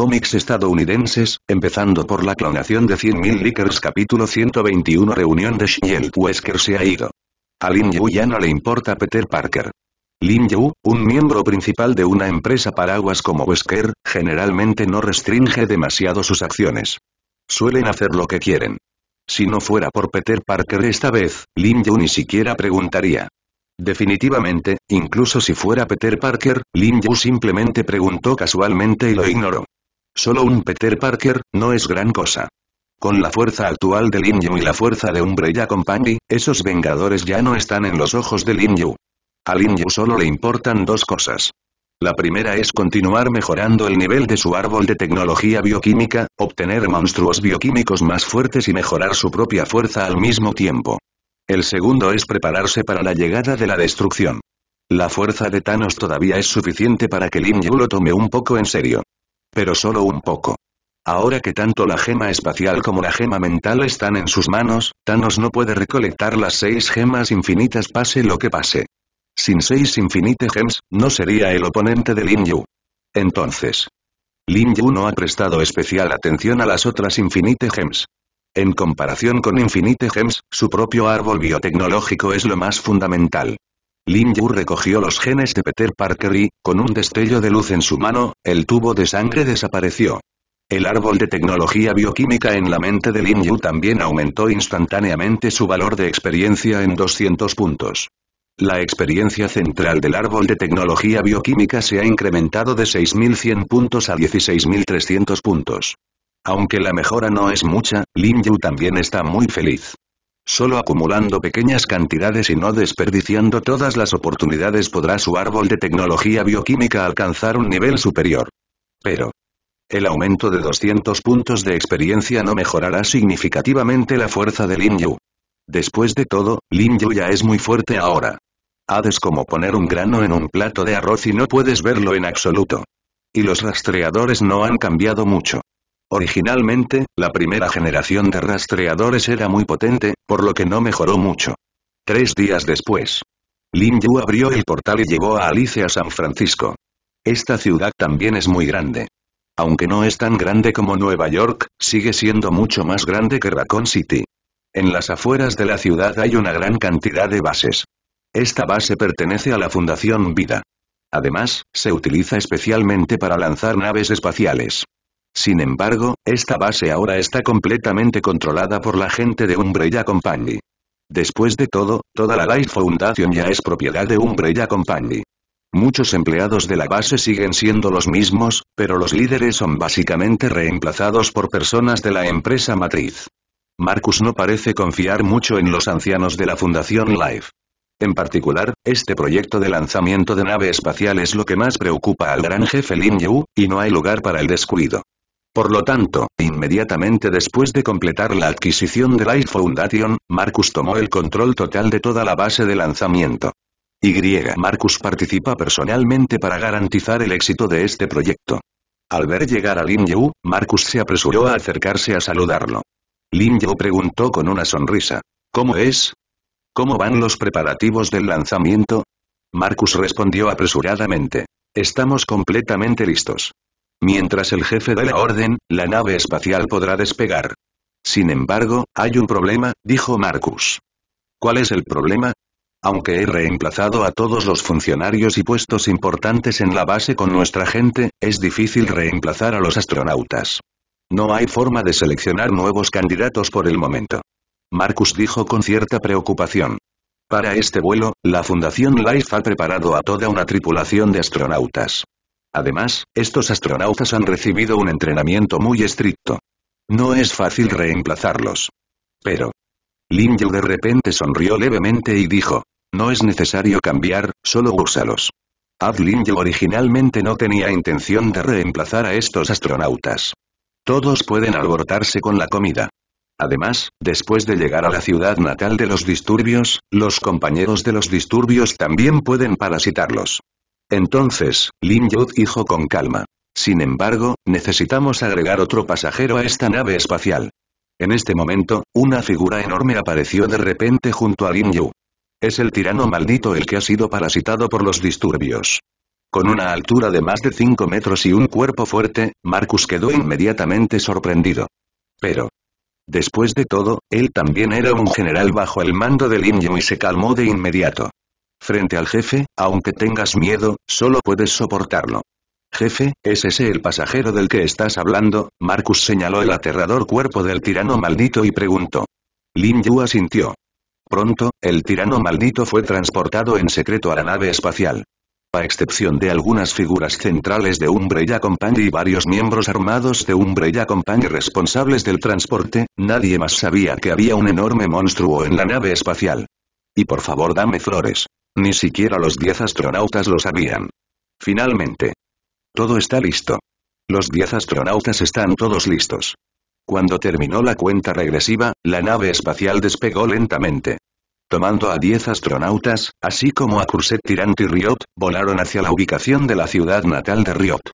cómics estadounidenses, empezando por la clonación de 100.000 Lickers capítulo 121 Reunión de Shield Wesker se ha ido. A Lin Yu ya no le importa Peter Parker. Lin Yu, un miembro principal de una empresa paraguas como Wesker, generalmente no restringe demasiado sus acciones. Suelen hacer lo que quieren. Si no fuera por Peter Parker esta vez, Lin Yu ni siquiera preguntaría. Definitivamente, incluso si fuera Peter Parker, Lin Yu simplemente preguntó casualmente y lo ignoró. Solo un Peter Parker, no es gran cosa. Con la fuerza actual de Lin Yu y la fuerza de Umbrella Company, esos Vengadores ya no están en los ojos de Lin Yu. A Lin Yu solo le importan dos cosas. La primera es continuar mejorando el nivel de su árbol de tecnología bioquímica, obtener monstruos bioquímicos más fuertes y mejorar su propia fuerza al mismo tiempo. El segundo es prepararse para la llegada de la destrucción. La fuerza de Thanos todavía es suficiente para que Lin Yu lo tome un poco en serio. Pero solo un poco. Ahora que tanto la gema espacial como la gema mental están en sus manos, Thanos no puede recolectar las seis gemas infinitas pase lo que pase. Sin seis infinite gems, no sería el oponente de Lin Yu. Entonces. Lin Yu no ha prestado especial atención a las otras infinite gems. En comparación con infinite gems, su propio árbol biotecnológico es lo más fundamental. Lin Yu recogió los genes de Peter Parker y, con un destello de luz en su mano, el tubo de sangre desapareció. El árbol de tecnología bioquímica en la mente de Lin Yu también aumentó instantáneamente su valor de experiencia en 200 puntos. La experiencia central del árbol de tecnología bioquímica se ha incrementado de 6.100 puntos a 16.300 puntos. Aunque la mejora no es mucha, Lin Yu también está muy feliz. Solo acumulando pequeñas cantidades y no desperdiciando todas las oportunidades podrá su árbol de tecnología bioquímica alcanzar un nivel superior. Pero, el aumento de 200 puntos de experiencia no mejorará significativamente la fuerza de Lin Yu. Después de todo, Lin Yu ya es muy fuerte ahora. Hades como poner un grano en un plato de arroz y no puedes verlo en absoluto. Y los rastreadores no han cambiado mucho. Originalmente, la primera generación de rastreadores era muy potente, por lo que no mejoró mucho. Tres días después, Lin Yu abrió el portal y llevó a Alice a San Francisco. Esta ciudad también es muy grande. Aunque no es tan grande como Nueva York, sigue siendo mucho más grande que Raccoon City. En las afueras de la ciudad hay una gran cantidad de bases. Esta base pertenece a la Fundación Vida. Además, se utiliza especialmente para lanzar naves espaciales. Sin embargo, esta base ahora está completamente controlada por la gente de Umbrella Company. Después de todo, toda la Life Foundation ya es propiedad de Umbrella Company. Muchos empleados de la base siguen siendo los mismos, pero los líderes son básicamente reemplazados por personas de la empresa matriz. Marcus no parece confiar mucho en los ancianos de la Fundación Life. En particular, este proyecto de lanzamiento de nave espacial es lo que más preocupa al gran jefe Lin Yu, y no hay lugar para el descuido. Por lo tanto, inmediatamente después de completar la adquisición de Life Foundation, Marcus tomó el control total de toda la base de lanzamiento. Y. Marcus participa personalmente para garantizar el éxito de este proyecto. Al ver llegar a Lin Yu, Marcus se apresuró a acercarse a saludarlo. Lin Yu preguntó con una sonrisa. ¿Cómo es? ¿Cómo van los preparativos del lanzamiento? Marcus respondió apresuradamente. Estamos completamente listos. Mientras el jefe de la orden, la nave espacial podrá despegar. Sin embargo, hay un problema, dijo Marcus. ¿Cuál es el problema? Aunque he reemplazado a todos los funcionarios y puestos importantes en la base con nuestra gente, es difícil reemplazar a los astronautas. No hay forma de seleccionar nuevos candidatos por el momento. Marcus dijo con cierta preocupación. Para este vuelo, la Fundación LIFE ha preparado a toda una tripulación de astronautas. Además, estos astronautas han recibido un entrenamiento muy estricto. No es fácil reemplazarlos. Pero. Lin Yu de repente sonrió levemente y dijo. No es necesario cambiar, solo úsalos. Ad Lin Yu originalmente no tenía intención de reemplazar a estos astronautas. Todos pueden alborotarse con la comida. Además, después de llegar a la ciudad natal de los disturbios, los compañeros de los disturbios también pueden parasitarlos. Entonces, Lin Yu dijo con calma. Sin embargo, necesitamos agregar otro pasajero a esta nave espacial. En este momento, una figura enorme apareció de repente junto a Lin Yu. Es el tirano maldito el que ha sido parasitado por los disturbios. Con una altura de más de 5 metros y un cuerpo fuerte, Marcus quedó inmediatamente sorprendido. Pero, después de todo, él también era un general bajo el mando de Lin Yu y se calmó de inmediato frente al jefe, aunque tengas miedo, solo puedes soportarlo. Jefe, ¿es ese el pasajero del que estás hablando? Marcus señaló el aterrador cuerpo del tirano maldito y preguntó. Lin Yu asintió. Pronto, el tirano maldito fue transportado en secreto a la nave espacial. A excepción de algunas figuras centrales de Umbrella Company y varios miembros armados de Umbrella Company responsables del transporte, nadie más sabía que había un enorme monstruo en la nave espacial. Y por favor dame flores. Ni siquiera los 10 astronautas lo sabían. Finalmente. Todo está listo. Los 10 astronautas están todos listos. Cuando terminó la cuenta regresiva, la nave espacial despegó lentamente. Tomando a 10 astronautas, así como a Curset Tirant y Riot, volaron hacia la ubicación de la ciudad natal de Riot.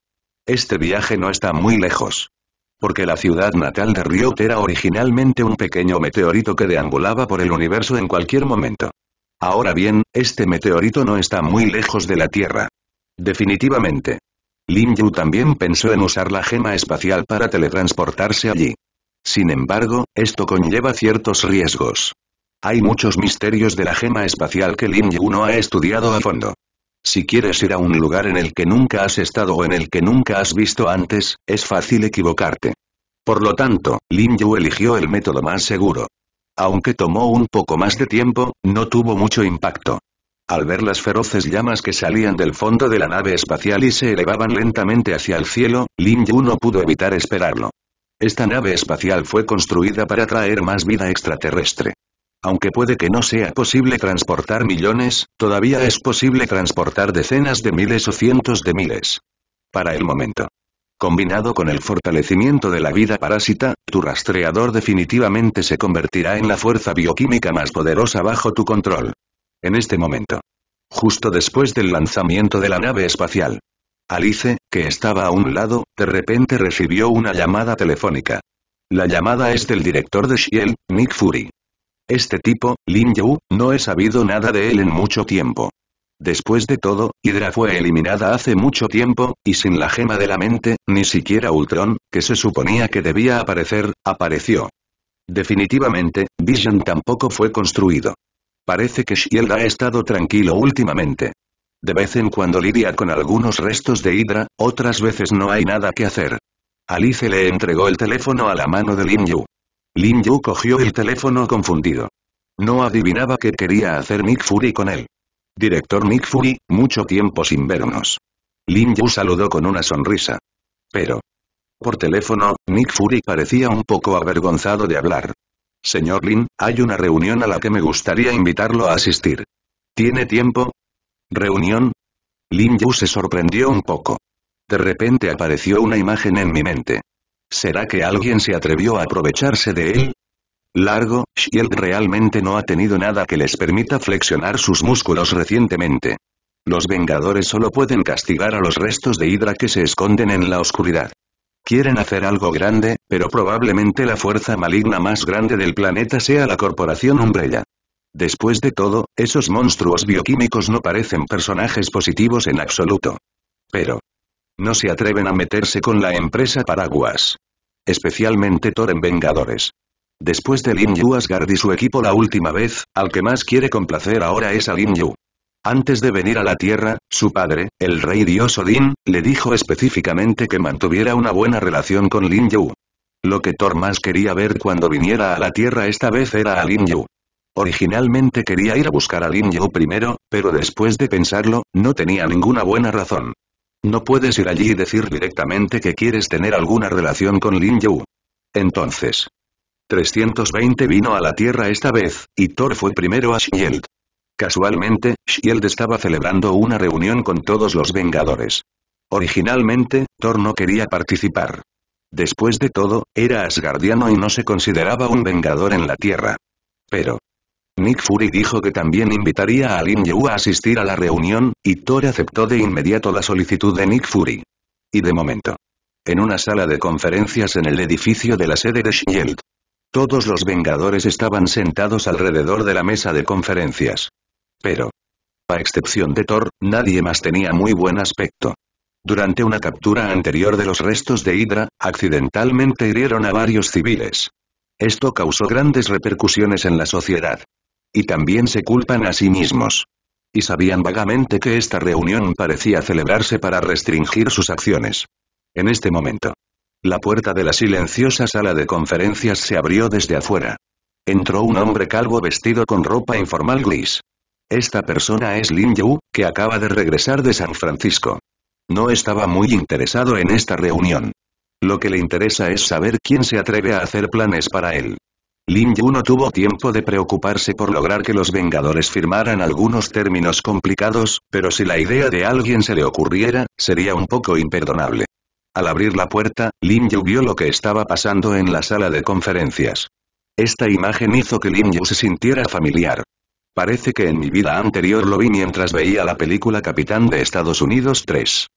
Este viaje no está muy lejos. Porque la ciudad natal de Riot era originalmente un pequeño meteorito que deambulaba por el universo en cualquier momento. Ahora bien, este meteorito no está muy lejos de la Tierra. Definitivamente. Lin Yu también pensó en usar la gema espacial para teletransportarse allí. Sin embargo, esto conlleva ciertos riesgos. Hay muchos misterios de la gema espacial que Lin Yu no ha estudiado a fondo. Si quieres ir a un lugar en el que nunca has estado o en el que nunca has visto antes, es fácil equivocarte. Por lo tanto, Lin Yu eligió el método más seguro. Aunque tomó un poco más de tiempo, no tuvo mucho impacto. Al ver las feroces llamas que salían del fondo de la nave espacial y se elevaban lentamente hacia el cielo, Lin Yu no pudo evitar esperarlo. Esta nave espacial fue construida para traer más vida extraterrestre. Aunque puede que no sea posible transportar millones, todavía es posible transportar decenas de miles o cientos de miles. Para el momento. Combinado con el fortalecimiento de la vida parásita, tu rastreador definitivamente se convertirá en la fuerza bioquímica más poderosa bajo tu control. En este momento. Justo después del lanzamiento de la nave espacial. Alice, que estaba a un lado, de repente recibió una llamada telefónica. La llamada es del director de Shield, Nick Fury. Este tipo, Lin Yu, no he sabido nada de él en mucho tiempo. Después de todo, Hydra fue eliminada hace mucho tiempo, y sin la gema de la mente, ni siquiera Ultron, que se suponía que debía aparecer, apareció. Definitivamente, Vision tampoco fue construido. Parece que Shield ha estado tranquilo últimamente. De vez en cuando lidia con algunos restos de Hydra, otras veces no hay nada que hacer. Alice le entregó el teléfono a la mano de Lin Yu. Lin Yu cogió el teléfono confundido. No adivinaba qué quería hacer Nick Fury con él. Director Nick Fury, mucho tiempo sin vernos. Lin Yu saludó con una sonrisa. Pero. Por teléfono, Nick Fury parecía un poco avergonzado de hablar. Señor Lin, hay una reunión a la que me gustaría invitarlo a asistir. ¿Tiene tiempo? ¿Reunión? Lin Yu se sorprendió un poco. De repente apareció una imagen en mi mente. ¿Será que alguien se atrevió a aprovecharse de él? largo, Shield realmente no ha tenido nada que les permita flexionar sus músculos recientemente. Los Vengadores solo pueden castigar a los restos de Hydra que se esconden en la oscuridad. Quieren hacer algo grande, pero probablemente la fuerza maligna más grande del planeta sea la Corporación Umbrella. Después de todo, esos monstruos bioquímicos no parecen personajes positivos en absoluto. Pero. No se atreven a meterse con la empresa Paraguas. Especialmente Thor en Vengadores. Después de Lin Yu Asgard y su equipo la última vez, al que más quiere complacer ahora es a Lin Yu. Antes de venir a la Tierra, su padre, el rey dios Odin, le dijo específicamente que mantuviera una buena relación con Lin Yu. Lo que Thor más quería ver cuando viniera a la Tierra esta vez era a Lin Yu. Originalmente quería ir a buscar a Lin Yu primero, pero después de pensarlo, no tenía ninguna buena razón. No puedes ir allí y decir directamente que quieres tener alguna relación con Lin Yu. Entonces, 320 vino a la Tierra esta vez, y Thor fue primero a Shield. Casualmente, Shield estaba celebrando una reunión con todos los Vengadores. Originalmente, Thor no quería participar. Después de todo, era asgardiano y no se consideraba un Vengador en la Tierra. Pero, Nick Fury dijo que también invitaría a Lin Yu a asistir a la reunión, y Thor aceptó de inmediato la solicitud de Nick Fury. Y de momento. En una sala de conferencias en el edificio de la sede de SHIELD. Todos los Vengadores estaban sentados alrededor de la mesa de conferencias. Pero, a excepción de Thor, nadie más tenía muy buen aspecto. Durante una captura anterior de los restos de Hydra, accidentalmente hirieron a varios civiles. Esto causó grandes repercusiones en la sociedad. Y también se culpan a sí mismos. Y sabían vagamente que esta reunión parecía celebrarse para restringir sus acciones. En este momento, la puerta de la silenciosa sala de conferencias se abrió desde afuera. Entró un hombre calvo vestido con ropa informal gris. Esta persona es Lin Yu, que acaba de regresar de San Francisco. No estaba muy interesado en esta reunión. Lo que le interesa es saber quién se atreve a hacer planes para él. Lin Yu no tuvo tiempo de preocuparse por lograr que los Vengadores firmaran algunos términos complicados, pero si la idea de alguien se le ocurriera, sería un poco imperdonable. Al abrir la puerta, Lin Yu vio lo que estaba pasando en la sala de conferencias. Esta imagen hizo que Lin Yu se sintiera familiar. Parece que en mi vida anterior lo vi mientras veía la película Capitán de Estados Unidos 3.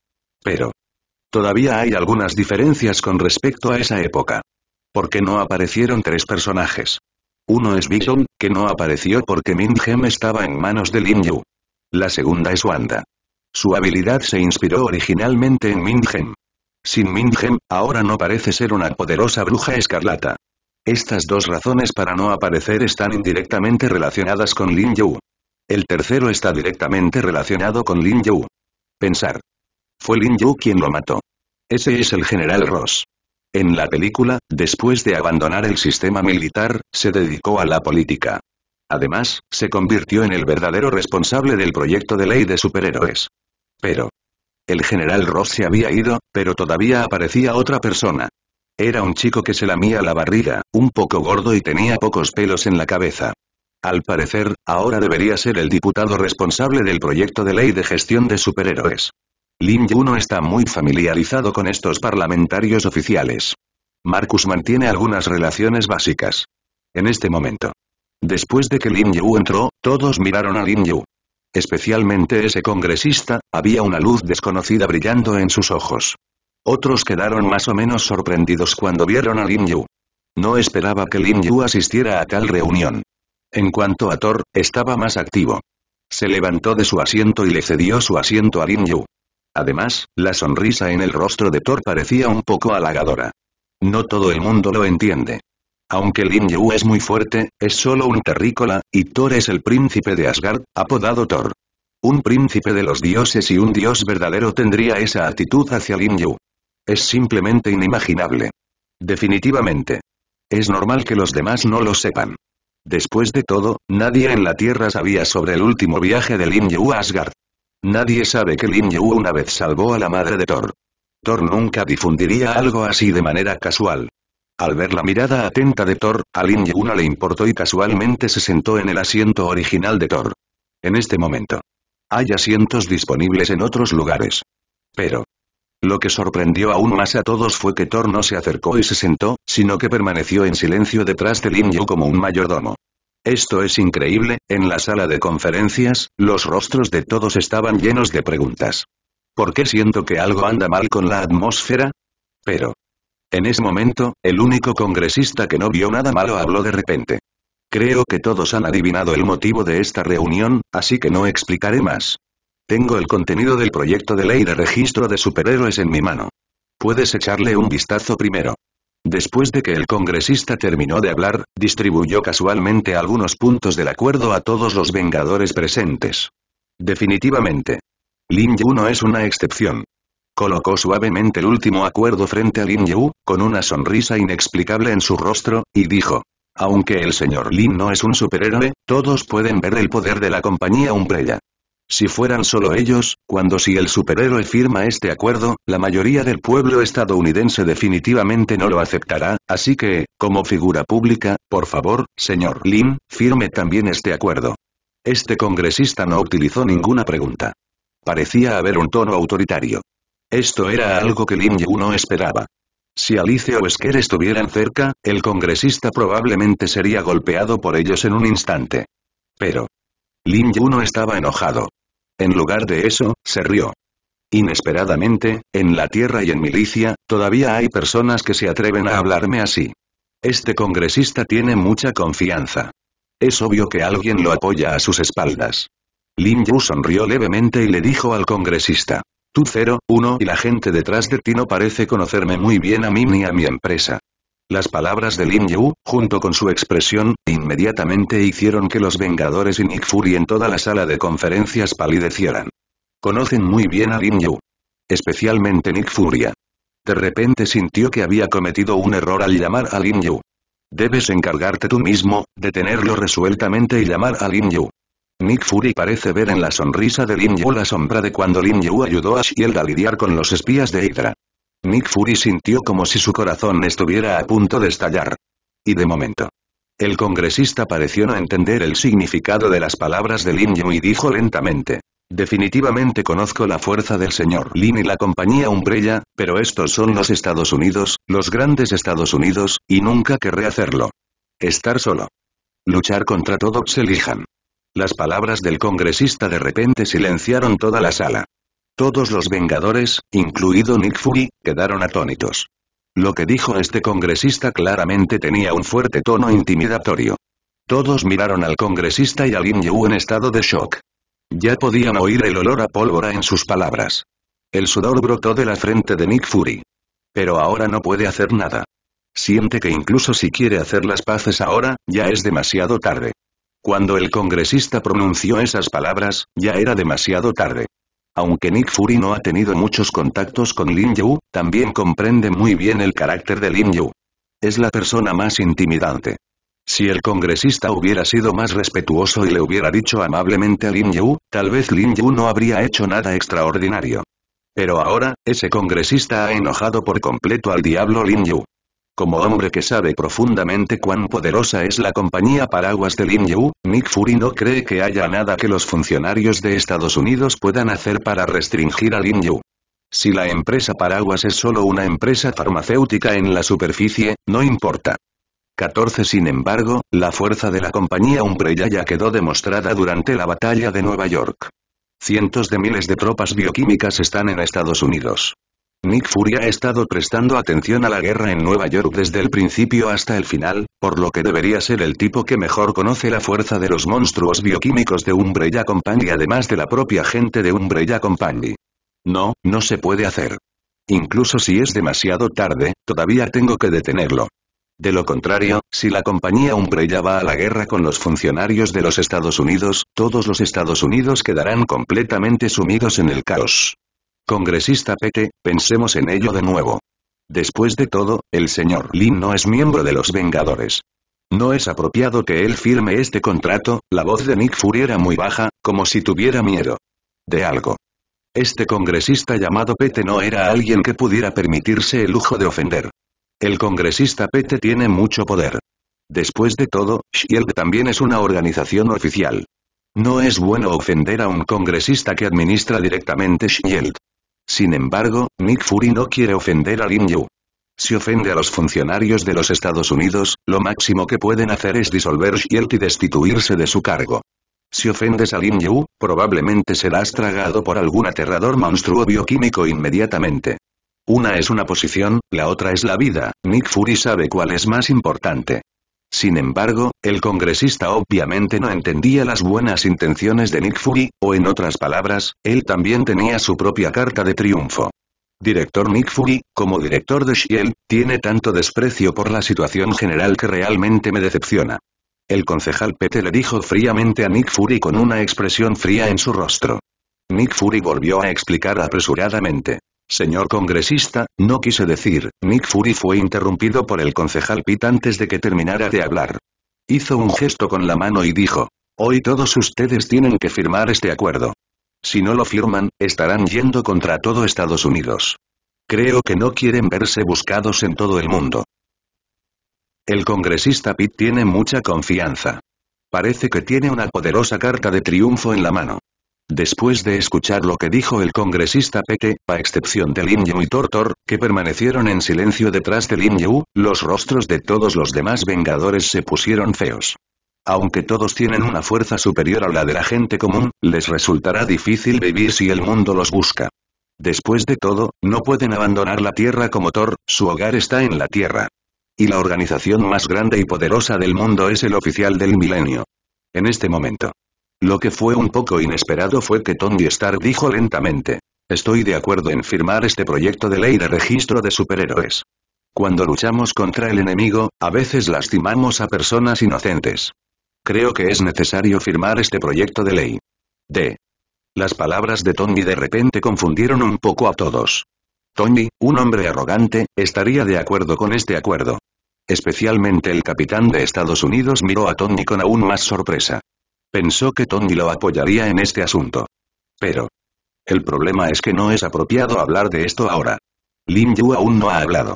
Pero... Todavía hay algunas diferencias con respecto a esa época. Porque no aparecieron tres personajes. Uno es Vision, que no apareció porque Min estaba en manos de Lin Yu. La segunda es Wanda. Su habilidad se inspiró originalmente en Min sin Minghem, ahora no parece ser una poderosa bruja escarlata. Estas dos razones para no aparecer están indirectamente relacionadas con Lin Yu. El tercero está directamente relacionado con Lin Yu. Pensar. Fue Lin Yu quien lo mató. Ese es el general Ross. En la película, después de abandonar el sistema militar, se dedicó a la política. Además, se convirtió en el verdadero responsable del proyecto de ley de superhéroes. Pero, el general Ross se había ido, pero todavía aparecía otra persona. Era un chico que se lamía la barriga, un poco gordo y tenía pocos pelos en la cabeza. Al parecer, ahora debería ser el diputado responsable del proyecto de ley de gestión de superhéroes. Lin Yu no está muy familiarizado con estos parlamentarios oficiales. Marcus mantiene algunas relaciones básicas. En este momento. Después de que Lin Yu entró, todos miraron a Lin Yu especialmente ese congresista, había una luz desconocida brillando en sus ojos. Otros quedaron más o menos sorprendidos cuando vieron a Lin Yu. No esperaba que Lin Yu asistiera a tal reunión. En cuanto a Thor, estaba más activo. Se levantó de su asiento y le cedió su asiento a Lin Yu. Además, la sonrisa en el rostro de Thor parecía un poco halagadora. No todo el mundo lo entiende. Aunque Lin Yu es muy fuerte, es solo un terrícola, y Thor es el príncipe de Asgard, apodado Thor. Un príncipe de los dioses y un dios verdadero tendría esa actitud hacia Lin Yu. Es simplemente inimaginable. Definitivamente. Es normal que los demás no lo sepan. Después de todo, nadie en la Tierra sabía sobre el último viaje de Lin Yu a Asgard. Nadie sabe que Lin Yu una vez salvó a la madre de Thor. Thor nunca difundiría algo así de manera casual. Al ver la mirada atenta de Thor, a Lin le importó y casualmente se sentó en el asiento original de Thor. En este momento. Hay asientos disponibles en otros lugares. Pero. Lo que sorprendió aún más a todos fue que Thor no se acercó y se sentó, sino que permaneció en silencio detrás de Lin Yu como un mayordomo. Esto es increíble, en la sala de conferencias, los rostros de todos estaban llenos de preguntas. ¿Por qué siento que algo anda mal con la atmósfera? Pero, en ese momento, el único congresista que no vio nada malo habló de repente. Creo que todos han adivinado el motivo de esta reunión, así que no explicaré más. Tengo el contenido del proyecto de ley de registro de superhéroes en mi mano. Puedes echarle un vistazo primero. Después de que el congresista terminó de hablar, distribuyó casualmente algunos puntos del acuerdo a todos los Vengadores presentes. Definitivamente. Lin Yu no es una excepción colocó suavemente el último acuerdo frente a Lin Yu, con una sonrisa inexplicable en su rostro, y dijo. Aunque el señor Lin no es un superhéroe, todos pueden ver el poder de la compañía Umbrella. Si fueran solo ellos, cuando si el superhéroe firma este acuerdo, la mayoría del pueblo estadounidense definitivamente no lo aceptará, así que, como figura pública, por favor, señor Lin, firme también este acuerdo. Este congresista no utilizó ninguna pregunta. Parecía haber un tono autoritario. Esto era algo que Lin Yu no esperaba. Si Alice o Esquer estuvieran cerca, el congresista probablemente sería golpeado por ellos en un instante. Pero. Lin Yu no estaba enojado. En lugar de eso, se rió. Inesperadamente, en la Tierra y en milicia, todavía hay personas que se atreven a hablarme así. Este congresista tiene mucha confianza. Es obvio que alguien lo apoya a sus espaldas. Lin Yu sonrió levemente y le dijo al congresista. Tú uno y la gente detrás de ti no parece conocerme muy bien a mí ni a mi empresa. Las palabras de Lin Yu, junto con su expresión, inmediatamente hicieron que los Vengadores y Nick Fury en toda la sala de conferencias palidecieran. Conocen muy bien a Lin Yu. Especialmente Nick Fury. De repente sintió que había cometido un error al llamar a Lin Yu. Debes encargarte tú mismo, de tenerlo resueltamente y llamar a Lin Yu. Nick Fury parece ver en la sonrisa de Lin Yu la sombra de cuando Lin Yu ayudó a Shield a lidiar con los espías de Hydra. Nick Fury sintió como si su corazón estuviera a punto de estallar. Y de momento. El congresista pareció no entender el significado de las palabras de Lin Yu y dijo lentamente. Definitivamente conozco la fuerza del señor Lin y la compañía Umbrella, pero estos son los Estados Unidos, los grandes Estados Unidos, y nunca querré hacerlo. Estar solo. Luchar contra todo elijan. Las palabras del congresista de repente silenciaron toda la sala. Todos los Vengadores, incluido Nick Fury, quedaron atónitos. Lo que dijo este congresista claramente tenía un fuerte tono intimidatorio. Todos miraron al congresista y a Lin Yu en estado de shock. Ya podían oír el olor a pólvora en sus palabras. El sudor brotó de la frente de Nick Fury. Pero ahora no puede hacer nada. Siente que incluso si quiere hacer las paces ahora, ya es demasiado tarde. Cuando el congresista pronunció esas palabras, ya era demasiado tarde. Aunque Nick Fury no ha tenido muchos contactos con Lin Yu, también comprende muy bien el carácter de Lin Yu. Es la persona más intimidante. Si el congresista hubiera sido más respetuoso y le hubiera dicho amablemente a Lin Yu, tal vez Lin Yu no habría hecho nada extraordinario. Pero ahora, ese congresista ha enojado por completo al diablo Lin Yu. Como hombre que sabe profundamente cuán poderosa es la compañía paraguas de Lin Yu, Nick Fury no cree que haya nada que los funcionarios de Estados Unidos puedan hacer para restringir a Lin Yu. Si la empresa paraguas es solo una empresa farmacéutica en la superficie, no importa. 14 Sin embargo, la fuerza de la compañía Umbrella ya quedó demostrada durante la batalla de Nueva York. Cientos de miles de tropas bioquímicas están en Estados Unidos. Nick Fury ha estado prestando atención a la guerra en Nueva York desde el principio hasta el final, por lo que debería ser el tipo que mejor conoce la fuerza de los monstruos bioquímicos de Umbrella Company además de la propia gente de Umbrella Company. No, no se puede hacer. Incluso si es demasiado tarde, todavía tengo que detenerlo. De lo contrario, si la compañía Umbrella va a la guerra con los funcionarios de los Estados Unidos, todos los Estados Unidos quedarán completamente sumidos en el caos. Congresista Pete, pensemos en ello de nuevo. Después de todo, el señor Lin no es miembro de los Vengadores. No es apropiado que él firme este contrato, la voz de Nick Fury era muy baja, como si tuviera miedo. De algo. Este congresista llamado Pete no era alguien que pudiera permitirse el lujo de ofender. El congresista Pete tiene mucho poder. Después de todo, SHIELD también es una organización oficial. No es bueno ofender a un congresista que administra directamente SHIELD. Sin embargo, Nick Fury no quiere ofender a Lin Yu. Si ofende a los funcionarios de los Estados Unidos, lo máximo que pueden hacer es disolver Shield y destituirse de su cargo. Si ofendes a Lin Yu, probablemente serás tragado por algún aterrador monstruo bioquímico inmediatamente. Una es una posición, la otra es la vida, Nick Fury sabe cuál es más importante. Sin embargo, el congresista obviamente no entendía las buenas intenciones de Nick Fury, o en otras palabras, él también tenía su propia carta de triunfo. Director Nick Fury, como director de Shield, tiene tanto desprecio por la situación general que realmente me decepciona. El concejal Pete le dijo fríamente a Nick Fury con una expresión fría en su rostro. Nick Fury volvió a explicar apresuradamente. Señor congresista, no quise decir, Nick Fury fue interrumpido por el concejal Pitt antes de que terminara de hablar. Hizo un gesto con la mano y dijo, hoy todos ustedes tienen que firmar este acuerdo. Si no lo firman, estarán yendo contra todo Estados Unidos. Creo que no quieren verse buscados en todo el mundo. El congresista Pitt tiene mucha confianza. Parece que tiene una poderosa carta de triunfo en la mano. Después de escuchar lo que dijo el congresista Peque, a excepción de Lin Yu y Thor, que permanecieron en silencio detrás de Lin Yu, los rostros de todos los demás Vengadores se pusieron feos. Aunque todos tienen una fuerza superior a la de la gente común, les resultará difícil vivir si el mundo los busca. Después de todo, no pueden abandonar la Tierra como Thor, su hogar está en la Tierra. Y la organización más grande y poderosa del mundo es el oficial del milenio. En este momento. Lo que fue un poco inesperado fue que Tony Stark dijo lentamente. Estoy de acuerdo en firmar este proyecto de ley de registro de superhéroes. Cuando luchamos contra el enemigo, a veces lastimamos a personas inocentes. Creo que es necesario firmar este proyecto de ley. D. Las palabras de Tony de repente confundieron un poco a todos. Tony, un hombre arrogante, estaría de acuerdo con este acuerdo. Especialmente el capitán de Estados Unidos miró a Tony con aún más sorpresa. Pensó que Tony lo apoyaría en este asunto. Pero. El problema es que no es apropiado hablar de esto ahora. Lin Yu aún no ha hablado.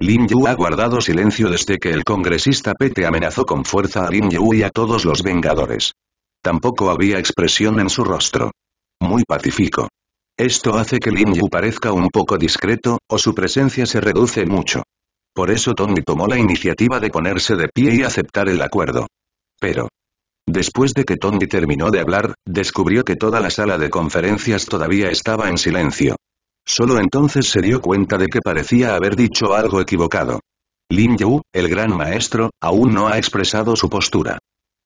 Lin Yu ha guardado silencio desde que el congresista Pete amenazó con fuerza a Lin Yu y a todos los Vengadores. Tampoco había expresión en su rostro. Muy pacífico. Esto hace que Lin Yu parezca un poco discreto, o su presencia se reduce mucho. Por eso Tony tomó la iniciativa de ponerse de pie y aceptar el acuerdo. Pero, Después de que Tony terminó de hablar, descubrió que toda la sala de conferencias todavía estaba en silencio. Solo entonces se dio cuenta de que parecía haber dicho algo equivocado. Lin Yu, el gran maestro, aún no ha expresado su postura.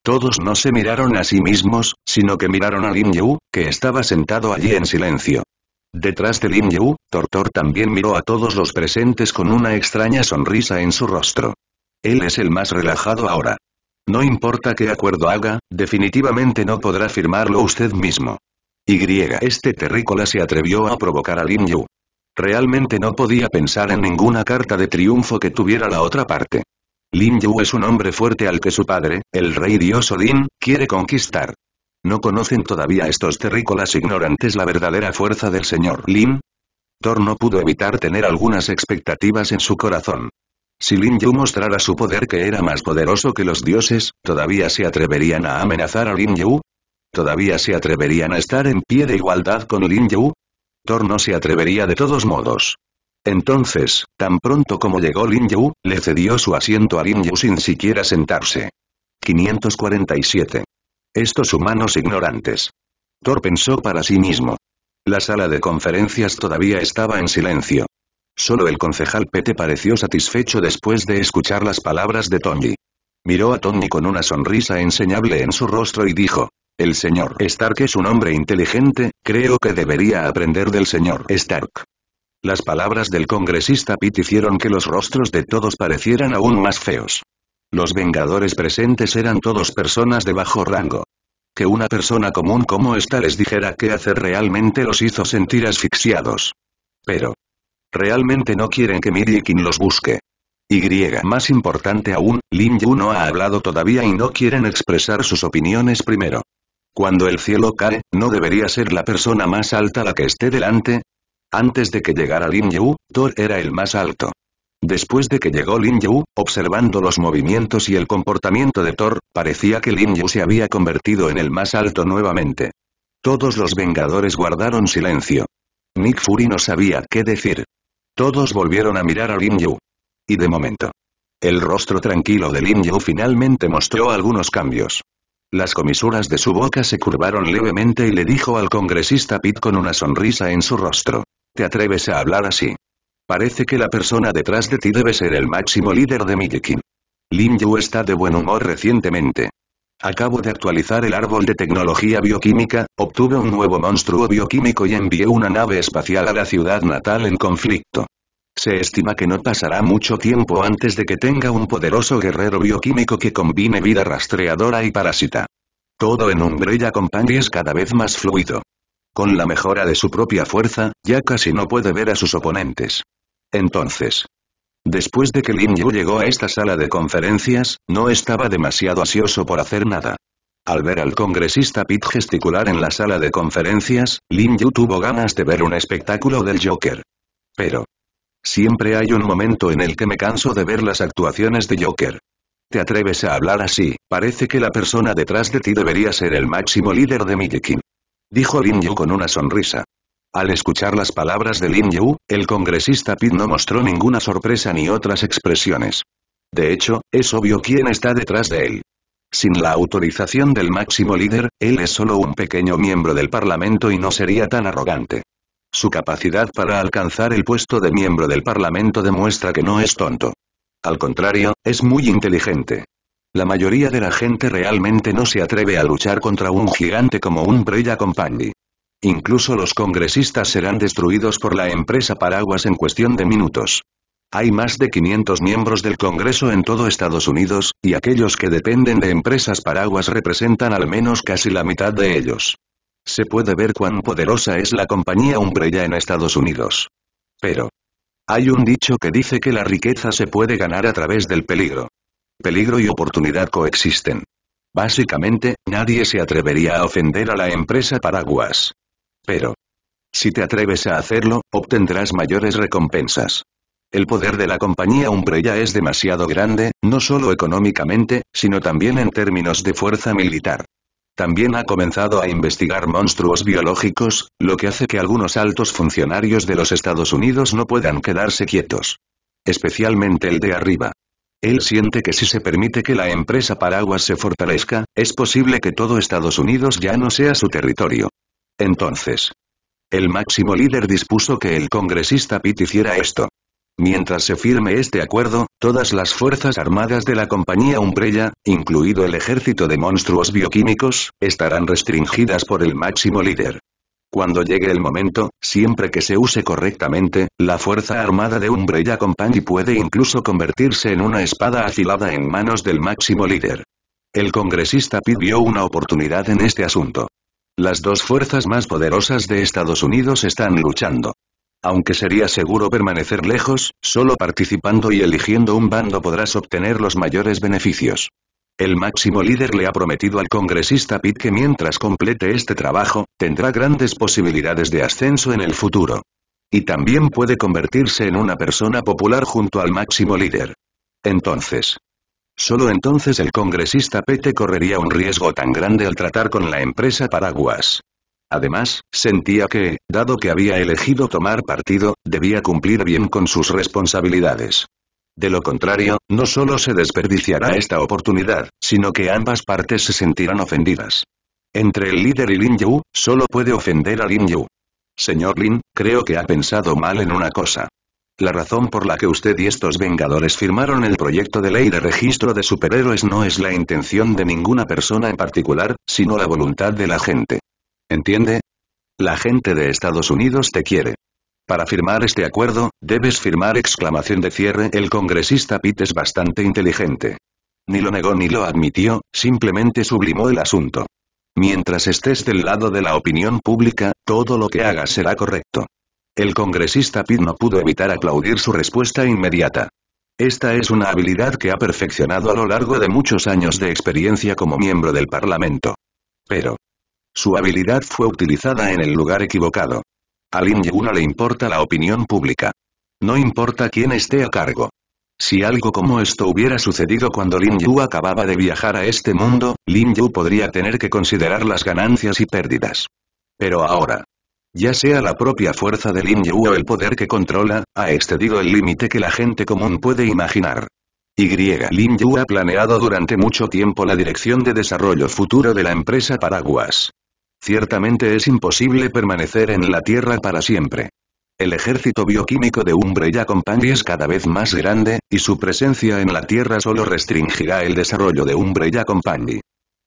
Todos no se miraron a sí mismos, sino que miraron a Lin Yu, que estaba sentado allí en silencio. Detrás de Lin Yu, Tortor también miró a todos los presentes con una extraña sonrisa en su rostro. Él es el más relajado ahora. No importa qué acuerdo haga, definitivamente no podrá firmarlo usted mismo. Y. Este terrícola se atrevió a provocar a Lin Yu. Realmente no podía pensar en ninguna carta de triunfo que tuviera la otra parte. Lin Yu es un hombre fuerte al que su padre, el rey dios Odin, quiere conquistar. ¿No conocen todavía estos terrícolas ignorantes la verdadera fuerza del señor Lin? Thor no pudo evitar tener algunas expectativas en su corazón. Si Lin Yu mostrara su poder que era más poderoso que los dioses, ¿todavía se atreverían a amenazar a Lin Yu? ¿Todavía se atreverían a estar en pie de igualdad con Lin Yu? Thor no se atrevería de todos modos. Entonces, tan pronto como llegó Lin Yu, le cedió su asiento a Lin Yu sin siquiera sentarse. 547. Estos humanos ignorantes. Thor pensó para sí mismo. La sala de conferencias todavía estaba en silencio. Solo el concejal Pete pareció satisfecho después de escuchar las palabras de Tony. Miró a Tony con una sonrisa enseñable en su rostro y dijo, el señor Stark es un hombre inteligente, creo que debería aprender del señor Stark. Las palabras del congresista Pete hicieron que los rostros de todos parecieran aún más feos. Los vengadores presentes eran todos personas de bajo rango. Que una persona común como esta les dijera qué hacer realmente los hizo sentir asfixiados. Pero, Realmente no quieren que Miryekin los busque. Y más importante aún, Lin Yu no ha hablado todavía y no quieren expresar sus opiniones primero. Cuando el cielo cae, ¿no debería ser la persona más alta la que esté delante? Antes de que llegara Lin Yu, Thor era el más alto. Después de que llegó Lin Yu, observando los movimientos y el comportamiento de Thor, parecía que Lin Yu se había convertido en el más alto nuevamente. Todos los Vengadores guardaron silencio. Nick Fury no sabía qué decir. Todos volvieron a mirar a Lin Yu. Y de momento. El rostro tranquilo de Lin Yu finalmente mostró algunos cambios. Las comisuras de su boca se curvaron levemente y le dijo al congresista Pitt con una sonrisa en su rostro. ¿Te atreves a hablar así? Parece que la persona detrás de ti debe ser el máximo líder de Mijikin. Lin Yu está de buen humor recientemente. Acabo de actualizar el árbol de tecnología bioquímica, obtuve un nuevo monstruo bioquímico y envié una nave espacial a la ciudad natal en conflicto. Se estima que no pasará mucho tiempo antes de que tenga un poderoso guerrero bioquímico que combine vida rastreadora y parásita. Todo en Umbrella Company es cada vez más fluido. Con la mejora de su propia fuerza, ya casi no puede ver a sus oponentes. Entonces, Después de que Lin Yu llegó a esta sala de conferencias, no estaba demasiado ansioso por hacer nada. Al ver al congresista Pitt gesticular en la sala de conferencias, Lin Yu tuvo ganas de ver un espectáculo del Joker. Pero... Siempre hay un momento en el que me canso de ver las actuaciones de Joker. ¿Te atreves a hablar así? Parece que la persona detrás de ti debería ser el máximo líder de Mijikin. Dijo Lin Yu con una sonrisa. Al escuchar las palabras de Lin Yu, el congresista Pitt no mostró ninguna sorpresa ni otras expresiones. De hecho, es obvio quién está detrás de él. Sin la autorización del máximo líder, él es solo un pequeño miembro del Parlamento y no sería tan arrogante. Su capacidad para alcanzar el puesto de miembro del Parlamento demuestra que no es tonto. Al contrario, es muy inteligente. La mayoría de la gente realmente no se atreve a luchar contra un gigante como un breya Company. Incluso los congresistas serán destruidos por la empresa paraguas en cuestión de minutos. Hay más de 500 miembros del Congreso en todo Estados Unidos, y aquellos que dependen de empresas paraguas representan al menos casi la mitad de ellos. Se puede ver cuán poderosa es la compañía Umbrella en Estados Unidos. Pero. Hay un dicho que dice que la riqueza se puede ganar a través del peligro. Peligro y oportunidad coexisten. Básicamente, nadie se atrevería a ofender a la empresa paraguas pero... Si te atreves a hacerlo, obtendrás mayores recompensas. El poder de la compañía Umbrella es demasiado grande, no solo económicamente, sino también en términos de fuerza militar. También ha comenzado a investigar monstruos biológicos, lo que hace que algunos altos funcionarios de los Estados Unidos no puedan quedarse quietos. Especialmente el de arriba. Él siente que si se permite que la empresa paraguas se fortalezca, es posible que todo Estados Unidos ya no sea su territorio. Entonces. El máximo líder dispuso que el congresista Pitt hiciera esto. Mientras se firme este acuerdo, todas las fuerzas armadas de la compañía Umbrella, incluido el ejército de monstruos bioquímicos, estarán restringidas por el máximo líder. Cuando llegue el momento, siempre que se use correctamente, la fuerza armada de Umbrella Company puede incluso convertirse en una espada afilada en manos del máximo líder. El congresista vio una oportunidad en este asunto. Las dos fuerzas más poderosas de Estados Unidos están luchando. Aunque sería seguro permanecer lejos, solo participando y eligiendo un bando podrás obtener los mayores beneficios. El máximo líder le ha prometido al congresista Pitt que mientras complete este trabajo, tendrá grandes posibilidades de ascenso en el futuro. Y también puede convertirse en una persona popular junto al máximo líder. Entonces, Solo entonces el congresista Pete correría un riesgo tan grande al tratar con la empresa Paraguas. Además, sentía que, dado que había elegido tomar partido, debía cumplir bien con sus responsabilidades. De lo contrario, no solo se desperdiciará esta oportunidad, sino que ambas partes se sentirán ofendidas. Entre el líder y Lin Yu, solo puede ofender a Lin Yu. Señor Lin, creo que ha pensado mal en una cosa. La razón por la que usted y estos Vengadores firmaron el proyecto de ley de registro de superhéroes no es la intención de ninguna persona en particular, sino la voluntad de la gente. ¿Entiende? La gente de Estados Unidos te quiere. Para firmar este acuerdo, debes firmar exclamación de cierre. El congresista Pitt es bastante inteligente. Ni lo negó ni lo admitió, simplemente sublimó el asunto. Mientras estés del lado de la opinión pública, todo lo que hagas será correcto. El congresista Pitt no pudo evitar aplaudir su respuesta inmediata. Esta es una habilidad que ha perfeccionado a lo largo de muchos años de experiencia como miembro del Parlamento. Pero. Su habilidad fue utilizada en el lugar equivocado. A Lin no le importa la opinión pública. No importa quién esté a cargo. Si algo como esto hubiera sucedido cuando Lin Yu acababa de viajar a este mundo, Lin Yu podría tener que considerar las ganancias y pérdidas. Pero ahora, ya sea la propia fuerza de Lin Yu o el poder que controla, ha excedido el límite que la gente común puede imaginar. Y. Lin Yu ha planeado durante mucho tiempo la dirección de desarrollo futuro de la empresa Paraguas. Ciertamente es imposible permanecer en la Tierra para siempre. El ejército bioquímico de Umbrella Company es cada vez más grande, y su presencia en la Tierra solo restringirá el desarrollo de Umbrella Company.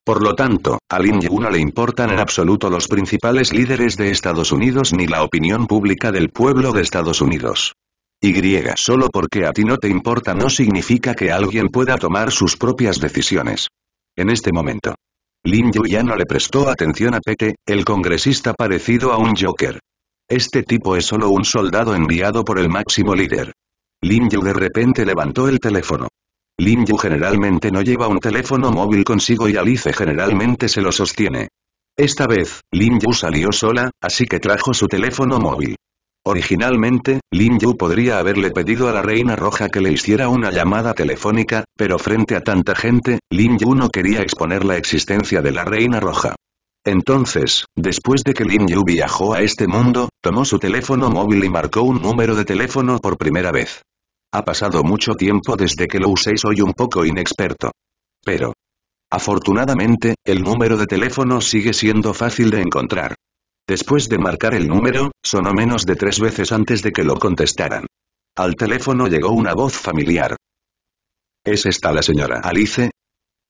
Por lo tanto, a Lin no le importan en absoluto los principales líderes de Estados Unidos ni la opinión pública del pueblo de Estados Unidos. Y solo porque a ti no te importa no significa que alguien pueda tomar sus propias decisiones. En este momento. Lin Yu ya no le prestó atención a Pete, el congresista parecido a un Joker. Este tipo es solo un soldado enviado por el máximo líder. Lin Yu de repente levantó el teléfono. Lin Yu generalmente no lleva un teléfono móvil consigo y Alice generalmente se lo sostiene. Esta vez, Lin Yu salió sola, así que trajo su teléfono móvil. Originalmente, Lin Yu podría haberle pedido a la Reina Roja que le hiciera una llamada telefónica, pero frente a tanta gente, Lin Yu no quería exponer la existencia de la Reina Roja. Entonces, después de que Lin Yu viajó a este mundo, tomó su teléfono móvil y marcó un número de teléfono por primera vez. Ha pasado mucho tiempo desde que lo usé y soy un poco inexperto. Pero. Afortunadamente, el número de teléfono sigue siendo fácil de encontrar. Después de marcar el número, sonó menos de tres veces antes de que lo contestaran. Al teléfono llegó una voz familiar. ¿Es esta la señora Alice?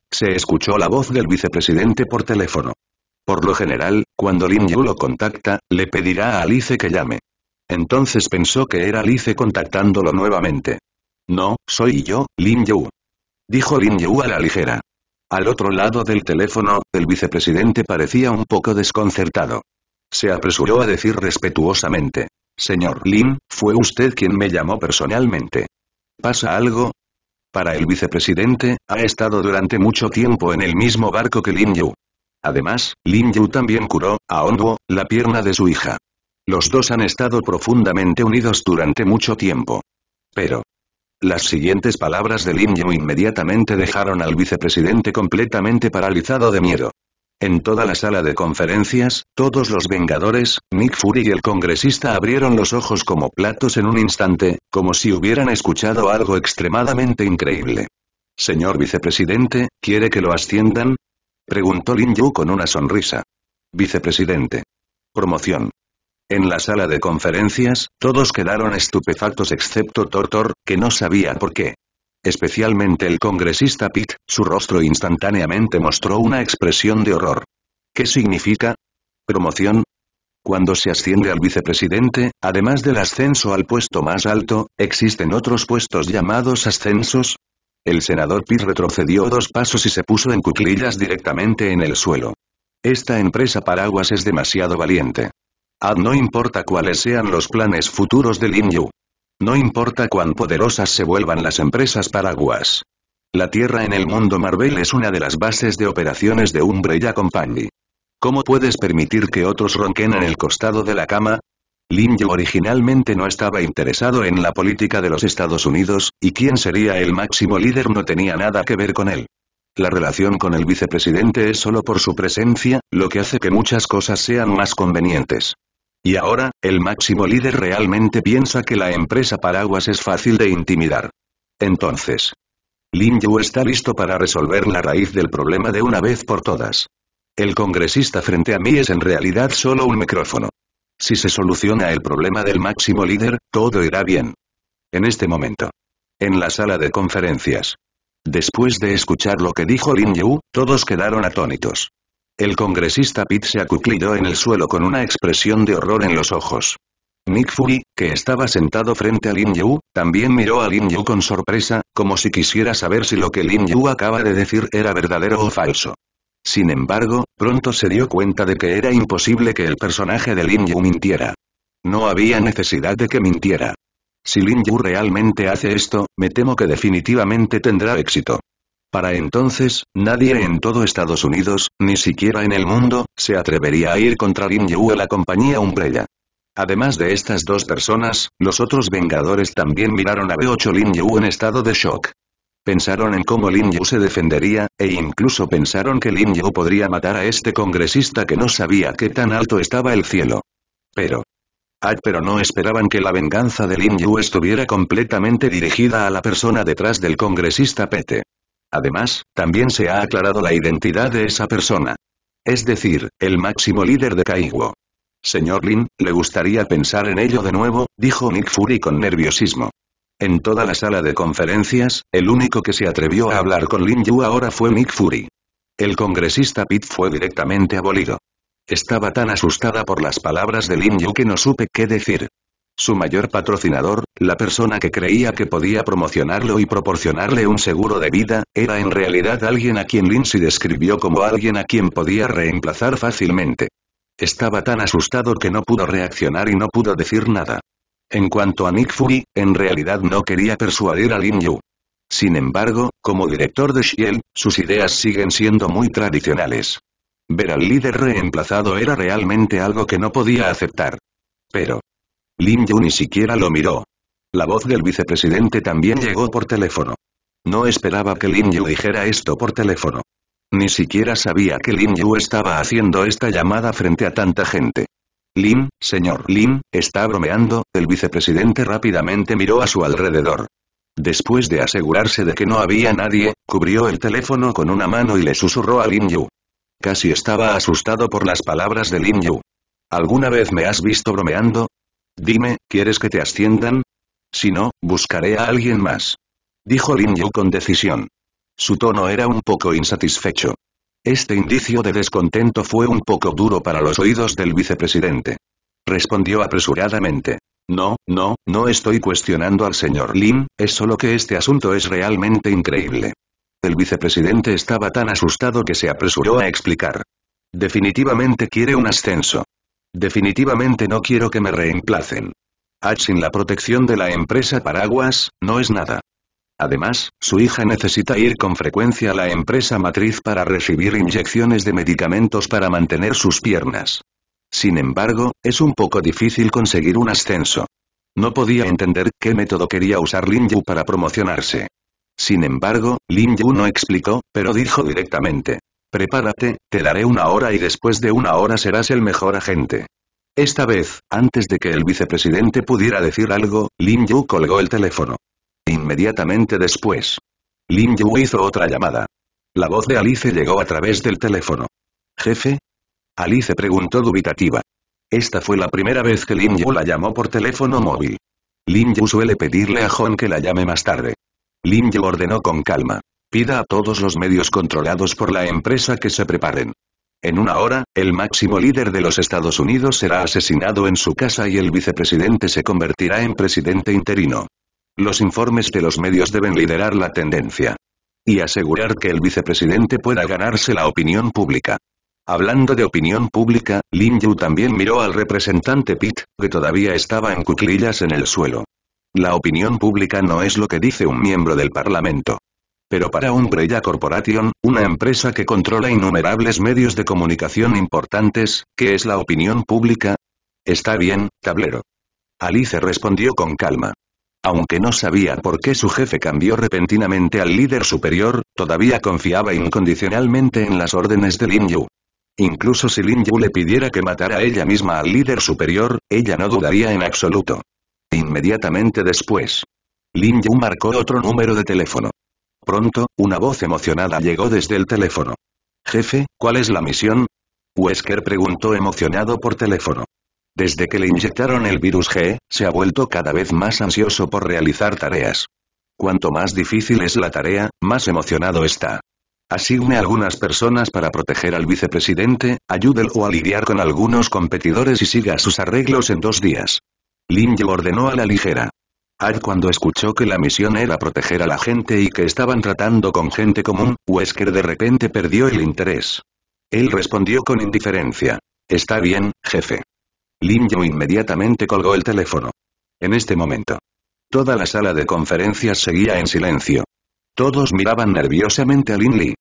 Se escuchó la voz del vicepresidente por teléfono. Por lo general, cuando Lin Yu lo contacta, le pedirá a Alice que llame. Entonces pensó que era Lice contactándolo nuevamente. No, soy yo, Lin Yu. Dijo Lin Yu a la ligera. Al otro lado del teléfono, el vicepresidente parecía un poco desconcertado. Se apresuró a decir respetuosamente. Señor Lin, fue usted quien me llamó personalmente. ¿Pasa algo? Para el vicepresidente, ha estado durante mucho tiempo en el mismo barco que Lin Yu. Además, Lin Yu también curó, a wu la pierna de su hija. Los dos han estado profundamente unidos durante mucho tiempo. Pero. Las siguientes palabras de Lin Yu inmediatamente dejaron al vicepresidente completamente paralizado de miedo. En toda la sala de conferencias, todos los Vengadores, Nick Fury y el congresista abrieron los ojos como platos en un instante, como si hubieran escuchado algo extremadamente increíble. Señor vicepresidente, ¿quiere que lo asciendan? Preguntó Lin Yu con una sonrisa. Vicepresidente. Promoción. En la sala de conferencias, todos quedaron estupefactos excepto Tortor, que no sabía por qué. Especialmente el congresista Pitt, su rostro instantáneamente mostró una expresión de horror. ¿Qué significa? ¿Promoción? Cuando se asciende al vicepresidente, además del ascenso al puesto más alto, existen otros puestos llamados ascensos. El senador Pitt retrocedió dos pasos y se puso en cuclillas directamente en el suelo. Esta empresa paraguas es demasiado valiente. Ad ah, no importa cuáles sean los planes futuros de Lin Yu. No importa cuán poderosas se vuelvan las empresas paraguas. La Tierra en el mundo Marvel es una de las bases de operaciones de Umbrella Company. ¿Cómo puedes permitir que otros ronquen en el costado de la cama? Lin Yu originalmente no estaba interesado en la política de los Estados Unidos, y quién sería el máximo líder no tenía nada que ver con él. La relación con el vicepresidente es solo por su presencia, lo que hace que muchas cosas sean más convenientes. Y ahora, el máximo líder realmente piensa que la empresa paraguas es fácil de intimidar. Entonces, Lin Yu está listo para resolver la raíz del problema de una vez por todas. El congresista frente a mí es en realidad solo un micrófono. Si se soluciona el problema del máximo líder, todo irá bien. En este momento. En la sala de conferencias. Después de escuchar lo que dijo Lin Yu, todos quedaron atónitos. El congresista Pitt se acuclilló en el suelo con una expresión de horror en los ojos. Nick Fury, que estaba sentado frente a Lin Yu, también miró a Lin Yu con sorpresa, como si quisiera saber si lo que Lin Yu acaba de decir era verdadero o falso. Sin embargo, pronto se dio cuenta de que era imposible que el personaje de Lin Yu mintiera. No había necesidad de que mintiera. Si Lin Yu realmente hace esto, me temo que definitivamente tendrá éxito. Para entonces, nadie en todo Estados Unidos, ni siquiera en el mundo, se atrevería a ir contra Lin Yu a la compañía Umbrella. Además de estas dos personas, los otros Vengadores también miraron a B8 Lin Yu en estado de shock. Pensaron en cómo Lin Yu se defendería, e incluso pensaron que Lin Yu podría matar a este congresista que no sabía qué tan alto estaba el cielo. Pero... Ah, pero no esperaban que la venganza de Lin Yu estuviera completamente dirigida a la persona detrás del congresista Pete. Además, también se ha aclarado la identidad de esa persona. Es decir, el máximo líder de Kaiguo. Señor Lin, le gustaría pensar en ello de nuevo, dijo Nick Fury con nerviosismo. En toda la sala de conferencias, el único que se atrevió a hablar con Lin Yu ahora fue Nick Fury. El congresista Pitt fue directamente abolido. Estaba tan asustada por las palabras de Lin Yu que no supe qué decir. Su mayor patrocinador, la persona que creía que podía promocionarlo y proporcionarle un seguro de vida, era en realidad alguien a quien Lindsay describió como alguien a quien podía reemplazar fácilmente. Estaba tan asustado que no pudo reaccionar y no pudo decir nada. En cuanto a Nick Fury, en realidad no quería persuadir a Lin Yu. Sin embargo, como director de Shield, sus ideas siguen siendo muy tradicionales. Ver al líder reemplazado era realmente algo que no podía aceptar. Pero, Lin Yu ni siquiera lo miró. La voz del vicepresidente también llegó por teléfono. No esperaba que Lin Yu dijera esto por teléfono. Ni siquiera sabía que Lin Yu estaba haciendo esta llamada frente a tanta gente. Lin, señor Lin, está bromeando, el vicepresidente rápidamente miró a su alrededor. Después de asegurarse de que no había nadie, cubrió el teléfono con una mano y le susurró a Lin Yu. Casi estaba asustado por las palabras de Lin Yu. ¿Alguna vez me has visto bromeando? Dime, ¿quieres que te asciendan? Si no, buscaré a alguien más. Dijo Lin Yu con decisión. Su tono era un poco insatisfecho. Este indicio de descontento fue un poco duro para los oídos del vicepresidente. Respondió apresuradamente. No, no, no estoy cuestionando al señor Lin, es solo que este asunto es realmente increíble. El vicepresidente estaba tan asustado que se apresuró a explicar. Definitivamente quiere un ascenso. Definitivamente no quiero que me reemplacen. H sin la protección de la empresa Paraguas, no es nada. Además, su hija necesita ir con frecuencia a la empresa matriz para recibir inyecciones de medicamentos para mantener sus piernas. Sin embargo, es un poco difícil conseguir un ascenso. No podía entender qué método quería usar Lin Yu para promocionarse. Sin embargo, Lin Yu no explicó, pero dijo directamente. Prepárate, te daré una hora y después de una hora serás el mejor agente. Esta vez, antes de que el vicepresidente pudiera decir algo, Lin Yu colgó el teléfono. Inmediatamente después, Lin Yu hizo otra llamada. La voz de Alice llegó a través del teléfono. ¿Jefe? Alice preguntó dubitativa. Esta fue la primera vez que Lin Yu la llamó por teléfono móvil. Lin Yu suele pedirle a Hong que la llame más tarde. Lin Yu ordenó con calma. Pida a todos los medios controlados por la empresa que se preparen. En una hora, el máximo líder de los Estados Unidos será asesinado en su casa y el vicepresidente se convertirá en presidente interino. Los informes de los medios deben liderar la tendencia. Y asegurar que el vicepresidente pueda ganarse la opinión pública. Hablando de opinión pública, Lin Yu también miró al representante Pitt, que todavía estaba en cuclillas en el suelo. La opinión pública no es lo que dice un miembro del Parlamento pero para un Breya Corporation, una empresa que controla innumerables medios de comunicación importantes, ¿qué es la opinión pública? Está bien, tablero. Alice respondió con calma. Aunque no sabía por qué su jefe cambió repentinamente al líder superior, todavía confiaba incondicionalmente en las órdenes de Lin Yu. Incluso si Lin Yu le pidiera que matara a ella misma al líder superior, ella no dudaría en absoluto. Inmediatamente después. Lin Yu marcó otro número de teléfono. Pronto, una voz emocionada llegó desde el teléfono. Jefe, ¿cuál es la misión? Wesker preguntó emocionado por teléfono. Desde que le inyectaron el virus G, se ha vuelto cada vez más ansioso por realizar tareas. Cuanto más difícil es la tarea, más emocionado está. Asigne algunas personas para proteger al vicepresidente, ayúdelo a lidiar con algunos competidores y siga sus arreglos en dos días. Lin ordenó a la ligera. Al cuando escuchó que la misión era proteger a la gente y que estaban tratando con gente común, Wesker de repente perdió el interés. Él respondió con indiferencia. Está bien, jefe. Lin Yu inmediatamente colgó el teléfono. En este momento. Toda la sala de conferencias seguía en silencio. Todos miraban nerviosamente a Lin Li.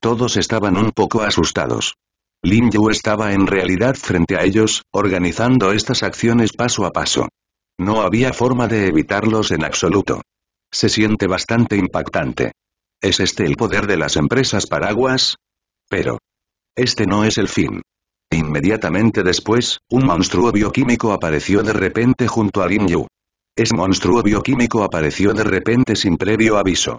Todos estaban un poco asustados. Lin Yu estaba en realidad frente a ellos, organizando estas acciones paso a paso. No había forma de evitarlos en absoluto. Se siente bastante impactante. ¿Es este el poder de las empresas paraguas? Pero. Este no es el fin. Inmediatamente después, un monstruo bioquímico apareció de repente junto a Lin Yu. Ese monstruo bioquímico apareció de repente sin previo aviso.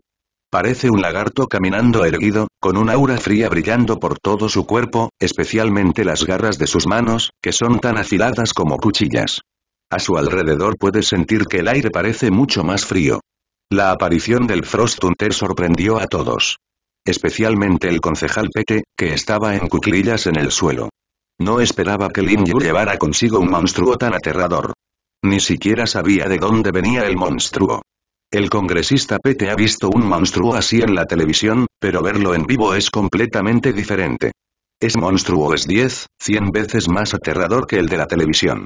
Parece un lagarto caminando erguido, con un aura fría brillando por todo su cuerpo, especialmente las garras de sus manos, que son tan afiladas como cuchillas. A su alrededor puede sentir que el aire parece mucho más frío. La aparición del Frost Hunter sorprendió a todos. Especialmente el concejal Pete, que estaba en cuclillas en el suelo. No esperaba que Lin Yu llevara consigo un monstruo tan aterrador. Ni siquiera sabía de dónde venía el monstruo. El congresista Pete ha visto un monstruo así en la televisión, pero verlo en vivo es completamente diferente. Es monstruo es 10, 100 veces más aterrador que el de la televisión.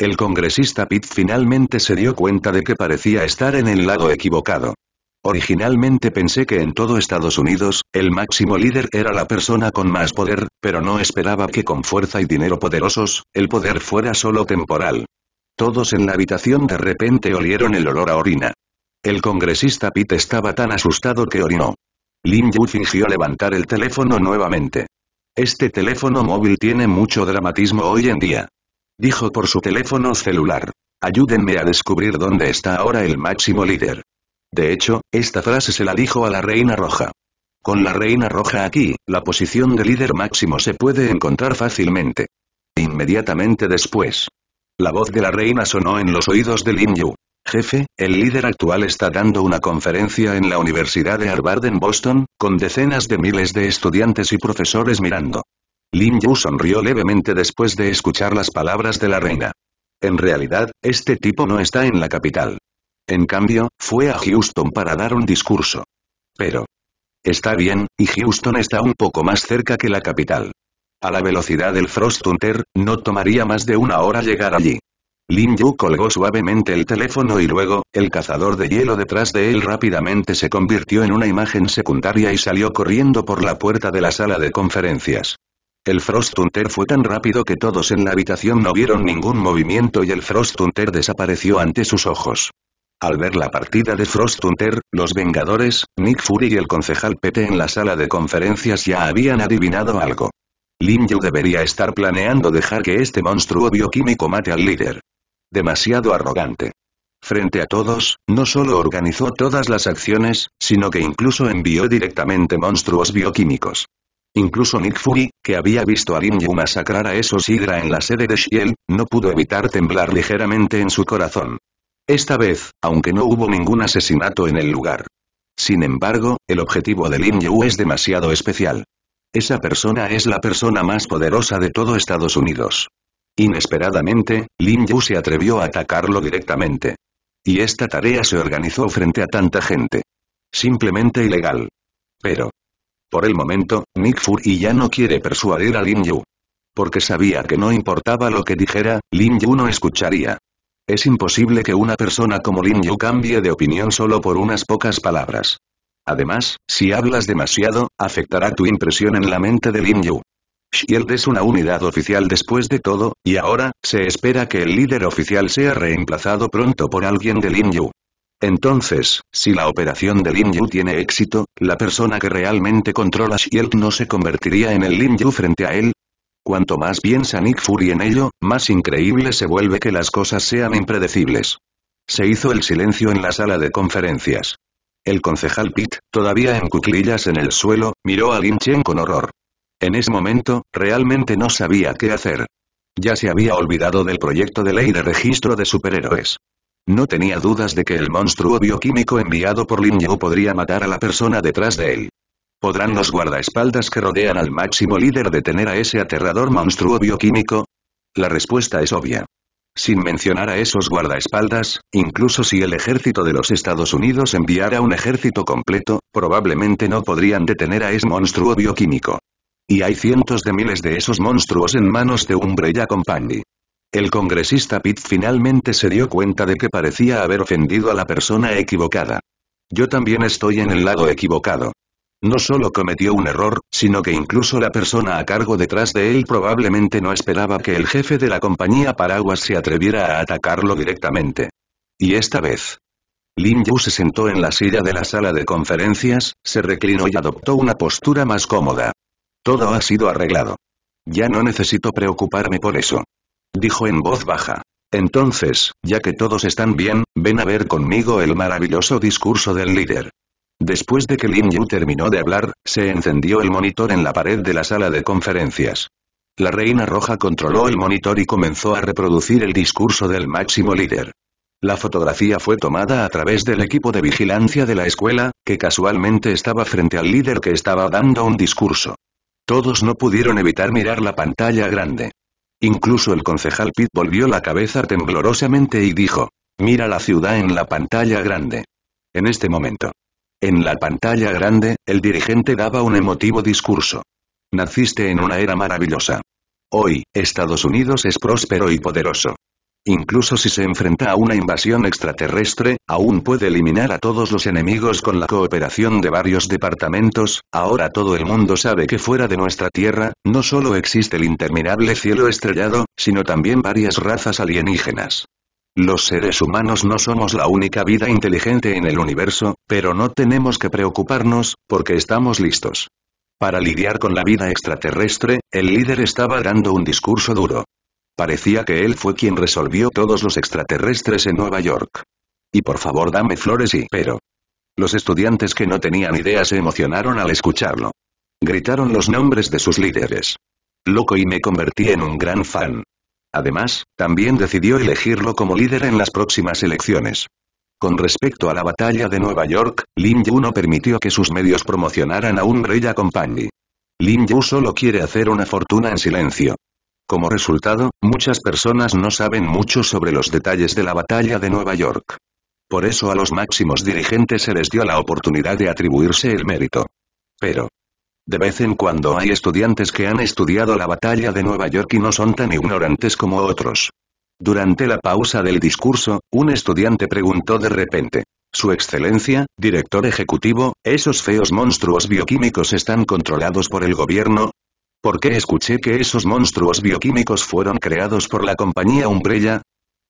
El congresista Pitt finalmente se dio cuenta de que parecía estar en el lado equivocado. Originalmente pensé que en todo Estados Unidos, el máximo líder era la persona con más poder, pero no esperaba que con fuerza y dinero poderosos, el poder fuera solo temporal. Todos en la habitación de repente olieron el olor a orina. El congresista Pitt estaba tan asustado que orinó. Lin Yu fingió levantar el teléfono nuevamente. Este teléfono móvil tiene mucho dramatismo hoy en día. Dijo por su teléfono celular. Ayúdenme a descubrir dónde está ahora el máximo líder. De hecho, esta frase se la dijo a la Reina Roja. Con la Reina Roja aquí, la posición de líder máximo se puede encontrar fácilmente. Inmediatamente después. La voz de la reina sonó en los oídos de Lin Yu. Jefe, el líder actual está dando una conferencia en la Universidad de Harvard en Boston, con decenas de miles de estudiantes y profesores mirando. Lin Yu sonrió levemente después de escuchar las palabras de la reina. En realidad, este tipo no está en la capital. En cambio, fue a Houston para dar un discurso. Pero. Está bien, y Houston está un poco más cerca que la capital. A la velocidad del Frost Hunter, no tomaría más de una hora llegar allí. Lin Yu colgó suavemente el teléfono y luego, el cazador de hielo detrás de él rápidamente se convirtió en una imagen secundaria y salió corriendo por la puerta de la sala de conferencias. El Frost Hunter fue tan rápido que todos en la habitación no vieron ningún movimiento y el Frost Hunter desapareció ante sus ojos. Al ver la partida de Frost Hunter, los Vengadores, Nick Fury y el concejal Pete en la sala de conferencias ya habían adivinado algo. Lin Yu debería estar planeando dejar que este monstruo bioquímico mate al líder. Demasiado arrogante. Frente a todos, no solo organizó todas las acciones, sino que incluso envió directamente monstruos bioquímicos. Incluso Nick Fury, que había visto a Yu masacrar a esos Hydra en la sede de Shield, no pudo evitar temblar ligeramente en su corazón. Esta vez, aunque no hubo ningún asesinato en el lugar. Sin embargo, el objetivo de Lin Yu es demasiado especial. Esa persona es la persona más poderosa de todo Estados Unidos. Inesperadamente, Lin Yu se atrevió a atacarlo directamente. Y esta tarea se organizó frente a tanta gente. Simplemente ilegal. Pero, por el momento, Nick Fury ya no quiere persuadir a Lin Yu. Porque sabía que no importaba lo que dijera, Lin Yu no escucharía. Es imposible que una persona como Lin Yu cambie de opinión solo por unas pocas palabras. Además, si hablas demasiado, afectará tu impresión en la mente de Lin Yu. Shield es una unidad oficial después de todo, y ahora, se espera que el líder oficial sea reemplazado pronto por alguien de Lin Yu. Entonces, si la operación de Lin Yu tiene éxito, ¿la persona que realmente controla Shield no se convertiría en el Lin Yu frente a él? Cuanto más piensa Nick Fury en ello, más increíble se vuelve que las cosas sean impredecibles. Se hizo el silencio en la sala de conferencias. El concejal Pitt, todavía en cuclillas en el suelo, miró a Lin Chen con horror. En ese momento, realmente no sabía qué hacer. Ya se había olvidado del proyecto de ley de registro de superhéroes. No tenía dudas de que el monstruo bioquímico enviado por Lin Yu podría matar a la persona detrás de él. ¿Podrán los guardaespaldas que rodean al máximo líder detener a ese aterrador monstruo bioquímico? La respuesta es obvia. Sin mencionar a esos guardaespaldas, incluso si el ejército de los Estados Unidos enviara un ejército completo, probablemente no podrían detener a ese monstruo bioquímico. Y hay cientos de miles de esos monstruos en manos de Umbrella Company. El congresista Pitt finalmente se dio cuenta de que parecía haber ofendido a la persona equivocada. Yo también estoy en el lado equivocado. No solo cometió un error, sino que incluso la persona a cargo detrás de él probablemente no esperaba que el jefe de la compañía Paraguas se atreviera a atacarlo directamente. Y esta vez. Lin Yu se sentó en la silla de la sala de conferencias, se reclinó y adoptó una postura más cómoda. Todo ha sido arreglado. Ya no necesito preocuparme por eso dijo en voz baja. Entonces, ya que todos están bien, ven a ver conmigo el maravilloso discurso del líder. Después de que Lin Yu terminó de hablar, se encendió el monitor en la pared de la sala de conferencias. La reina roja controló el monitor y comenzó a reproducir el discurso del máximo líder. La fotografía fue tomada a través del equipo de vigilancia de la escuela, que casualmente estaba frente al líder que estaba dando un discurso. Todos no pudieron evitar mirar la pantalla grande. Incluso el concejal Pitt volvió la cabeza temblorosamente y dijo, mira la ciudad en la pantalla grande. En este momento. En la pantalla grande, el dirigente daba un emotivo discurso. Naciste en una era maravillosa. Hoy, Estados Unidos es próspero y poderoso. Incluso si se enfrenta a una invasión extraterrestre, aún puede eliminar a todos los enemigos con la cooperación de varios departamentos, ahora todo el mundo sabe que fuera de nuestra Tierra, no solo existe el interminable cielo estrellado, sino también varias razas alienígenas. Los seres humanos no somos la única vida inteligente en el universo, pero no tenemos que preocuparnos, porque estamos listos. Para lidiar con la vida extraterrestre, el líder estaba dando un discurso duro. Parecía que él fue quien resolvió todos los extraterrestres en Nueva York. Y por favor dame flores y... Pero... Los estudiantes que no tenían idea se emocionaron al escucharlo. Gritaron los nombres de sus líderes. Loco y me convertí en un gran fan. Además, también decidió elegirlo como líder en las próximas elecciones. Con respecto a la batalla de Nueva York, Lin Yu no permitió que sus medios promocionaran a un Rey Company. Lin Yu solo quiere hacer una fortuna en silencio. Como resultado, muchas personas no saben mucho sobre los detalles de la batalla de Nueva York. Por eso a los máximos dirigentes se les dio la oportunidad de atribuirse el mérito. Pero, de vez en cuando hay estudiantes que han estudiado la batalla de Nueva York y no son tan ignorantes como otros. Durante la pausa del discurso, un estudiante preguntó de repente, Su Excelencia, director ejecutivo, ¿esos feos monstruos bioquímicos están controlados por el gobierno? ¿Por qué escuché que esos monstruos bioquímicos fueron creados por la compañía Umbrella?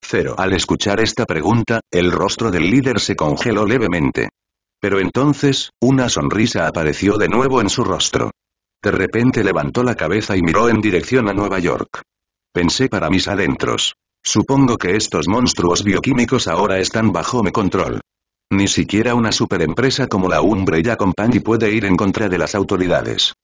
Cero. Al escuchar esta pregunta, el rostro del líder se congeló levemente. Pero entonces, una sonrisa apareció de nuevo en su rostro. De repente levantó la cabeza y miró en dirección a Nueva York. Pensé para mis adentros. Supongo que estos monstruos bioquímicos ahora están bajo mi control. Ni siquiera una superempresa como la Umbrella Company puede ir en contra de las autoridades.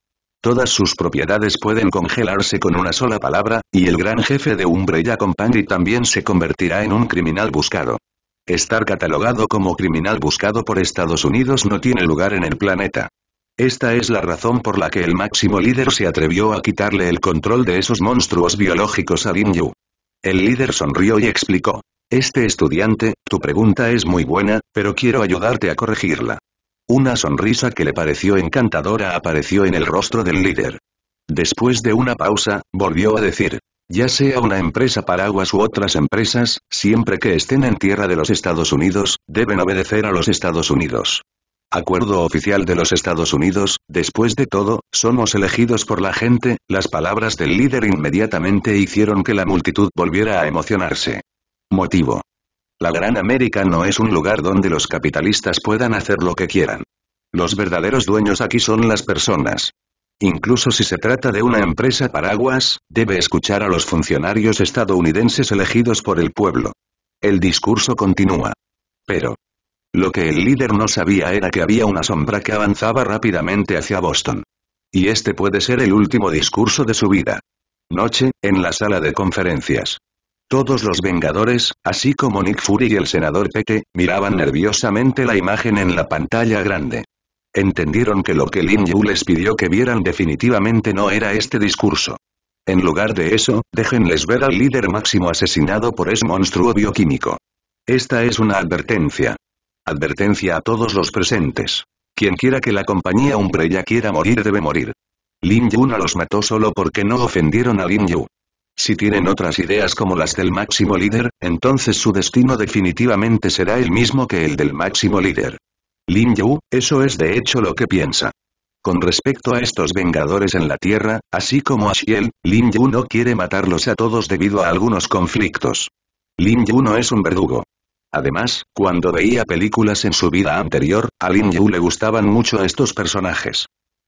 Todas sus propiedades pueden congelarse con una sola palabra, y el gran jefe de Umbrella Company también se convertirá en un criminal buscado. Estar catalogado como criminal buscado por Estados Unidos no tiene lugar en el planeta. Esta es la razón por la que el máximo líder se atrevió a quitarle el control de esos monstruos biológicos a Lin Yu. El líder sonrió y explicó. Este estudiante, tu pregunta es muy buena, pero quiero ayudarte a corregirla. Una sonrisa que le pareció encantadora apareció en el rostro del líder. Después de una pausa, volvió a decir, ya sea una empresa paraguas u otras empresas, siempre que estén en tierra de los Estados Unidos, deben obedecer a los Estados Unidos. Acuerdo oficial de los Estados Unidos, después de todo, somos elegidos por la gente, las palabras del líder inmediatamente hicieron que la multitud volviera a emocionarse. Motivo. La Gran América no es un lugar donde los capitalistas puedan hacer lo que quieran. Los verdaderos dueños aquí son las personas. Incluso si se trata de una empresa paraguas, debe escuchar a los funcionarios estadounidenses elegidos por el pueblo. El discurso continúa. Pero. Lo que el líder no sabía era que había una sombra que avanzaba rápidamente hacia Boston. Y este puede ser el último discurso de su vida. Noche, en la sala de conferencias. Todos los Vengadores, así como Nick Fury y el senador Pete, miraban nerviosamente la imagen en la pantalla grande. Entendieron que lo que Lin Yu les pidió que vieran definitivamente no era este discurso. En lugar de eso, déjenles ver al líder máximo asesinado por ese monstruo bioquímico. Esta es una advertencia. Advertencia a todos los presentes. Quien quiera que la compañía ya quiera morir debe morir. Lin Yu no los mató solo porque no ofendieron a Lin Yu. Si tienen otras ideas como las del máximo líder, entonces su destino definitivamente será el mismo que el del máximo líder. Lin Yu, eso es de hecho lo que piensa. Con respecto a estos Vengadores en la Tierra, así como a Xiel, Lin Yu no quiere matarlos a todos debido a algunos conflictos. Lin Yu no es un verdugo. Además, cuando veía películas en su vida anterior, a Lin Yu le gustaban mucho estos personajes.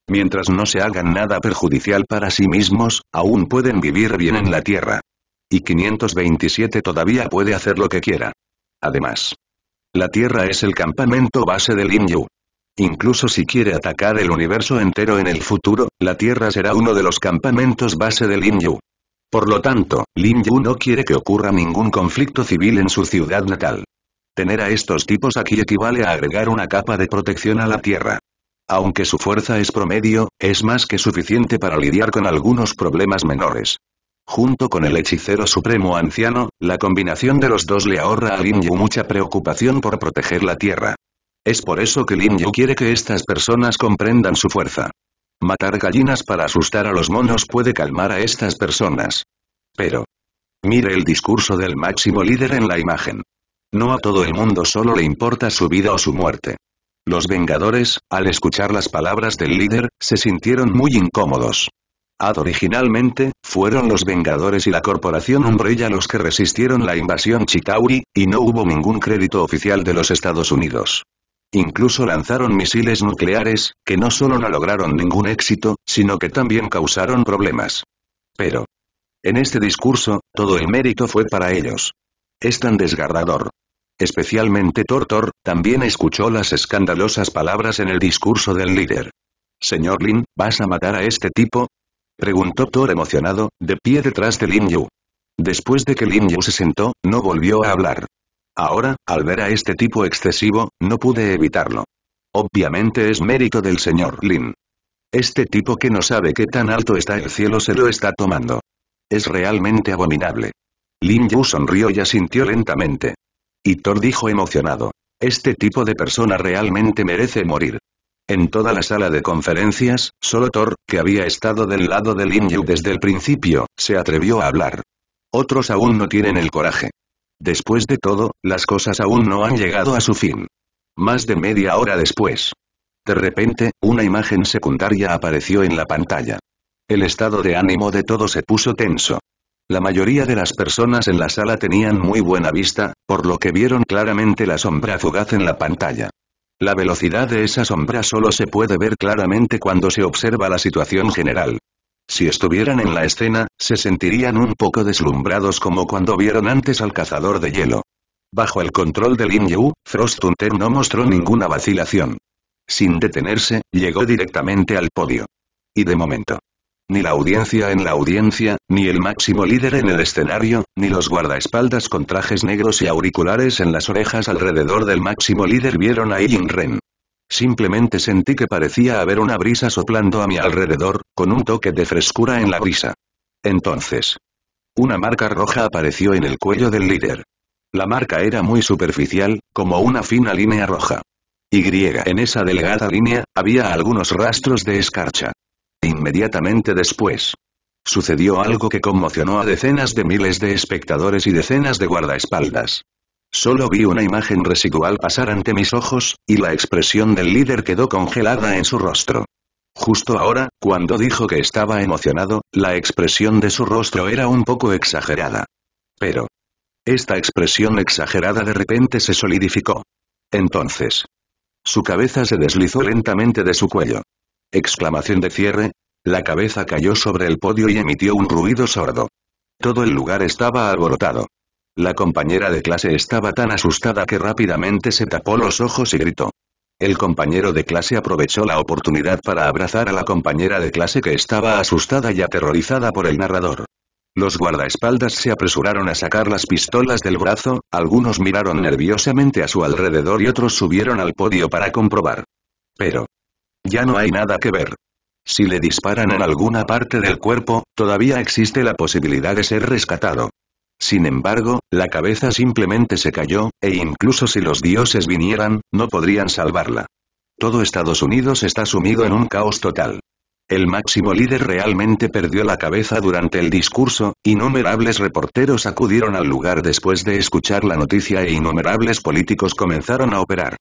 Mientras no se hagan nada perjudicial para sí mismos, aún pueden vivir bien en la Tierra. Y 527 todavía puede hacer lo que quiera. Además, la Tierra es el campamento base del Yu. Incluso si quiere atacar el universo entero en el futuro, la Tierra será uno de los campamentos base del Yu. Por lo tanto, Lin Yu no quiere que ocurra ningún conflicto civil en su ciudad natal. Tener a estos tipos aquí equivale a agregar una capa de protección a la Tierra. Aunque su fuerza es promedio, es más que suficiente para lidiar con algunos problemas menores. Junto con el hechicero supremo anciano, la combinación de los dos le ahorra a Lin Yu mucha preocupación por proteger la tierra. Es por eso que Lin Yu quiere que estas personas comprendan su fuerza. Matar gallinas para asustar a los monos puede calmar a estas personas. Pero. Mire el discurso del máximo líder en la imagen. No a todo el mundo solo le importa su vida o su muerte. Los Vengadores, al escuchar las palabras del líder, se sintieron muy incómodos. Ad originalmente, fueron los Vengadores y la Corporación Umbrella los que resistieron la invasión Chitauri, y no hubo ningún crédito oficial de los Estados Unidos. Incluso lanzaron misiles nucleares, que no solo no lograron ningún éxito, sino que también causaron problemas. Pero, en este discurso, todo el mérito fue para ellos. Es tan desgarrador especialmente Tortor, también escuchó las escandalosas palabras en el discurso del líder. «Señor Lin, ¿vas a matar a este tipo?» Preguntó Thor emocionado, de pie detrás de Lin Yu. Después de que Lin Yu se sentó, no volvió a hablar. Ahora, al ver a este tipo excesivo, no pude evitarlo. Obviamente es mérito del señor Lin. Este tipo que no sabe qué tan alto está el cielo se lo está tomando. Es realmente abominable. Lin Yu sonrió y asintió lentamente. Y Thor dijo emocionado. Este tipo de persona realmente merece morir. En toda la sala de conferencias, solo Thor, que había estado del lado Lin Yu desde el principio, se atrevió a hablar. Otros aún no tienen el coraje. Después de todo, las cosas aún no han llegado a su fin. Más de media hora después. De repente, una imagen secundaria apareció en la pantalla. El estado de ánimo de todo se puso tenso. La mayoría de las personas en la sala tenían muy buena vista, por lo que vieron claramente la sombra fugaz en la pantalla. La velocidad de esa sombra solo se puede ver claramente cuando se observa la situación general. Si estuvieran en la escena, se sentirían un poco deslumbrados como cuando vieron antes al cazador de hielo. Bajo el control de Lin Yu, Hunter no mostró ninguna vacilación. Sin detenerse, llegó directamente al podio. Y de momento, ni la audiencia en la audiencia, ni el máximo líder en el escenario, ni los guardaespaldas con trajes negros y auriculares en las orejas alrededor del máximo líder vieron a Yin Ren. Simplemente sentí que parecía haber una brisa soplando a mi alrededor, con un toque de frescura en la brisa. Entonces. Una marca roja apareció en el cuello del líder. La marca era muy superficial, como una fina línea roja. Y en esa delgada línea, había algunos rastros de escarcha. Inmediatamente después, sucedió algo que conmocionó a decenas de miles de espectadores y decenas de guardaespaldas. Solo vi una imagen residual pasar ante mis ojos, y la expresión del líder quedó congelada en su rostro. Justo ahora, cuando dijo que estaba emocionado, la expresión de su rostro era un poco exagerada. Pero, esta expresión exagerada de repente se solidificó. Entonces, su cabeza se deslizó lentamente de su cuello. Exclamación de cierre. La cabeza cayó sobre el podio y emitió un ruido sordo. Todo el lugar estaba alborotado. La compañera de clase estaba tan asustada que rápidamente se tapó los ojos y gritó. El compañero de clase aprovechó la oportunidad para abrazar a la compañera de clase que estaba asustada y aterrorizada por el narrador. Los guardaespaldas se apresuraron a sacar las pistolas del brazo, algunos miraron nerviosamente a su alrededor y otros subieron al podio para comprobar. Pero, ya no hay nada que ver. Si le disparan en alguna parte del cuerpo, todavía existe la posibilidad de ser rescatado. Sin embargo, la cabeza simplemente se cayó, e incluso si los dioses vinieran, no podrían salvarla. Todo Estados Unidos está sumido en un caos total. El máximo líder realmente perdió la cabeza durante el discurso, innumerables reporteros acudieron al lugar después de escuchar la noticia e innumerables políticos comenzaron a operar.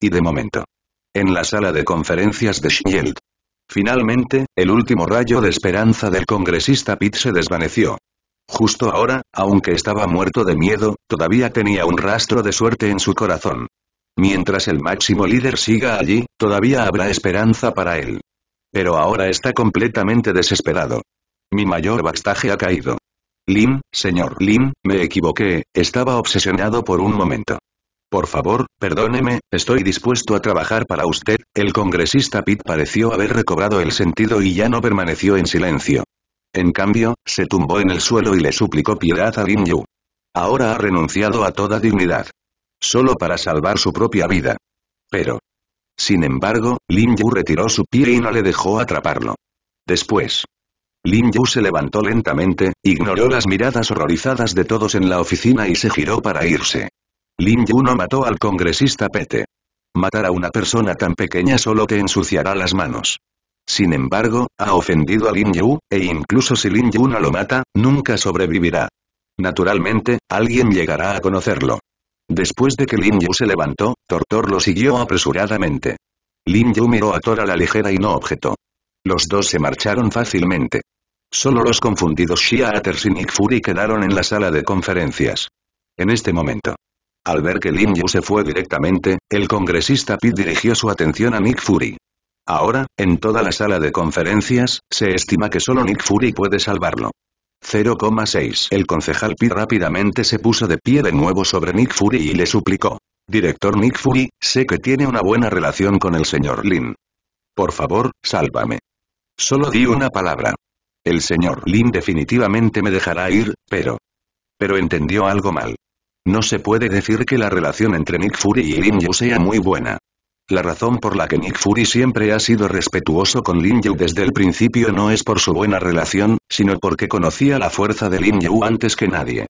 Y de momento, en la sala de conferencias de Shield. Finalmente, el último rayo de esperanza del congresista Pitt se desvaneció. Justo ahora, aunque estaba muerto de miedo, todavía tenía un rastro de suerte en su corazón. Mientras el máximo líder siga allí, todavía habrá esperanza para él. Pero ahora está completamente desesperado. Mi mayor bastaje ha caído. Lim, señor Lim, me equivoqué, estaba obsesionado por un momento. Por favor, perdóneme, estoy dispuesto a trabajar para usted. El congresista Pitt pareció haber recobrado el sentido y ya no permaneció en silencio. En cambio, se tumbó en el suelo y le suplicó piedad a Lin Yu. Ahora ha renunciado a toda dignidad. Solo para salvar su propia vida. Pero. Sin embargo, Lin Yu retiró su pie y no le dejó atraparlo. Después. Lin Yu se levantó lentamente, ignoró las miradas horrorizadas de todos en la oficina y se giró para irse. Lin Yu no mató al congresista Pete. Matar a una persona tan pequeña solo te ensuciará las manos. Sin embargo, ha ofendido a Lin Yu, e incluso si Lin Yu no lo mata, nunca sobrevivirá. Naturalmente, alguien llegará a conocerlo. Después de que Lin Yu se levantó, Tortor lo siguió apresuradamente. Lin Yu miró a Tortor a la ligera y no objetó. Los dos se marcharon fácilmente. Solo los confundidos Shia Atersin y Fury quedaron en la sala de conferencias. En este momento, al ver que Lin Yu se fue directamente, el congresista Pitt dirigió su atención a Nick Fury. Ahora, en toda la sala de conferencias, se estima que solo Nick Fury puede salvarlo. 0,6 El concejal Pitt rápidamente se puso de pie de nuevo sobre Nick Fury y le suplicó. Director Nick Fury, sé que tiene una buena relación con el señor Lin. Por favor, sálvame. Solo di una palabra. El señor Lin definitivamente me dejará ir, pero... Pero entendió algo mal. No se puede decir que la relación entre Nick Fury y Lin Yu sea muy buena. La razón por la que Nick Fury siempre ha sido respetuoso con Lin Yu desde el principio no es por su buena relación, sino porque conocía la fuerza de Lin Yu antes que nadie.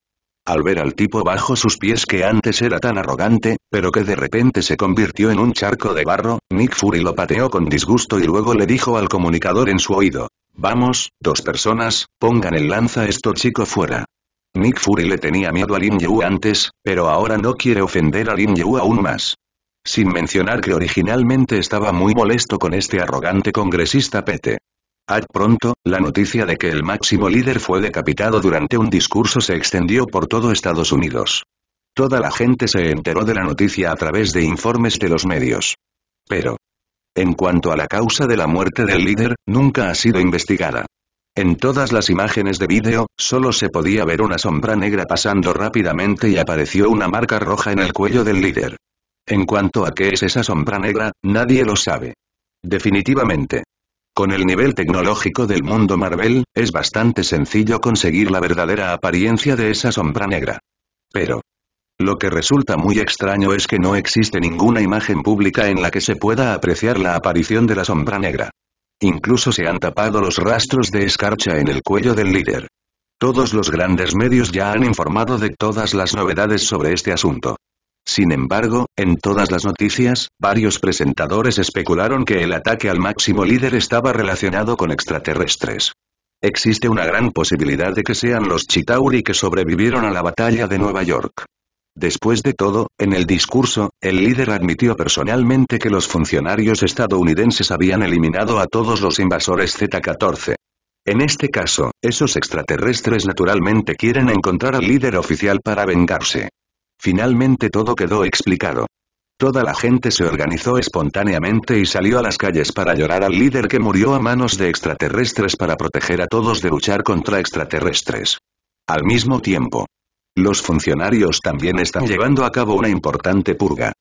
Al ver al tipo bajo sus pies que antes era tan arrogante, pero que de repente se convirtió en un charco de barro, Nick Fury lo pateó con disgusto y luego le dijo al comunicador en su oído. Vamos, dos personas, pongan el lanza esto chico fuera. Nick Fury le tenía miedo a Lin Yu antes, pero ahora no quiere ofender a Lin Yu aún más. Sin mencionar que originalmente estaba muy molesto con este arrogante congresista Pete. Ad pronto, la noticia de que el máximo líder fue decapitado durante un discurso se extendió por todo Estados Unidos. Toda la gente se enteró de la noticia a través de informes de los medios. Pero, en cuanto a la causa de la muerte del líder, nunca ha sido investigada. En todas las imágenes de vídeo, solo se podía ver una sombra negra pasando rápidamente y apareció una marca roja en el cuello del líder. En cuanto a qué es esa sombra negra, nadie lo sabe. Definitivamente. Con el nivel tecnológico del mundo Marvel, es bastante sencillo conseguir la verdadera apariencia de esa sombra negra. Pero, lo que resulta muy extraño es que no existe ninguna imagen pública en la que se pueda apreciar la aparición de la sombra negra. Incluso se han tapado los rastros de escarcha en el cuello del líder. Todos los grandes medios ya han informado de todas las novedades sobre este asunto. Sin embargo, en todas las noticias, varios presentadores especularon que el ataque al máximo líder estaba relacionado con extraterrestres. Existe una gran posibilidad de que sean los Chitauri que sobrevivieron a la batalla de Nueva York. Después de todo, en el discurso, el líder admitió personalmente que los funcionarios estadounidenses habían eliminado a todos los invasores Z-14. En este caso, esos extraterrestres naturalmente quieren encontrar al líder oficial para vengarse. Finalmente todo quedó explicado. Toda la gente se organizó espontáneamente y salió a las calles para llorar al líder que murió a manos de extraterrestres para proteger a todos de luchar contra extraterrestres. Al mismo tiempo, los funcionarios también están llevando a cabo una importante purga.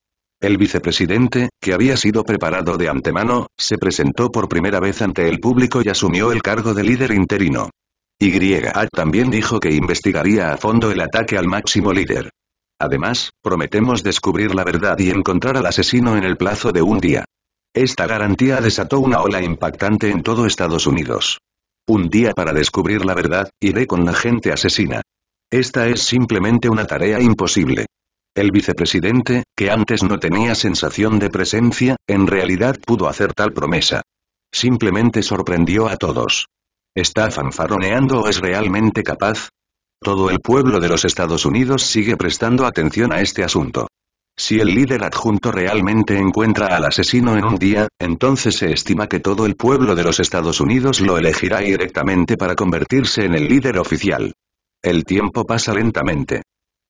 El vicepresidente, que había sido preparado de antemano, se presentó por primera vez ante el público y asumió el cargo de líder interino. YA también dijo que investigaría a fondo el ataque al máximo líder. Además, prometemos descubrir la verdad y encontrar al asesino en el plazo de un día. Esta garantía desató una ola impactante en todo Estados Unidos. Un día para descubrir la verdad, iré con la gente asesina. Esta es simplemente una tarea imposible. El vicepresidente, que antes no tenía sensación de presencia, en realidad pudo hacer tal promesa. Simplemente sorprendió a todos. ¿Está fanfaroneando o es realmente capaz? Todo el pueblo de los Estados Unidos sigue prestando atención a este asunto. Si el líder adjunto realmente encuentra al asesino en un día, entonces se estima que todo el pueblo de los Estados Unidos lo elegirá directamente para convertirse en el líder oficial. El tiempo pasa lentamente.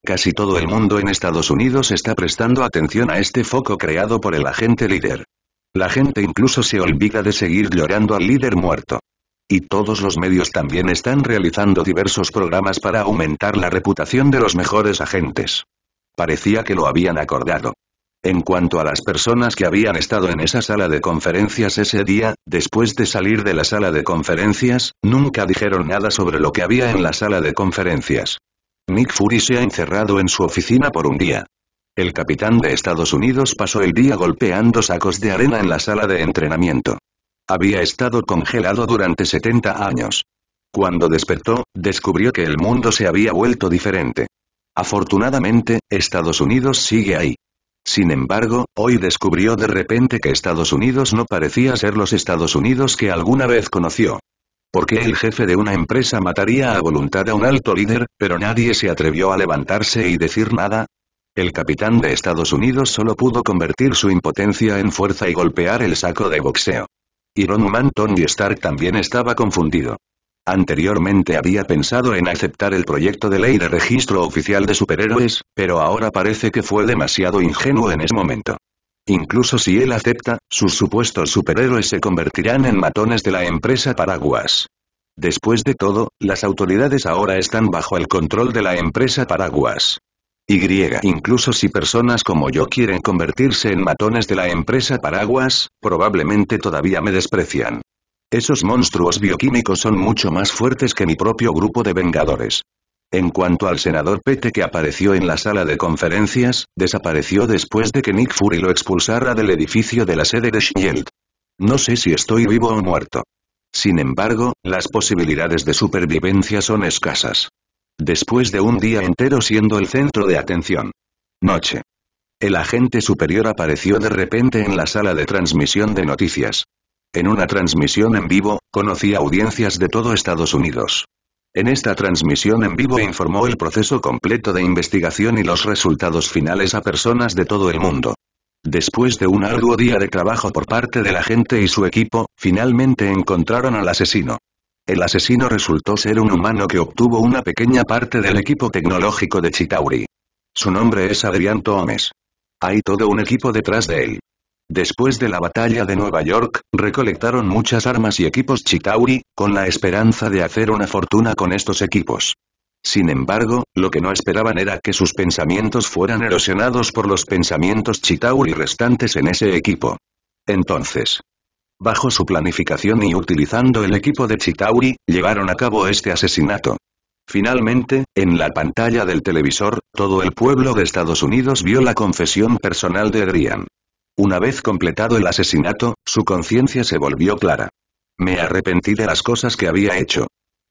Casi todo el mundo en Estados Unidos está prestando atención a este foco creado por el agente líder. La gente incluso se olvida de seguir llorando al líder muerto. Y todos los medios también están realizando diversos programas para aumentar la reputación de los mejores agentes. Parecía que lo habían acordado. En cuanto a las personas que habían estado en esa sala de conferencias ese día, después de salir de la sala de conferencias, nunca dijeron nada sobre lo que había en la sala de conferencias. Nick Fury se ha encerrado en su oficina por un día. El capitán de Estados Unidos pasó el día golpeando sacos de arena en la sala de entrenamiento. Había estado congelado durante 70 años. Cuando despertó, descubrió que el mundo se había vuelto diferente. Afortunadamente, Estados Unidos sigue ahí. Sin embargo, hoy descubrió de repente que Estados Unidos no parecía ser los Estados Unidos que alguna vez conoció. ¿Por qué el jefe de una empresa mataría a voluntad a un alto líder, pero nadie se atrevió a levantarse y decir nada? El capitán de Estados Unidos solo pudo convertir su impotencia en fuerza y golpear el saco de boxeo. Iron Man Tony Stark también estaba confundido. Anteriormente había pensado en aceptar el proyecto de ley de registro oficial de superhéroes, pero ahora parece que fue demasiado ingenuo en ese momento. Incluso si él acepta, sus supuestos superhéroes se convertirán en matones de la empresa Paraguas. Después de todo, las autoridades ahora están bajo el control de la empresa Paraguas. Y incluso si personas como yo quieren convertirse en matones de la empresa Paraguas, probablemente todavía me desprecian. Esos monstruos bioquímicos son mucho más fuertes que mi propio grupo de Vengadores. En cuanto al senador Pete que apareció en la sala de conferencias, desapareció después de que Nick Fury lo expulsara del edificio de la sede de S.H.I.E.L.D. No sé si estoy vivo o muerto. Sin embargo, las posibilidades de supervivencia son escasas. Después de un día entero siendo el centro de atención. Noche. El agente superior apareció de repente en la sala de transmisión de noticias. En una transmisión en vivo, conocí audiencias de todo Estados Unidos. En esta transmisión en vivo informó el proceso completo de investigación y los resultados finales a personas de todo el mundo. Después de un arduo día de trabajo por parte de la gente y su equipo, finalmente encontraron al asesino. El asesino resultó ser un humano que obtuvo una pequeña parte del equipo tecnológico de Chitauri. Su nombre es Adrián Thomas. Hay todo un equipo detrás de él. Después de la batalla de Nueva York, recolectaron muchas armas y equipos Chitauri, con la esperanza de hacer una fortuna con estos equipos. Sin embargo, lo que no esperaban era que sus pensamientos fueran erosionados por los pensamientos Chitauri restantes en ese equipo. Entonces, bajo su planificación y utilizando el equipo de Chitauri, llevaron a cabo este asesinato. Finalmente, en la pantalla del televisor, todo el pueblo de Estados Unidos vio la confesión personal de Adrian. Una vez completado el asesinato, su conciencia se volvió clara. Me arrepentí de las cosas que había hecho.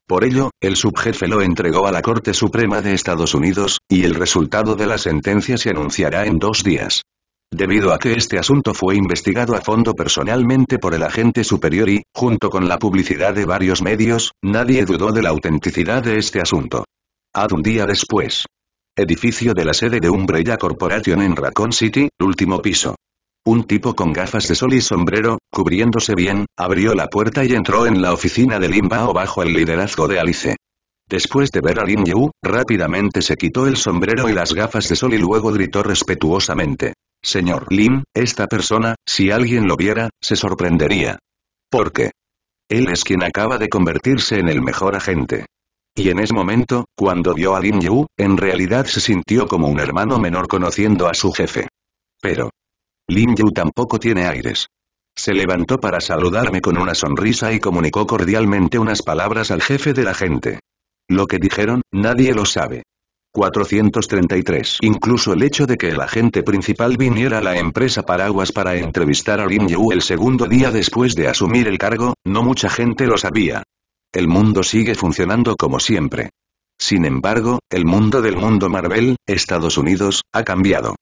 Por ello, el subjefe lo entregó a la Corte Suprema de Estados Unidos, y el resultado de la sentencia se anunciará en dos días. Debido a que este asunto fue investigado a fondo personalmente por el agente superior y, junto con la publicidad de varios medios, nadie dudó de la autenticidad de este asunto. Ad un día después. Edificio de la sede de Umbrella Corporation en Raccoon City, último piso. Un tipo con gafas de sol y sombrero, cubriéndose bien, abrió la puerta y entró en la oficina de Lin Bao bajo el liderazgo de Alice. Después de ver a Lin Yu, rápidamente se quitó el sombrero y las gafas de sol y luego gritó respetuosamente. Señor Lin, esta persona, si alguien lo viera, se sorprendería. ¿Por qué? Él es quien acaba de convertirse en el mejor agente. Y en ese momento, cuando vio a Lin Yu, en realidad se sintió como un hermano menor conociendo a su jefe. Pero, Lin Yu tampoco tiene aires. Se levantó para saludarme con una sonrisa y comunicó cordialmente unas palabras al jefe de la gente. Lo que dijeron, nadie lo sabe. 433. Incluso el hecho de que el agente principal viniera a la empresa Paraguas para entrevistar a Lin Yu el segundo día después de asumir el cargo, no mucha gente lo sabía. El mundo sigue funcionando como siempre. Sin embargo, el mundo del mundo Marvel, Estados Unidos, ha cambiado.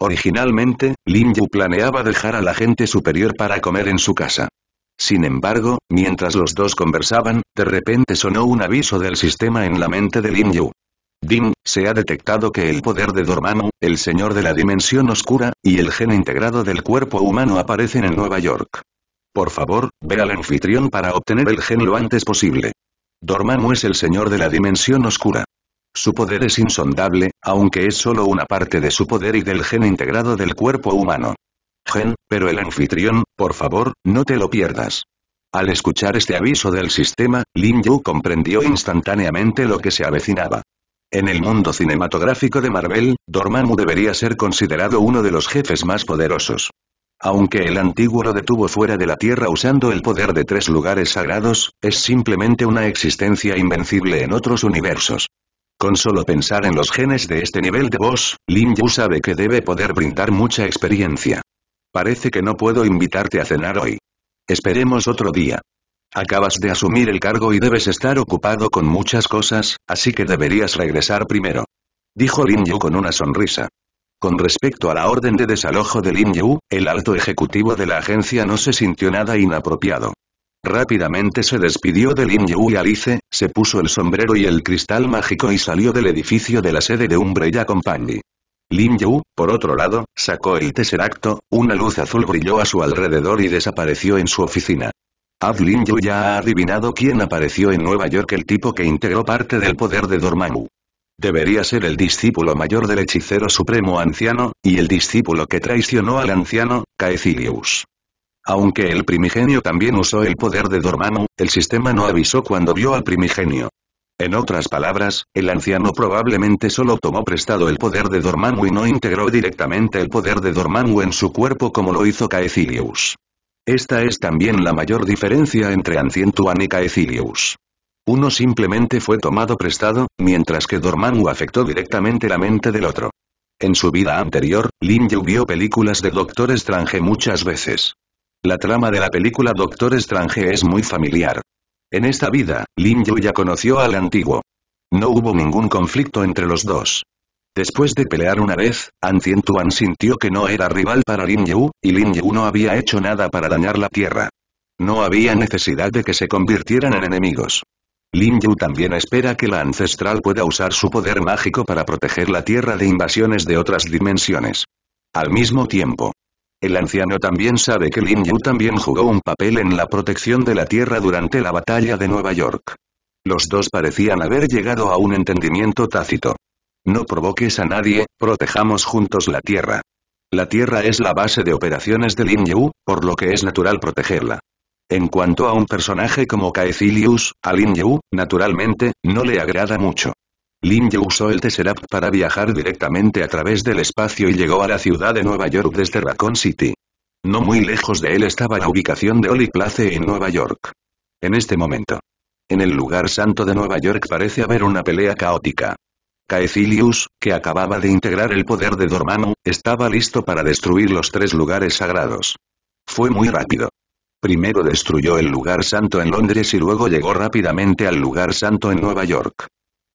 Originalmente, Lin Yu planeaba dejar a la gente superior para comer en su casa. Sin embargo, mientras los dos conversaban, de repente sonó un aviso del sistema en la mente de Lin Yu. Dim, se ha detectado que el poder de Dormammu, el señor de la dimensión oscura, y el gen integrado del cuerpo humano aparecen en Nueva York. Por favor, ve al anfitrión para obtener el gen lo antes posible. Dormammu es el señor de la dimensión oscura. Su poder es insondable, aunque es solo una parte de su poder y del gen integrado del cuerpo humano. Gen, pero el anfitrión, por favor, no te lo pierdas. Al escuchar este aviso del sistema, Lin Yu comprendió instantáneamente lo que se avecinaba. En el mundo cinematográfico de Marvel, Dormammu debería ser considerado uno de los jefes más poderosos. Aunque el antiguo lo detuvo fuera de la Tierra usando el poder de tres lugares sagrados, es simplemente una existencia invencible en otros universos. Con solo pensar en los genes de este nivel de voz, Lin Yu sabe que debe poder brindar mucha experiencia. Parece que no puedo invitarte a cenar hoy. Esperemos otro día. Acabas de asumir el cargo y debes estar ocupado con muchas cosas, así que deberías regresar primero. Dijo Lin Yu con una sonrisa. Con respecto a la orden de desalojo de Lin Yu, el alto ejecutivo de la agencia no se sintió nada inapropiado. Rápidamente se despidió de Lin Yu y Alice, se puso el sombrero y el cristal mágico y salió del edificio de la sede de Umbrella Company. Lin Yu, por otro lado, sacó el tesseracto, una luz azul brilló a su alrededor y desapareció en su oficina. Ad Lin Yu ya ha adivinado quién apareció en Nueva York el tipo que integró parte del poder de Dormammu. Debería ser el discípulo mayor del hechicero supremo anciano, y el discípulo que traicionó al anciano, Caecilius. Aunque el primigenio también usó el poder de Dormammu, el sistema no avisó cuando vio al primigenio. En otras palabras, el anciano probablemente solo tomó prestado el poder de Dormammu y no integró directamente el poder de Dormammu en su cuerpo como lo hizo Caecilius. Esta es también la mayor diferencia entre Ancientuan y Caecilius. Uno simplemente fue tomado prestado, mientras que Dormammu afectó directamente la mente del otro. En su vida anterior, Lin Yu vio películas de Doctor Strange muchas veces. La trama de la película Doctor Strange es muy familiar. En esta vida, Lin ya conoció al antiguo. No hubo ningún conflicto entre los dos. Después de pelear una vez, An Tuan sintió que no era rival para Lin Yu, y Lin Yu no había hecho nada para dañar la tierra. No había necesidad de que se convirtieran en enemigos. Lin Yu también espera que la ancestral pueda usar su poder mágico para proteger la tierra de invasiones de otras dimensiones. Al mismo tiempo, el anciano también sabe que Lin Yu también jugó un papel en la protección de la Tierra durante la batalla de Nueva York. Los dos parecían haber llegado a un entendimiento tácito. No provoques a nadie, protejamos juntos la Tierra. La Tierra es la base de operaciones de Lin Yu, por lo que es natural protegerla. En cuanto a un personaje como Caecilius, a Lin Yu, naturalmente, no le agrada mucho. Lynch usó el Tesseract para viajar directamente a través del espacio y llegó a la ciudad de Nueva York desde Raccoon City. No muy lejos de él estaba la ubicación de Holy Place en Nueva York. En este momento. En el lugar santo de Nueva York parece haber una pelea caótica. Caecilius, que acababa de integrar el poder de Dormammu, estaba listo para destruir los tres lugares sagrados. Fue muy rápido. Primero destruyó el lugar santo en Londres y luego llegó rápidamente al lugar santo en Nueva York.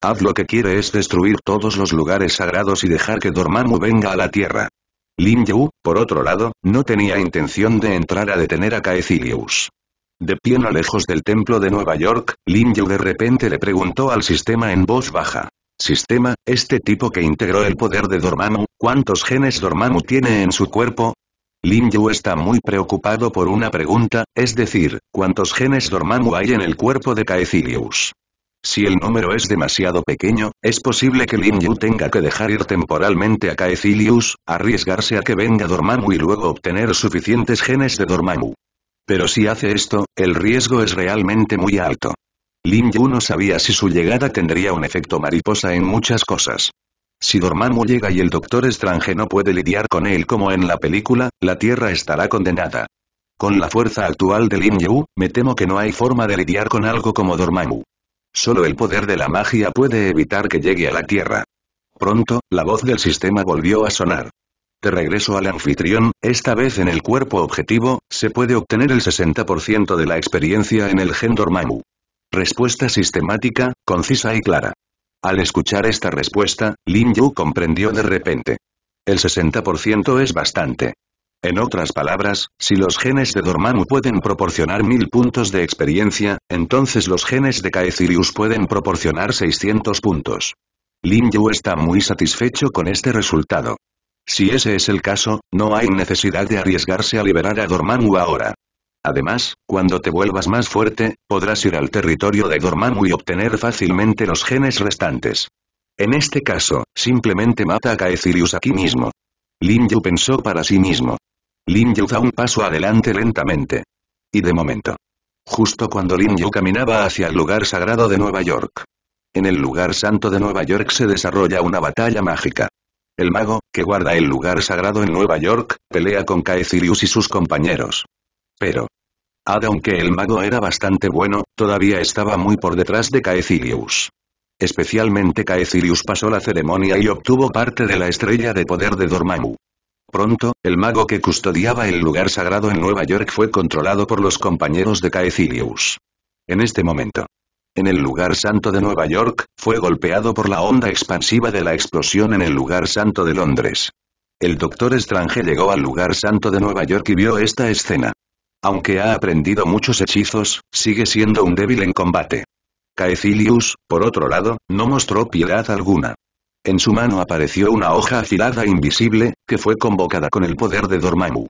Haz lo que quiere es destruir todos los lugares sagrados y dejar que Dormammu venga a la Tierra. Lin Yu, por otro lado, no tenía intención de entrar a detener a Caecilius. De pie no lejos del templo de Nueva York, Lin Yu de repente le preguntó al sistema en voz baja. Sistema, este tipo que integró el poder de Dormammu, ¿cuántos genes Dormammu tiene en su cuerpo? Lin Yu está muy preocupado por una pregunta, es decir, ¿cuántos genes Dormammu hay en el cuerpo de Caecilius? Si el número es demasiado pequeño, es posible que Lin Yu tenga que dejar ir temporalmente a Caecilius, arriesgarse a que venga Dormammu y luego obtener suficientes genes de Dormammu. Pero si hace esto, el riesgo es realmente muy alto. Lin Yu no sabía si su llegada tendría un efecto mariposa en muchas cosas. Si Dormammu llega y el Doctor extranjero no puede lidiar con él como en la película, la Tierra estará condenada. Con la fuerza actual de Lin Yu, me temo que no hay forma de lidiar con algo como Dormammu. Solo el poder de la magia puede evitar que llegue a la Tierra. Pronto, la voz del sistema volvió a sonar. De regreso al anfitrión, esta vez en el cuerpo objetivo, se puede obtener el 60% de la experiencia en el Gendor Mamu. Respuesta sistemática, concisa y clara. Al escuchar esta respuesta, Lin Yu comprendió de repente. El 60% es bastante. En otras palabras, si los genes de Dormammu pueden proporcionar mil puntos de experiencia, entonces los genes de Caecilius pueden proporcionar 600 puntos. Lin Yu está muy satisfecho con este resultado. Si ese es el caso, no hay necesidad de arriesgarse a liberar a Dormammu ahora. Además, cuando te vuelvas más fuerte, podrás ir al territorio de Dormammu y obtener fácilmente los genes restantes. En este caso, simplemente mata a Caecilius aquí mismo. Lin Yu pensó para sí mismo. Lin Yu da un paso adelante lentamente. Y de momento. Justo cuando Lin Yu caminaba hacia el lugar sagrado de Nueva York. En el lugar santo de Nueva York se desarrolla una batalla mágica. El mago, que guarda el lugar sagrado en Nueva York, pelea con Caecilius y sus compañeros. Pero. Ada aunque el mago era bastante bueno, todavía estaba muy por detrás de Caecilius. Especialmente Caecilius pasó la ceremonia y obtuvo parte de la estrella de poder de Dormammu. Pronto, el mago que custodiaba el lugar sagrado en Nueva York fue controlado por los compañeros de Caecilius. En este momento. En el lugar santo de Nueva York, fue golpeado por la onda expansiva de la explosión en el lugar santo de Londres. El doctor Strange llegó al lugar santo de Nueva York y vio esta escena. Aunque ha aprendido muchos hechizos, sigue siendo un débil en combate. Caecilius, por otro lado, no mostró piedad alguna. En su mano apareció una hoja afilada e invisible, que fue convocada con el poder de Dormammu.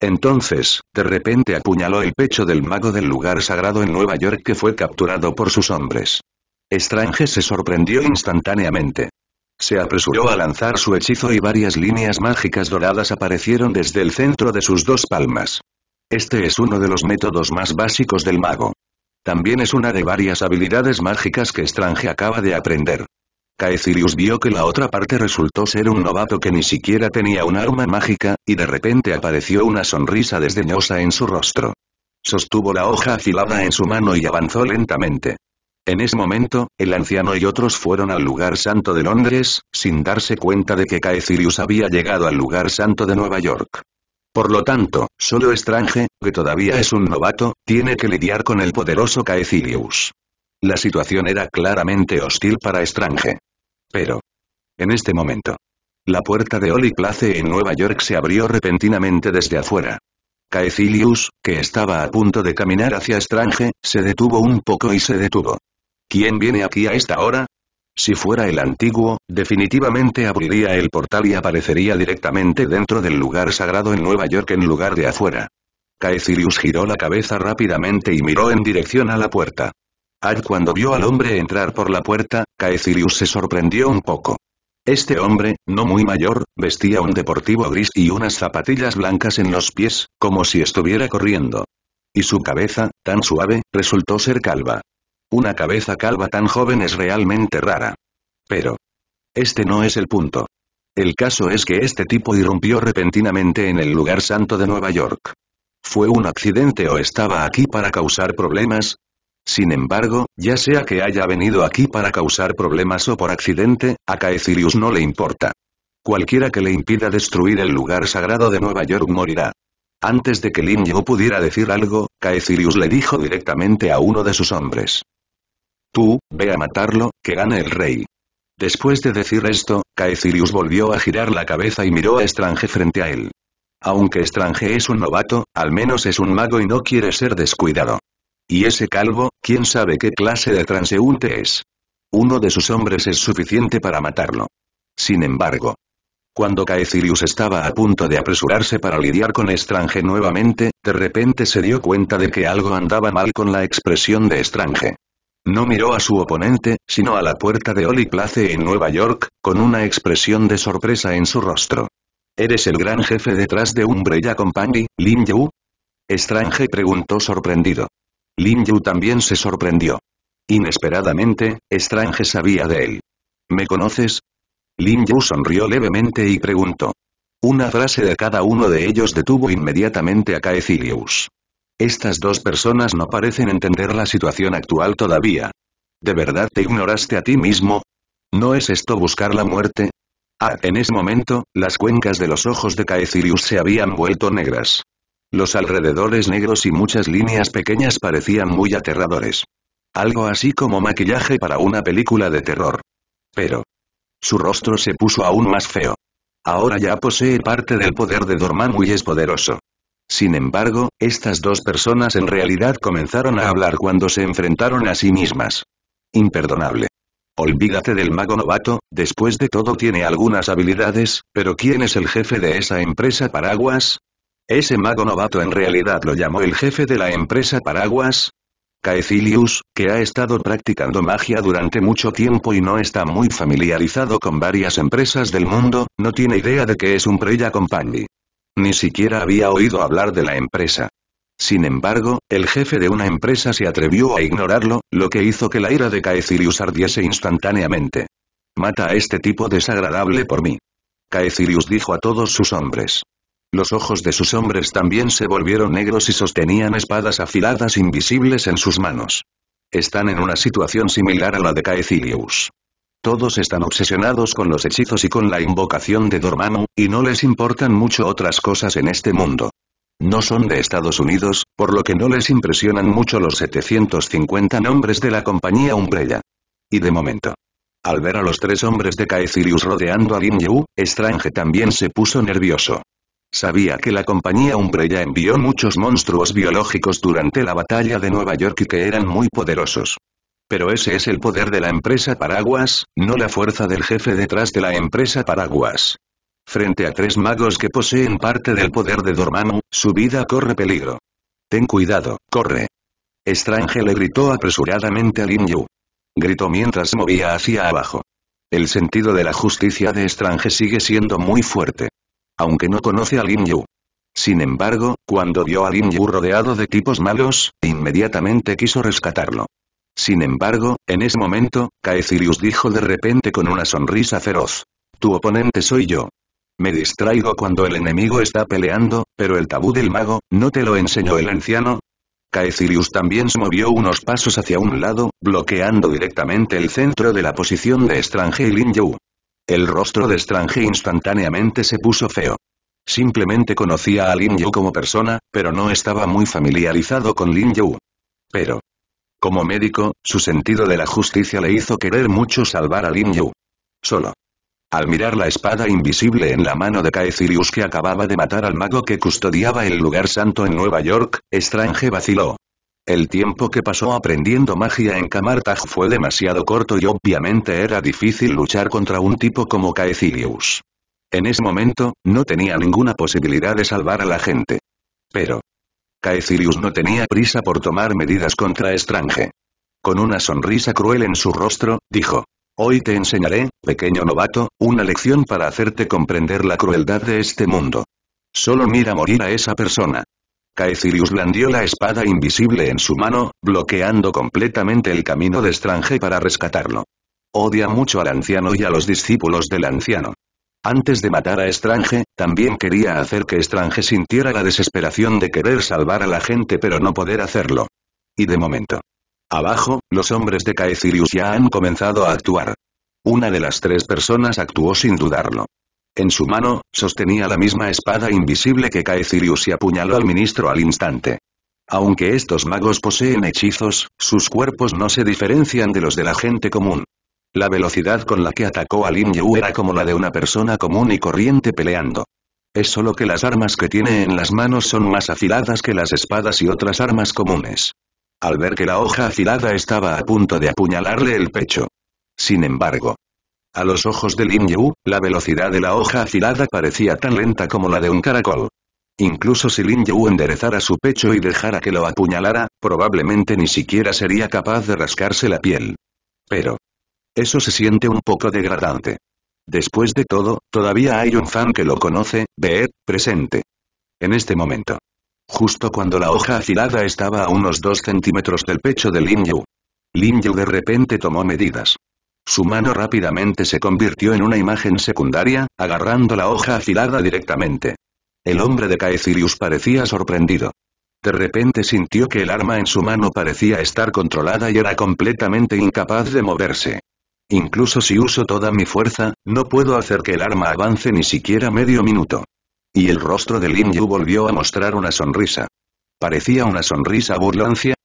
Entonces, de repente apuñaló el pecho del mago del lugar sagrado en Nueva York que fue capturado por sus hombres. Strange se sorprendió instantáneamente. Se apresuró a lanzar su hechizo y varias líneas mágicas doradas aparecieron desde el centro de sus dos palmas. Este es uno de los métodos más básicos del mago. También es una de varias habilidades mágicas que Strange acaba de aprender. Caecilius vio que la otra parte resultó ser un novato que ni siquiera tenía un arma mágica, y de repente apareció una sonrisa desdeñosa en su rostro. Sostuvo la hoja afilada en su mano y avanzó lentamente. En ese momento, el anciano y otros fueron al lugar santo de Londres, sin darse cuenta de que Caecilius había llegado al lugar santo de Nueva York. Por lo tanto, solo Strange, que todavía es un novato, tiene que lidiar con el poderoso Caecilius. La situación era claramente hostil para Strange. Pero. En este momento. La puerta de Oli Place en Nueva York se abrió repentinamente desde afuera. Caecilius, que estaba a punto de caminar hacia Strange, se detuvo un poco y se detuvo. ¿Quién viene aquí a esta hora? Si fuera el antiguo, definitivamente abriría el portal y aparecería directamente dentro del lugar sagrado en Nueva York en lugar de afuera. Caecilius giró la cabeza rápidamente y miró en dirección a la puerta. Ad cuando vio al hombre entrar por la puerta, Caecilius se sorprendió un poco. Este hombre, no muy mayor, vestía un deportivo gris y unas zapatillas blancas en los pies, como si estuviera corriendo. Y su cabeza, tan suave, resultó ser calva. Una cabeza calva tan joven es realmente rara. Pero. Este no es el punto. El caso es que este tipo irrumpió repentinamente en el lugar santo de Nueva York. ¿Fue un accidente o estaba aquí para causar problemas? Sin embargo, ya sea que haya venido aquí para causar problemas o por accidente, a Caecilius no le importa. Cualquiera que le impida destruir el lugar sagrado de Nueva York morirá. Antes de que Lin Yu pudiera decir algo, Caecilius le dijo directamente a uno de sus hombres. Tú, ve a matarlo, que gane el rey. Después de decir esto, Caecilius volvió a girar la cabeza y miró a Strange frente a él. Aunque Strange es un novato, al menos es un mago y no quiere ser descuidado. Y ese calvo, quién sabe qué clase de transeúnte es. Uno de sus hombres es suficiente para matarlo. Sin embargo, cuando Caecilius estaba a punto de apresurarse para lidiar con Estrange nuevamente, de repente se dio cuenta de que algo andaba mal con la expresión de Estrange. No miró a su oponente, sino a la puerta de Oli Place en Nueva York, con una expresión de sorpresa en su rostro. ¿Eres el gran jefe detrás de Umbrella Company, Lin Yu? Estrange preguntó sorprendido. Lin Yu también se sorprendió. Inesperadamente, Strange sabía de él. ¿Me conoces? Lin Yu sonrió levemente y preguntó. Una frase de cada uno de ellos detuvo inmediatamente a Caecilius. Estas dos personas no parecen entender la situación actual todavía. ¿De verdad te ignoraste a ti mismo? ¿No es esto buscar la muerte? Ah, en ese momento, las cuencas de los ojos de Caecilius se habían vuelto negras. Los alrededores negros y muchas líneas pequeñas parecían muy aterradores. Algo así como maquillaje para una película de terror. Pero. Su rostro se puso aún más feo. Ahora ya posee parte del poder de Dormammu y es poderoso. Sin embargo, estas dos personas en realidad comenzaron a hablar cuando se enfrentaron a sí mismas. Imperdonable. Olvídate del mago novato, después de todo tiene algunas habilidades, pero ¿quién es el jefe de esa empresa paraguas? Ese mago novato en realidad lo llamó el jefe de la empresa Paraguas. Caecilius, que ha estado practicando magia durante mucho tiempo y no está muy familiarizado con varias empresas del mundo, no tiene idea de que es un Preya Company. Ni siquiera había oído hablar de la empresa. Sin embargo, el jefe de una empresa se atrevió a ignorarlo, lo que hizo que la ira de Caecilius ardiese instantáneamente. Mata a este tipo desagradable por mí. Caecilius dijo a todos sus hombres. Los ojos de sus hombres también se volvieron negros y sostenían espadas afiladas invisibles en sus manos. Están en una situación similar a la de Caecilius. Todos están obsesionados con los hechizos y con la invocación de Dormammu, y no les importan mucho otras cosas en este mundo. No son de Estados Unidos, por lo que no les impresionan mucho los 750 nombres de la compañía Umbrella. Y de momento. Al ver a los tres hombres de Caecilius rodeando a Lin Yu, Strange también se puso nervioso. Sabía que la compañía Umbrella envió muchos monstruos biológicos durante la batalla de Nueva York y que eran muy poderosos. Pero ese es el poder de la empresa Paraguas, no la fuerza del jefe detrás de la empresa Paraguas. Frente a tres magos que poseen parte del poder de Dormammu, su vida corre peligro. Ten cuidado, corre. Strange le gritó apresuradamente a Lin Yu. Gritó mientras movía hacia abajo. El sentido de la justicia de Strange sigue siendo muy fuerte aunque no conoce a Lin Yu. Sin embargo, cuando vio a Lin Yu rodeado de tipos malos, inmediatamente quiso rescatarlo. Sin embargo, en ese momento, Caecilius dijo de repente con una sonrisa feroz. Tu oponente soy yo. Me distraigo cuando el enemigo está peleando, pero el tabú del mago, ¿no te lo enseñó el anciano? Caecilius también se movió unos pasos hacia un lado, bloqueando directamente el centro de la posición de extranjero y Lin Yu. El rostro de Strange instantáneamente se puso feo. Simplemente conocía a Lin Yu como persona, pero no estaba muy familiarizado con Lin Yu. Pero, como médico, su sentido de la justicia le hizo querer mucho salvar a Lin Yu. Solo. Al mirar la espada invisible en la mano de Caecilius que acababa de matar al mago que custodiaba el lugar santo en Nueva York, Strange vaciló. El tiempo que pasó aprendiendo magia en Camartag fue demasiado corto y obviamente era difícil luchar contra un tipo como Caecilius. En ese momento, no tenía ninguna posibilidad de salvar a la gente. Pero... Caecilius no tenía prisa por tomar medidas contra Estrange. Con una sonrisa cruel en su rostro, dijo. Hoy te enseñaré, pequeño novato, una lección para hacerte comprender la crueldad de este mundo. Solo mira morir a esa persona. Caecilius blandió la espada invisible en su mano, bloqueando completamente el camino de Strange para rescatarlo. Odia mucho al anciano y a los discípulos del anciano. Antes de matar a Strange, también quería hacer que Strange sintiera la desesperación de querer salvar a la gente pero no poder hacerlo. Y de momento. Abajo, los hombres de Caecilius ya han comenzado a actuar. Una de las tres personas actuó sin dudarlo. En su mano, sostenía la misma espada invisible que Caecilius y apuñaló al ministro al instante. Aunque estos magos poseen hechizos, sus cuerpos no se diferencian de los de la gente común. La velocidad con la que atacó a Lin Yu era como la de una persona común y corriente peleando. Es solo que las armas que tiene en las manos son más afiladas que las espadas y otras armas comunes. Al ver que la hoja afilada estaba a punto de apuñalarle el pecho. Sin embargo, a los ojos de Lin Yu, la velocidad de la hoja afilada parecía tan lenta como la de un caracol. Incluso si Lin Yu enderezara su pecho y dejara que lo apuñalara, probablemente ni siquiera sería capaz de rascarse la piel. Pero... Eso se siente un poco degradante. Después de todo, todavía hay un fan que lo conoce, ver, presente. En este momento. Justo cuando la hoja afilada estaba a unos 2 centímetros del pecho de Lin Yu. Lin Yu de repente tomó medidas. Su mano rápidamente se convirtió en una imagen secundaria, agarrando la hoja afilada directamente. El hombre de Caecilius parecía sorprendido. De repente sintió que el arma en su mano parecía estar controlada y era completamente incapaz de moverse. Incluso si uso toda mi fuerza, no puedo hacer que el arma avance ni siquiera medio minuto. Y el rostro de Lin Yu volvió a mostrar una sonrisa. Parecía una sonrisa burlancia,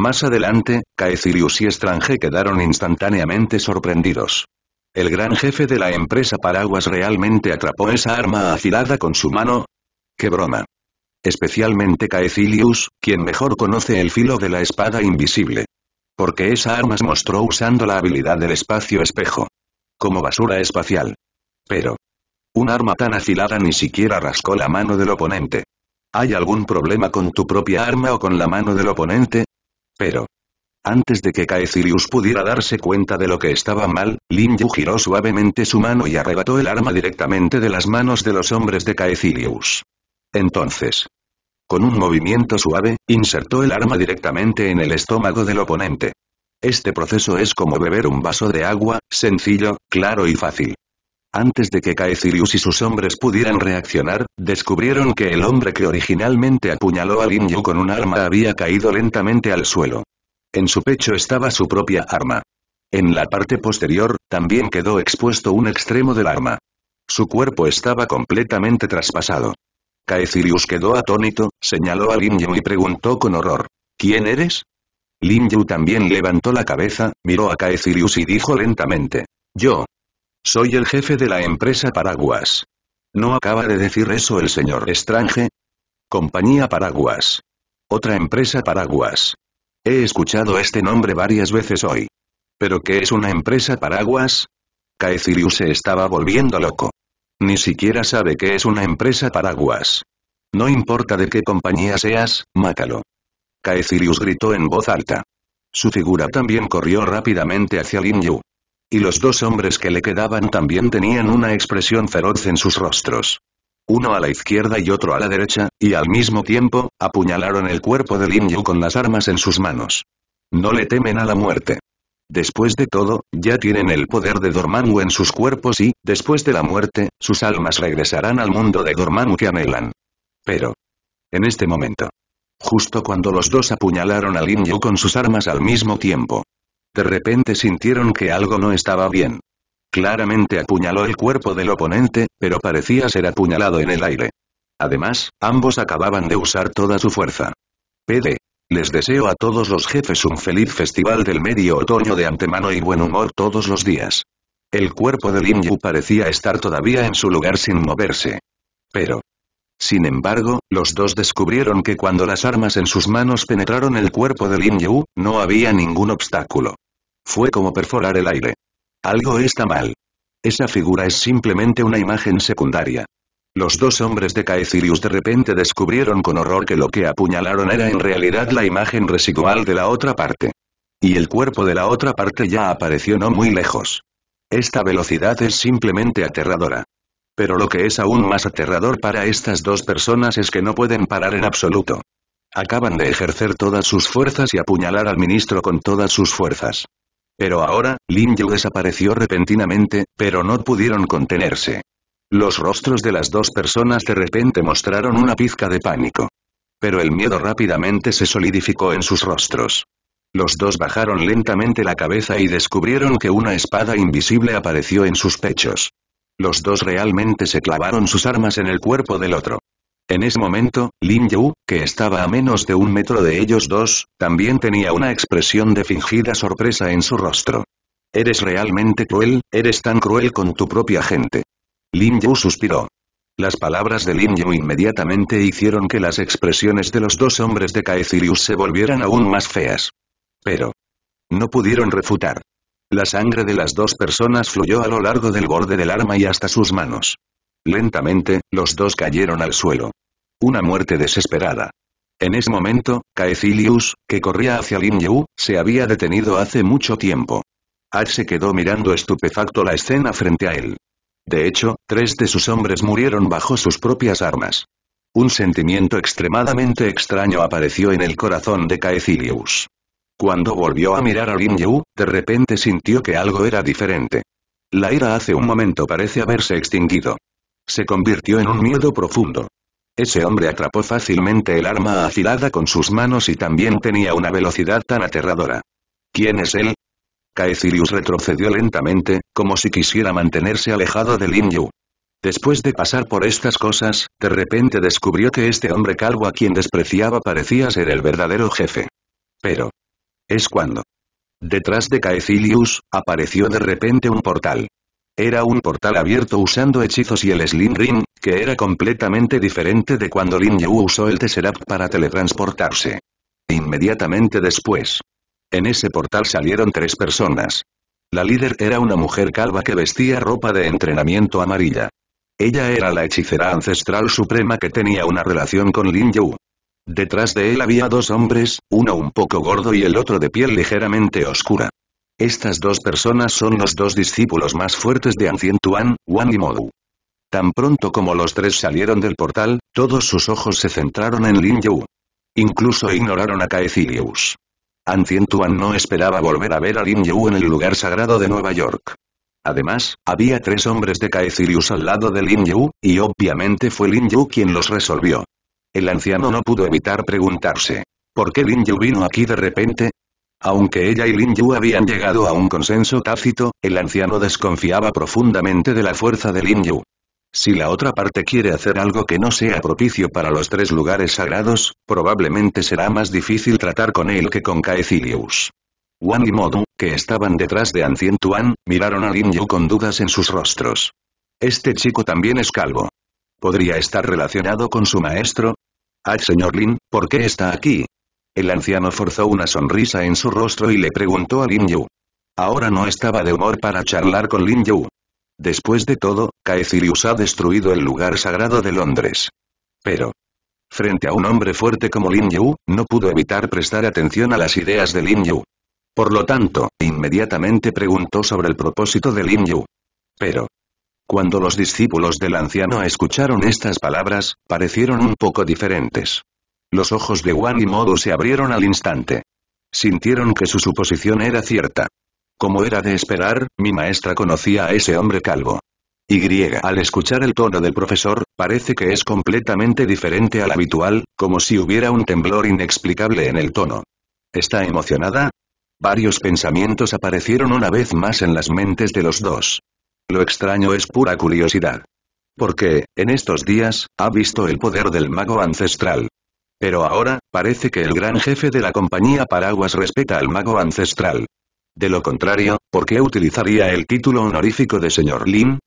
más adelante, Caecilius y Strange quedaron instantáneamente sorprendidos. ¿El gran jefe de la empresa Paraguas realmente atrapó esa arma afilada con su mano? ¡Qué broma! Especialmente Caecilius, quien mejor conoce el filo de la espada invisible. Porque esa arma se mostró usando la habilidad del espacio-espejo. Como basura espacial. Pero. Un arma tan afilada ni siquiera rascó la mano del oponente. ¿Hay algún problema con tu propia arma o con la mano del oponente? Pero. Antes de que Caecilius pudiera darse cuenta de lo que estaba mal, Lin Yu giró suavemente su mano y arrebató el arma directamente de las manos de los hombres de Caecilius. Entonces. Con un movimiento suave, insertó el arma directamente en el estómago del oponente. Este proceso es como beber un vaso de agua, sencillo, claro y fácil. Antes de que Caecilius y sus hombres pudieran reaccionar, descubrieron que el hombre que originalmente apuñaló a Lin Yu con un arma había caído lentamente al suelo. En su pecho estaba su propia arma. En la parte posterior, también quedó expuesto un extremo del arma. Su cuerpo estaba completamente traspasado. Caecilius quedó atónito, señaló a Lin Yu y preguntó con horror. ¿Quién eres? Lin Yu también levantó la cabeza, miró a Caecilius y dijo lentamente. Yo, soy el jefe de la empresa Paraguas. ¿No acaba de decir eso el señor Strange? Compañía Paraguas. Otra empresa Paraguas. He escuchado este nombre varias veces hoy. ¿Pero qué es una empresa Paraguas? Caecilius se estaba volviendo loco. Ni siquiera sabe qué es una empresa Paraguas. No importa de qué compañía seas, mátalo. Caecilius gritó en voz alta. Su figura también corrió rápidamente hacia Lin Yu. Y los dos hombres que le quedaban también tenían una expresión feroz en sus rostros. Uno a la izquierda y otro a la derecha, y al mismo tiempo, apuñalaron el cuerpo de Lin Yu con las armas en sus manos. No le temen a la muerte. Después de todo, ya tienen el poder de Dormammu en sus cuerpos y, después de la muerte, sus almas regresarán al mundo de Dormammu que anhelan. Pero... En este momento. Justo cuando los dos apuñalaron a Lin Yu con sus armas al mismo tiempo, de repente sintieron que algo no estaba bien. Claramente apuñaló el cuerpo del oponente, pero parecía ser apuñalado en el aire. Además, ambos acababan de usar toda su fuerza. PD. Les deseo a todos los jefes un feliz festival del medio otoño de antemano y buen humor todos los días. El cuerpo de Lin Yu parecía estar todavía en su lugar sin moverse. Pero. Sin embargo, los dos descubrieron que cuando las armas en sus manos penetraron el cuerpo de Lin Yu, no había ningún obstáculo. Fue como perforar el aire. Algo está mal. Esa figura es simplemente una imagen secundaria. Los dos hombres de Caecilius de repente descubrieron con horror que lo que apuñalaron era en realidad la imagen residual de la otra parte. Y el cuerpo de la otra parte ya apareció no muy lejos. Esta velocidad es simplemente aterradora. Pero lo que es aún más aterrador para estas dos personas es que no pueden parar en absoluto. Acaban de ejercer todas sus fuerzas y apuñalar al ministro con todas sus fuerzas. Pero ahora, Lin Yu desapareció repentinamente, pero no pudieron contenerse. Los rostros de las dos personas de repente mostraron una pizca de pánico. Pero el miedo rápidamente se solidificó en sus rostros. Los dos bajaron lentamente la cabeza y descubrieron que una espada invisible apareció en sus pechos. Los dos realmente se clavaron sus armas en el cuerpo del otro. En ese momento, Lin Yu, que estaba a menos de un metro de ellos dos, también tenía una expresión de fingida sorpresa en su rostro. Eres realmente cruel, eres tan cruel con tu propia gente. Lin Yu suspiró. Las palabras de Lin Yu inmediatamente hicieron que las expresiones de los dos hombres de Caecilius se volvieran aún más feas. Pero. No pudieron refutar. La sangre de las dos personas fluyó a lo largo del borde del arma y hasta sus manos. Lentamente, los dos cayeron al suelo. Una muerte desesperada. En ese momento, Caecilius, que corría hacia Lin Yu, se había detenido hace mucho tiempo. al se quedó mirando estupefacto la escena frente a él. De hecho, tres de sus hombres murieron bajo sus propias armas. Un sentimiento extremadamente extraño apareció en el corazón de Caecilius. Cuando volvió a mirar a Lin Yu, de repente sintió que algo era diferente. La ira hace un momento parece haberse extinguido. Se convirtió en un miedo profundo. Ese hombre atrapó fácilmente el arma afilada con sus manos y también tenía una velocidad tan aterradora. ¿Quién es él? Caecilius retrocedió lentamente, como si quisiera mantenerse alejado de Lin Yu. Después de pasar por estas cosas, de repente descubrió que este hombre calvo a quien despreciaba parecía ser el verdadero jefe. Pero... Es cuando... Detrás de Caecilius, apareció de repente un portal. Era un portal abierto usando hechizos y el Slim Ring, que era completamente diferente de cuando Lin Yu usó el Tesseract para teletransportarse. Inmediatamente después. En ese portal salieron tres personas. La líder era una mujer calva que vestía ropa de entrenamiento amarilla. Ella era la hechicera ancestral suprema que tenía una relación con Lin Yu. Detrás de él había dos hombres, uno un poco gordo y el otro de piel ligeramente oscura. Estas dos personas son los dos discípulos más fuertes de Ancien Tuan, Wan y Modu. Tan pronto como los tres salieron del portal, todos sus ojos se centraron en Lin Yu. Incluso ignoraron a Caecilius. Ancien Tuan no esperaba volver a ver a Lin Yu en el lugar sagrado de Nueva York. Además, había tres hombres de Caecilius al lado de Lin Yu, y obviamente fue Lin Yu quien los resolvió. El anciano no pudo evitar preguntarse. ¿Por qué Lin Yu vino aquí de repente? Aunque ella y Lin Yu habían llegado a un consenso tácito, el anciano desconfiaba profundamente de la fuerza de Lin Yu. Si la otra parte quiere hacer algo que no sea propicio para los tres lugares sagrados, probablemente será más difícil tratar con él que con Caecilius. Wan y Modu, que estaban detrás de Ancien Tuan, miraron a Lin Yu con dudas en sus rostros. Este chico también es calvo. ¿Podría estar relacionado con su maestro? Ah señor Lin, ¿por qué está aquí? El anciano forzó una sonrisa en su rostro y le preguntó a Lin Yu. Ahora no estaba de humor para charlar con Lin Yu. Después de todo, Caecilius ha destruido el lugar sagrado de Londres. Pero, Frente a un hombre fuerte como Lin Yu, no pudo evitar prestar atención a las ideas de Lin Yu. Por lo tanto, inmediatamente preguntó sobre el propósito de Lin Yu. Pero, cuando los discípulos del anciano escucharon estas palabras, parecieron un poco diferentes. Los ojos de y Modo se abrieron al instante. Sintieron que su suposición era cierta. Como era de esperar, mi maestra conocía a ese hombre calvo. Y al escuchar el tono del profesor, parece que es completamente diferente al habitual, como si hubiera un temblor inexplicable en el tono. ¿Está emocionada? Varios pensamientos aparecieron una vez más en las mentes de los dos. Lo extraño es pura curiosidad. Porque, en estos días, ha visto el poder del mago ancestral. Pero ahora, parece que el gran jefe de la compañía Paraguas respeta al mago ancestral. De lo contrario, ¿por qué utilizaría el título honorífico de señor Lin?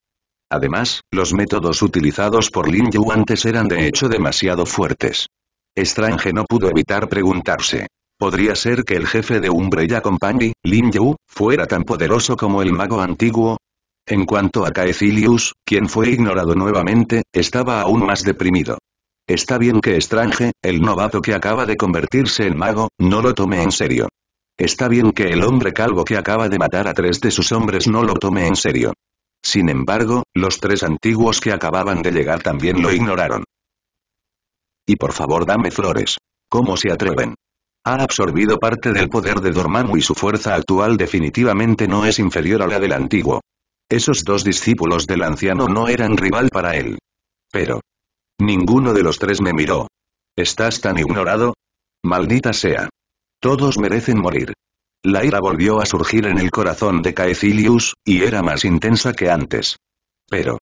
Además, los métodos utilizados por Lin Yu antes eran de hecho demasiado fuertes. Strange no pudo evitar preguntarse. ¿Podría ser que el jefe de Umbrella Company, Lin Yu, fuera tan poderoso como el mago antiguo? En cuanto a Caecilius, quien fue ignorado nuevamente, estaba aún más deprimido. Está bien que Estrange, el novato que acaba de convertirse en mago, no lo tome en serio. Está bien que el hombre calvo que acaba de matar a tres de sus hombres no lo tome en serio. Sin embargo, los tres antiguos que acababan de llegar también lo ignoraron. Y por favor dame flores. ¿Cómo se atreven? Ha absorbido parte del poder de Dormammu y su fuerza actual definitivamente no es inferior a la del antiguo. Esos dos discípulos del anciano no eran rival para él. Pero, Ninguno de los tres me miró. ¿Estás tan ignorado? Maldita sea. Todos merecen morir. La ira volvió a surgir en el corazón de Caecilius, y era más intensa que antes. Pero.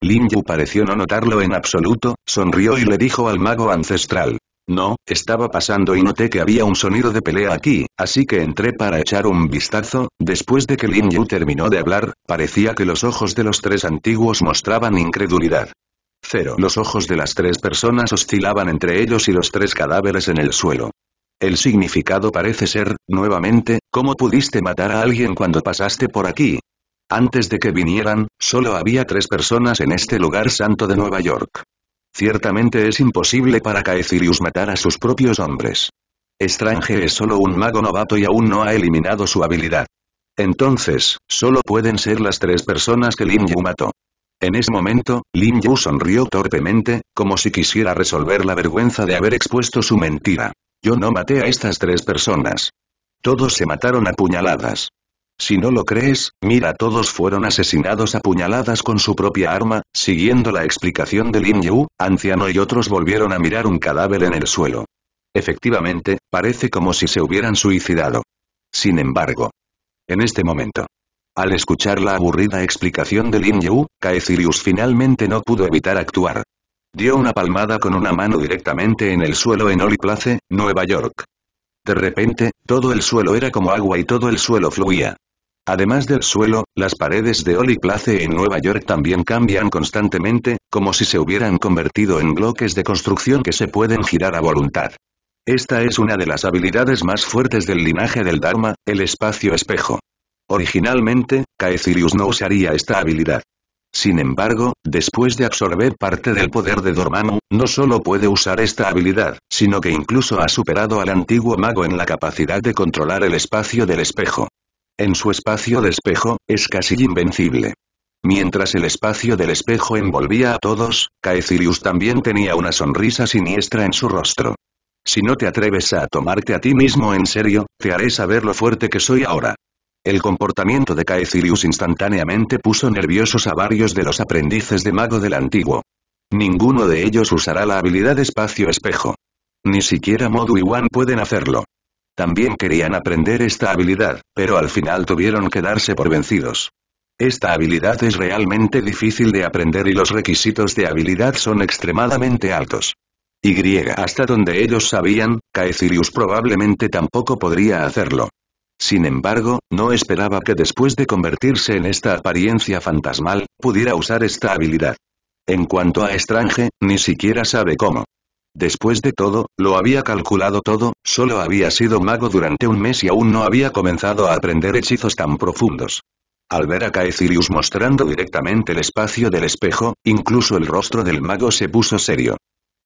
Lin Yu pareció no notarlo en absoluto, sonrió y le dijo al mago ancestral. No, estaba pasando y noté que había un sonido de pelea aquí, así que entré para echar un vistazo, después de que Lin Yu terminó de hablar, parecía que los ojos de los tres antiguos mostraban incredulidad. Los ojos de las tres personas oscilaban entre ellos y los tres cadáveres en el suelo. El significado parece ser, nuevamente, ¿cómo pudiste matar a alguien cuando pasaste por aquí? Antes de que vinieran, solo había tres personas en este lugar santo de Nueva York. Ciertamente es imposible para Caecilius matar a sus propios hombres. Strange es solo un mago novato y aún no ha eliminado su habilidad. Entonces, solo pueden ser las tres personas que Lin Yu mató. En ese momento, Lin Yu sonrió torpemente, como si quisiera resolver la vergüenza de haber expuesto su mentira. Yo no maté a estas tres personas. Todos se mataron a puñaladas. Si no lo crees, mira todos fueron asesinados a puñaladas con su propia arma, siguiendo la explicación de Lin Yu, anciano y otros volvieron a mirar un cadáver en el suelo. Efectivamente, parece como si se hubieran suicidado. Sin embargo. En este momento. Al escuchar la aburrida explicación de Lin Yu, Caecilius finalmente no pudo evitar actuar. Dio una palmada con una mano directamente en el suelo en Oli Place, Nueva York. De repente, todo el suelo era como agua y todo el suelo fluía. Además del suelo, las paredes de Oli Place en Nueva York también cambian constantemente, como si se hubieran convertido en bloques de construcción que se pueden girar a voluntad. Esta es una de las habilidades más fuertes del linaje del Dharma, el espacio espejo. Originalmente, Caecilius no usaría esta habilidad. Sin embargo, después de absorber parte del poder de Dormammu, no solo puede usar esta habilidad, sino que incluso ha superado al antiguo mago en la capacidad de controlar el espacio del espejo. En su espacio de espejo, es casi invencible. Mientras el espacio del espejo envolvía a todos, Caecilius también tenía una sonrisa siniestra en su rostro. Si no te atreves a tomarte a ti mismo en serio, te haré saber lo fuerte que soy ahora. El comportamiento de Caecilius instantáneamente puso nerviosos a varios de los aprendices de mago del antiguo. Ninguno de ellos usará la habilidad espacio-espejo. Ni siquiera Modu y Wan pueden hacerlo. También querían aprender esta habilidad, pero al final tuvieron que darse por vencidos. Esta habilidad es realmente difícil de aprender y los requisitos de habilidad son extremadamente altos. Y hasta donde ellos sabían, Caecilius probablemente tampoco podría hacerlo. Sin embargo, no esperaba que después de convertirse en esta apariencia fantasmal, pudiera usar esta habilidad. En cuanto a Estrange, ni siquiera sabe cómo. Después de todo, lo había calculado todo, solo había sido mago durante un mes y aún no había comenzado a aprender hechizos tan profundos. Al ver a Caecilius mostrando directamente el espacio del espejo, incluso el rostro del mago se puso serio.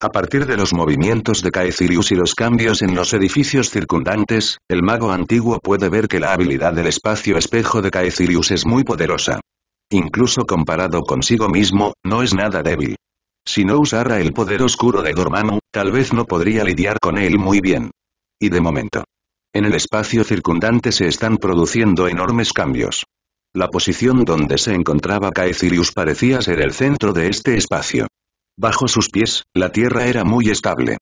A partir de los movimientos de Caecilius y los cambios en los edificios circundantes, el mago antiguo puede ver que la habilidad del espacio espejo de Caecilius es muy poderosa. Incluso comparado consigo mismo, no es nada débil. Si no usara el poder oscuro de Dormammu, tal vez no podría lidiar con él muy bien. Y de momento. En el espacio circundante se están produciendo enormes cambios. La posición donde se encontraba Caecilius parecía ser el centro de este espacio. Bajo sus pies, la tierra era muy estable.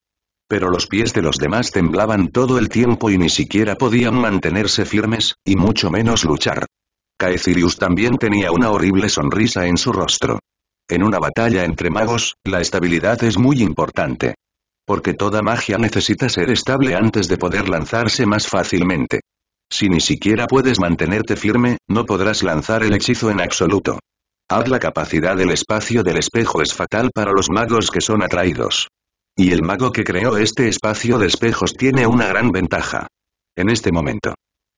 Pero los pies de los demás temblaban todo el tiempo y ni siquiera podían mantenerse firmes, y mucho menos luchar. Caecilius también tenía una horrible sonrisa en su rostro. En una batalla entre magos, la estabilidad es muy importante. Porque toda magia necesita ser estable antes de poder lanzarse más fácilmente. Si ni siquiera puedes mantenerte firme, no podrás lanzar el hechizo en absoluto. Haz la capacidad del espacio del espejo es fatal para los magos que son atraídos. Y el mago que creó este espacio de espejos tiene una gran ventaja. En este momento.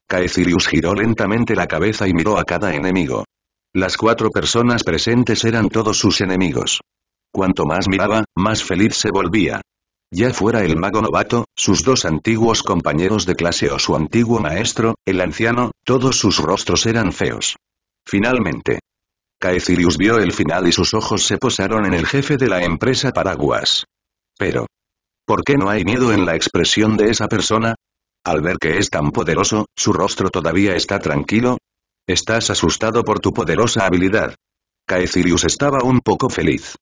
Caecilius giró lentamente la cabeza y miró a cada enemigo. Las cuatro personas presentes eran todos sus enemigos. Cuanto más miraba, más feliz se volvía. Ya fuera el mago novato, sus dos antiguos compañeros de clase o su antiguo maestro, el anciano, todos sus rostros eran feos. Finalmente, Caecilius vio el final y sus ojos se posaron en el jefe de la empresa Paraguas. Pero. ¿Por qué no hay miedo en la expresión de esa persona? Al ver que es tan poderoso, su rostro todavía está tranquilo. Estás asustado por tu poderosa habilidad. Caecilius estaba un poco feliz.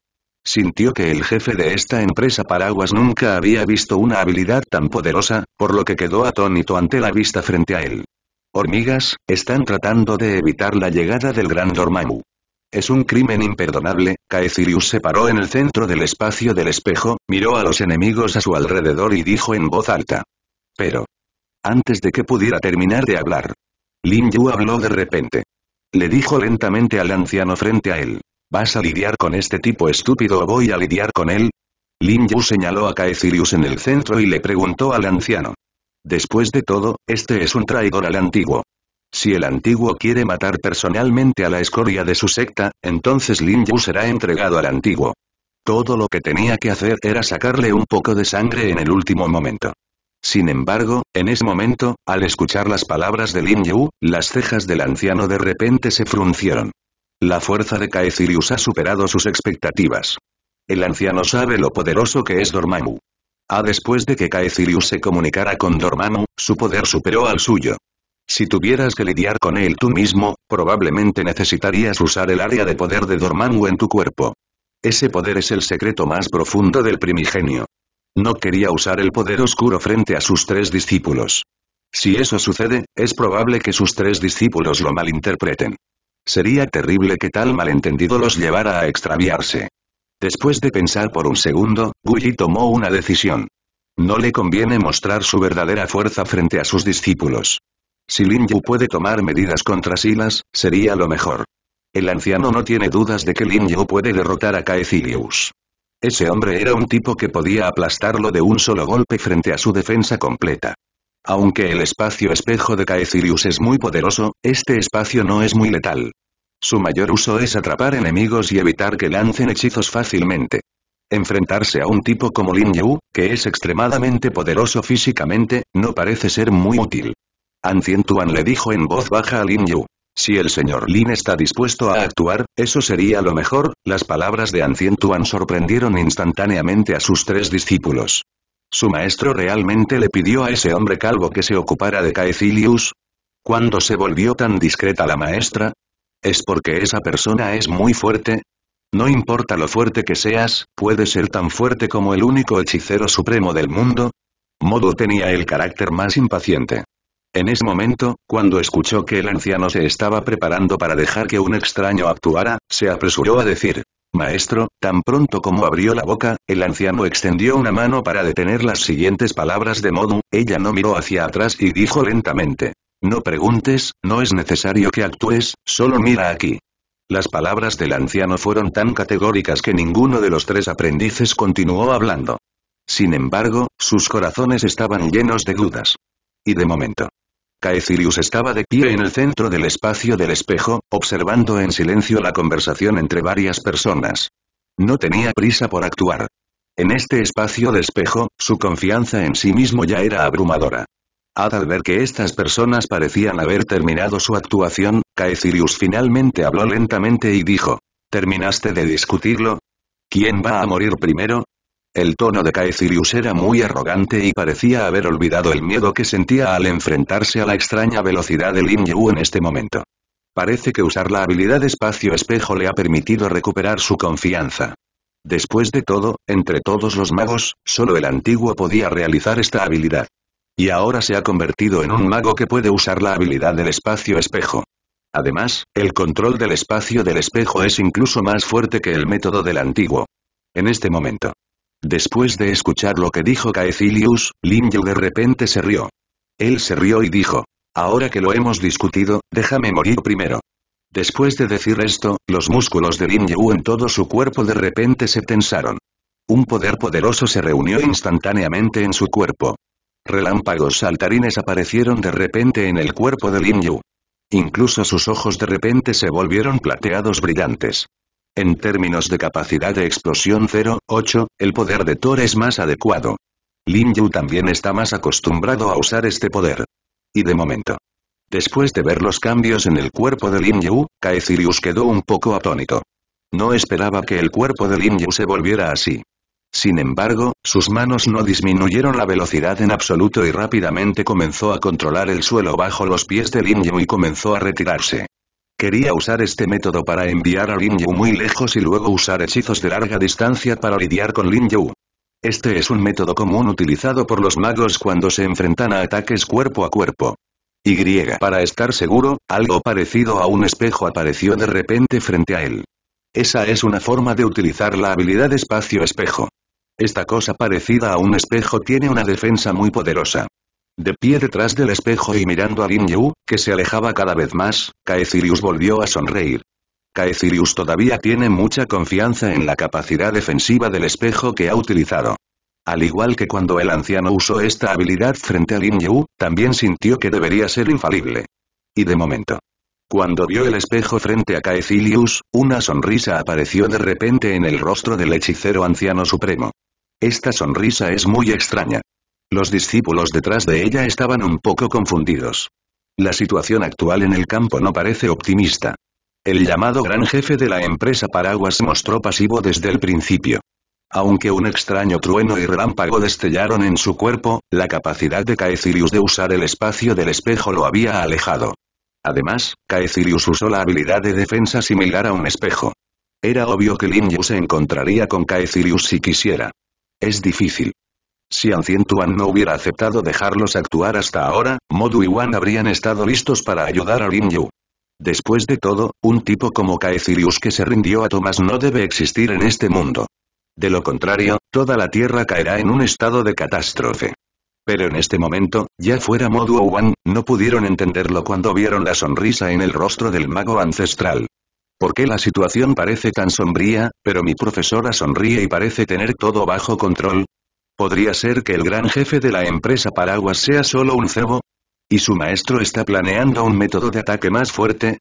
Sintió que el jefe de esta empresa paraguas nunca había visto una habilidad tan poderosa, por lo que quedó atónito ante la vista frente a él. Hormigas, están tratando de evitar la llegada del gran Dormammu. Es un crimen imperdonable, Caecilius se paró en el centro del espacio del espejo, miró a los enemigos a su alrededor y dijo en voz alta. Pero. Antes de que pudiera terminar de hablar. Lin Yu habló de repente. Le dijo lentamente al anciano frente a él. ¿Vas a lidiar con este tipo estúpido o voy a lidiar con él? Lin Yu señaló a Caecilius en el centro y le preguntó al anciano. Después de todo, este es un traidor al antiguo. Si el antiguo quiere matar personalmente a la escoria de su secta, entonces Lin Yu será entregado al antiguo. Todo lo que tenía que hacer era sacarle un poco de sangre en el último momento. Sin embargo, en ese momento, al escuchar las palabras de Lin Yu, las cejas del anciano de repente se fruncieron. La fuerza de Caecilius ha superado sus expectativas. El anciano sabe lo poderoso que es Dormammu. A ah, después de que Caecilius se comunicara con Dormammu, su poder superó al suyo. Si tuvieras que lidiar con él tú mismo, probablemente necesitarías usar el área de poder de Dormammu en tu cuerpo. Ese poder es el secreto más profundo del primigenio. No quería usar el poder oscuro frente a sus tres discípulos. Si eso sucede, es probable que sus tres discípulos lo malinterpreten. Sería terrible que tal malentendido los llevara a extraviarse. Después de pensar por un segundo, Guyi tomó una decisión. No le conviene mostrar su verdadera fuerza frente a sus discípulos. Si Lin Yu puede tomar medidas contra Silas, sería lo mejor. El anciano no tiene dudas de que Lin Yu puede derrotar a Caecilius. Ese hombre era un tipo que podía aplastarlo de un solo golpe frente a su defensa completa. Aunque el espacio espejo de Caecilius es muy poderoso, este espacio no es muy letal. Su mayor uso es atrapar enemigos y evitar que lancen hechizos fácilmente. Enfrentarse a un tipo como Lin Yu, que es extremadamente poderoso físicamente, no parece ser muy útil. Ancientuan le dijo en voz baja a Lin Yu. Si el señor Lin está dispuesto a actuar, eso sería lo mejor, las palabras de Ancientuan sorprendieron instantáneamente a sus tres discípulos. ¿Su maestro realmente le pidió a ese hombre calvo que se ocupara de Caecilius? ¿Cuándo se volvió tan discreta la maestra? ¿Es porque esa persona es muy fuerte? No importa lo fuerte que seas, ¿puede ser tan fuerte como el único hechicero supremo del mundo. Modo tenía el carácter más impaciente. En ese momento, cuando escuchó que el anciano se estaba preparando para dejar que un extraño actuara, se apresuró a decir, Maestro, tan pronto como abrió la boca, el anciano extendió una mano para detener las siguientes palabras de Modu, ella no miró hacia atrás y dijo lentamente, No preguntes, no es necesario que actúes, solo mira aquí. Las palabras del anciano fueron tan categóricas que ninguno de los tres aprendices continuó hablando. Sin embargo, sus corazones estaban llenos de dudas. Y de momento, Caecilius estaba de pie en el centro del espacio del espejo, observando en silencio la conversación entre varias personas. No tenía prisa por actuar. En este espacio de espejo, su confianza en sí mismo ya era abrumadora. Al ver que estas personas parecían haber terminado su actuación, Caecilius finalmente habló lentamente y dijo. ¿Terminaste de discutirlo? ¿Quién va a morir primero? El tono de Caecilius era muy arrogante y parecía haber olvidado el miedo que sentía al enfrentarse a la extraña velocidad de Lin Yu en este momento. Parece que usar la habilidad espacio-espejo le ha permitido recuperar su confianza. Después de todo, entre todos los magos, solo el antiguo podía realizar esta habilidad. Y ahora se ha convertido en un mago que puede usar la habilidad del espacio-espejo. Además, el control del espacio del espejo es incluso más fuerte que el método del antiguo. En este momento, Después de escuchar lo que dijo Caecilius, Yu de repente se rió. Él se rió y dijo, ahora que lo hemos discutido, déjame morir primero. Después de decir esto, los músculos de Lin Yu en todo su cuerpo de repente se tensaron. Un poder poderoso se reunió instantáneamente en su cuerpo. Relámpagos saltarines aparecieron de repente en el cuerpo de Lin Yu. Incluso sus ojos de repente se volvieron plateados brillantes. En términos de capacidad de explosión 0.8, el poder de Thor es más adecuado. Lin Yu también está más acostumbrado a usar este poder. Y de momento. Después de ver los cambios en el cuerpo de Lin Yu, Caecilius quedó un poco atónito. No esperaba que el cuerpo de Lin Yu se volviera así. Sin embargo, sus manos no disminuyeron la velocidad en absoluto y rápidamente comenzó a controlar el suelo bajo los pies de Lin Yu y comenzó a retirarse. Quería usar este método para enviar a Lin Yu muy lejos y luego usar hechizos de larga distancia para lidiar con Lin Yu. Este es un método común utilizado por los magos cuando se enfrentan a ataques cuerpo a cuerpo. Y para estar seguro, algo parecido a un espejo apareció de repente frente a él. Esa es una forma de utilizar la habilidad espacio-espejo. Esta cosa parecida a un espejo tiene una defensa muy poderosa. De pie detrás del espejo y mirando a Lin Yu, que se alejaba cada vez más, Caecilius volvió a sonreír. Caecilius todavía tiene mucha confianza en la capacidad defensiva del espejo que ha utilizado. Al igual que cuando el anciano usó esta habilidad frente a Lin Yu, también sintió que debería ser infalible. Y de momento. Cuando vio el espejo frente a Caecilius, una sonrisa apareció de repente en el rostro del hechicero anciano supremo. Esta sonrisa es muy extraña. Los discípulos detrás de ella estaban un poco confundidos. La situación actual en el campo no parece optimista. El llamado gran jefe de la empresa Paraguas mostró pasivo desde el principio. Aunque un extraño trueno y relámpago destellaron en su cuerpo, la capacidad de Caecilius de usar el espacio del espejo lo había alejado. Además, Caecilius usó la habilidad de defensa similar a un espejo. Era obvio que Lin Yu se encontraría con Caecilius si quisiera. Es difícil. Si Ancientuan no hubiera aceptado dejarlos actuar hasta ahora, Modu y Wan habrían estado listos para ayudar a Lin Yu. Después de todo, un tipo como Caecilius que se rindió a Tomás no debe existir en este mundo. De lo contrario, toda la Tierra caerá en un estado de catástrofe. Pero en este momento, ya fuera Modu o Wan, no pudieron entenderlo cuando vieron la sonrisa en el rostro del mago ancestral. ¿Por qué la situación parece tan sombría, pero mi profesora sonríe y parece tener todo bajo control? ¿Podría ser que el gran jefe de la empresa Paraguas sea solo un cebo? ¿Y su maestro está planeando un método de ataque más fuerte?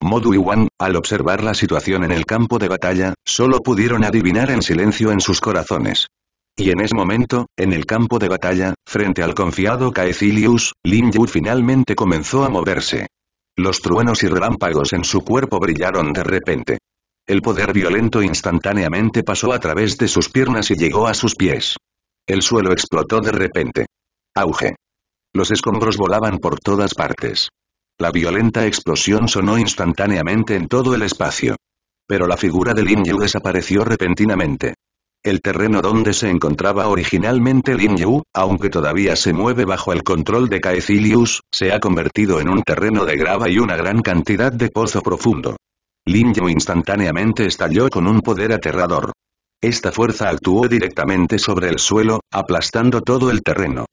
Modu y al observar la situación en el campo de batalla, solo pudieron adivinar en silencio en sus corazones. Y en ese momento, en el campo de batalla, frente al confiado Caecilius, Lin Yu finalmente comenzó a moverse. Los truenos y relámpagos en su cuerpo brillaron de repente. El poder violento instantáneamente pasó a través de sus piernas y llegó a sus pies. El suelo explotó de repente. Auge. Los escombros volaban por todas partes. La violenta explosión sonó instantáneamente en todo el espacio. Pero la figura de Lin Yu desapareció repentinamente. El terreno donde se encontraba originalmente Lin Yu, aunque todavía se mueve bajo el control de Caecilius, se ha convertido en un terreno de grava y una gran cantidad de pozo profundo. Lin Yu instantáneamente estalló con un poder aterrador. Esta fuerza actuó directamente sobre el suelo, aplastando todo el terreno.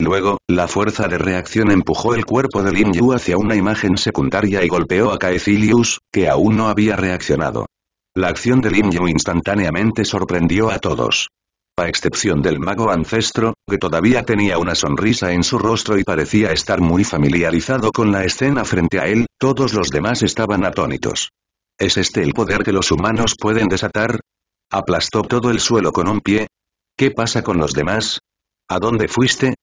Luego, la fuerza de reacción empujó el cuerpo de Lin Yu hacia una imagen secundaria y golpeó a Caecilius, que aún no había reaccionado. La acción de Lin Yu instantáneamente sorprendió a todos. A excepción del mago ancestro, que todavía tenía una sonrisa en su rostro y parecía estar muy familiarizado con la escena frente a él, todos los demás estaban atónitos. ¿Es este el poder que los humanos pueden desatar? Aplastó todo el suelo con un pie. ¿Qué pasa con los demás? ¿A dónde fuiste?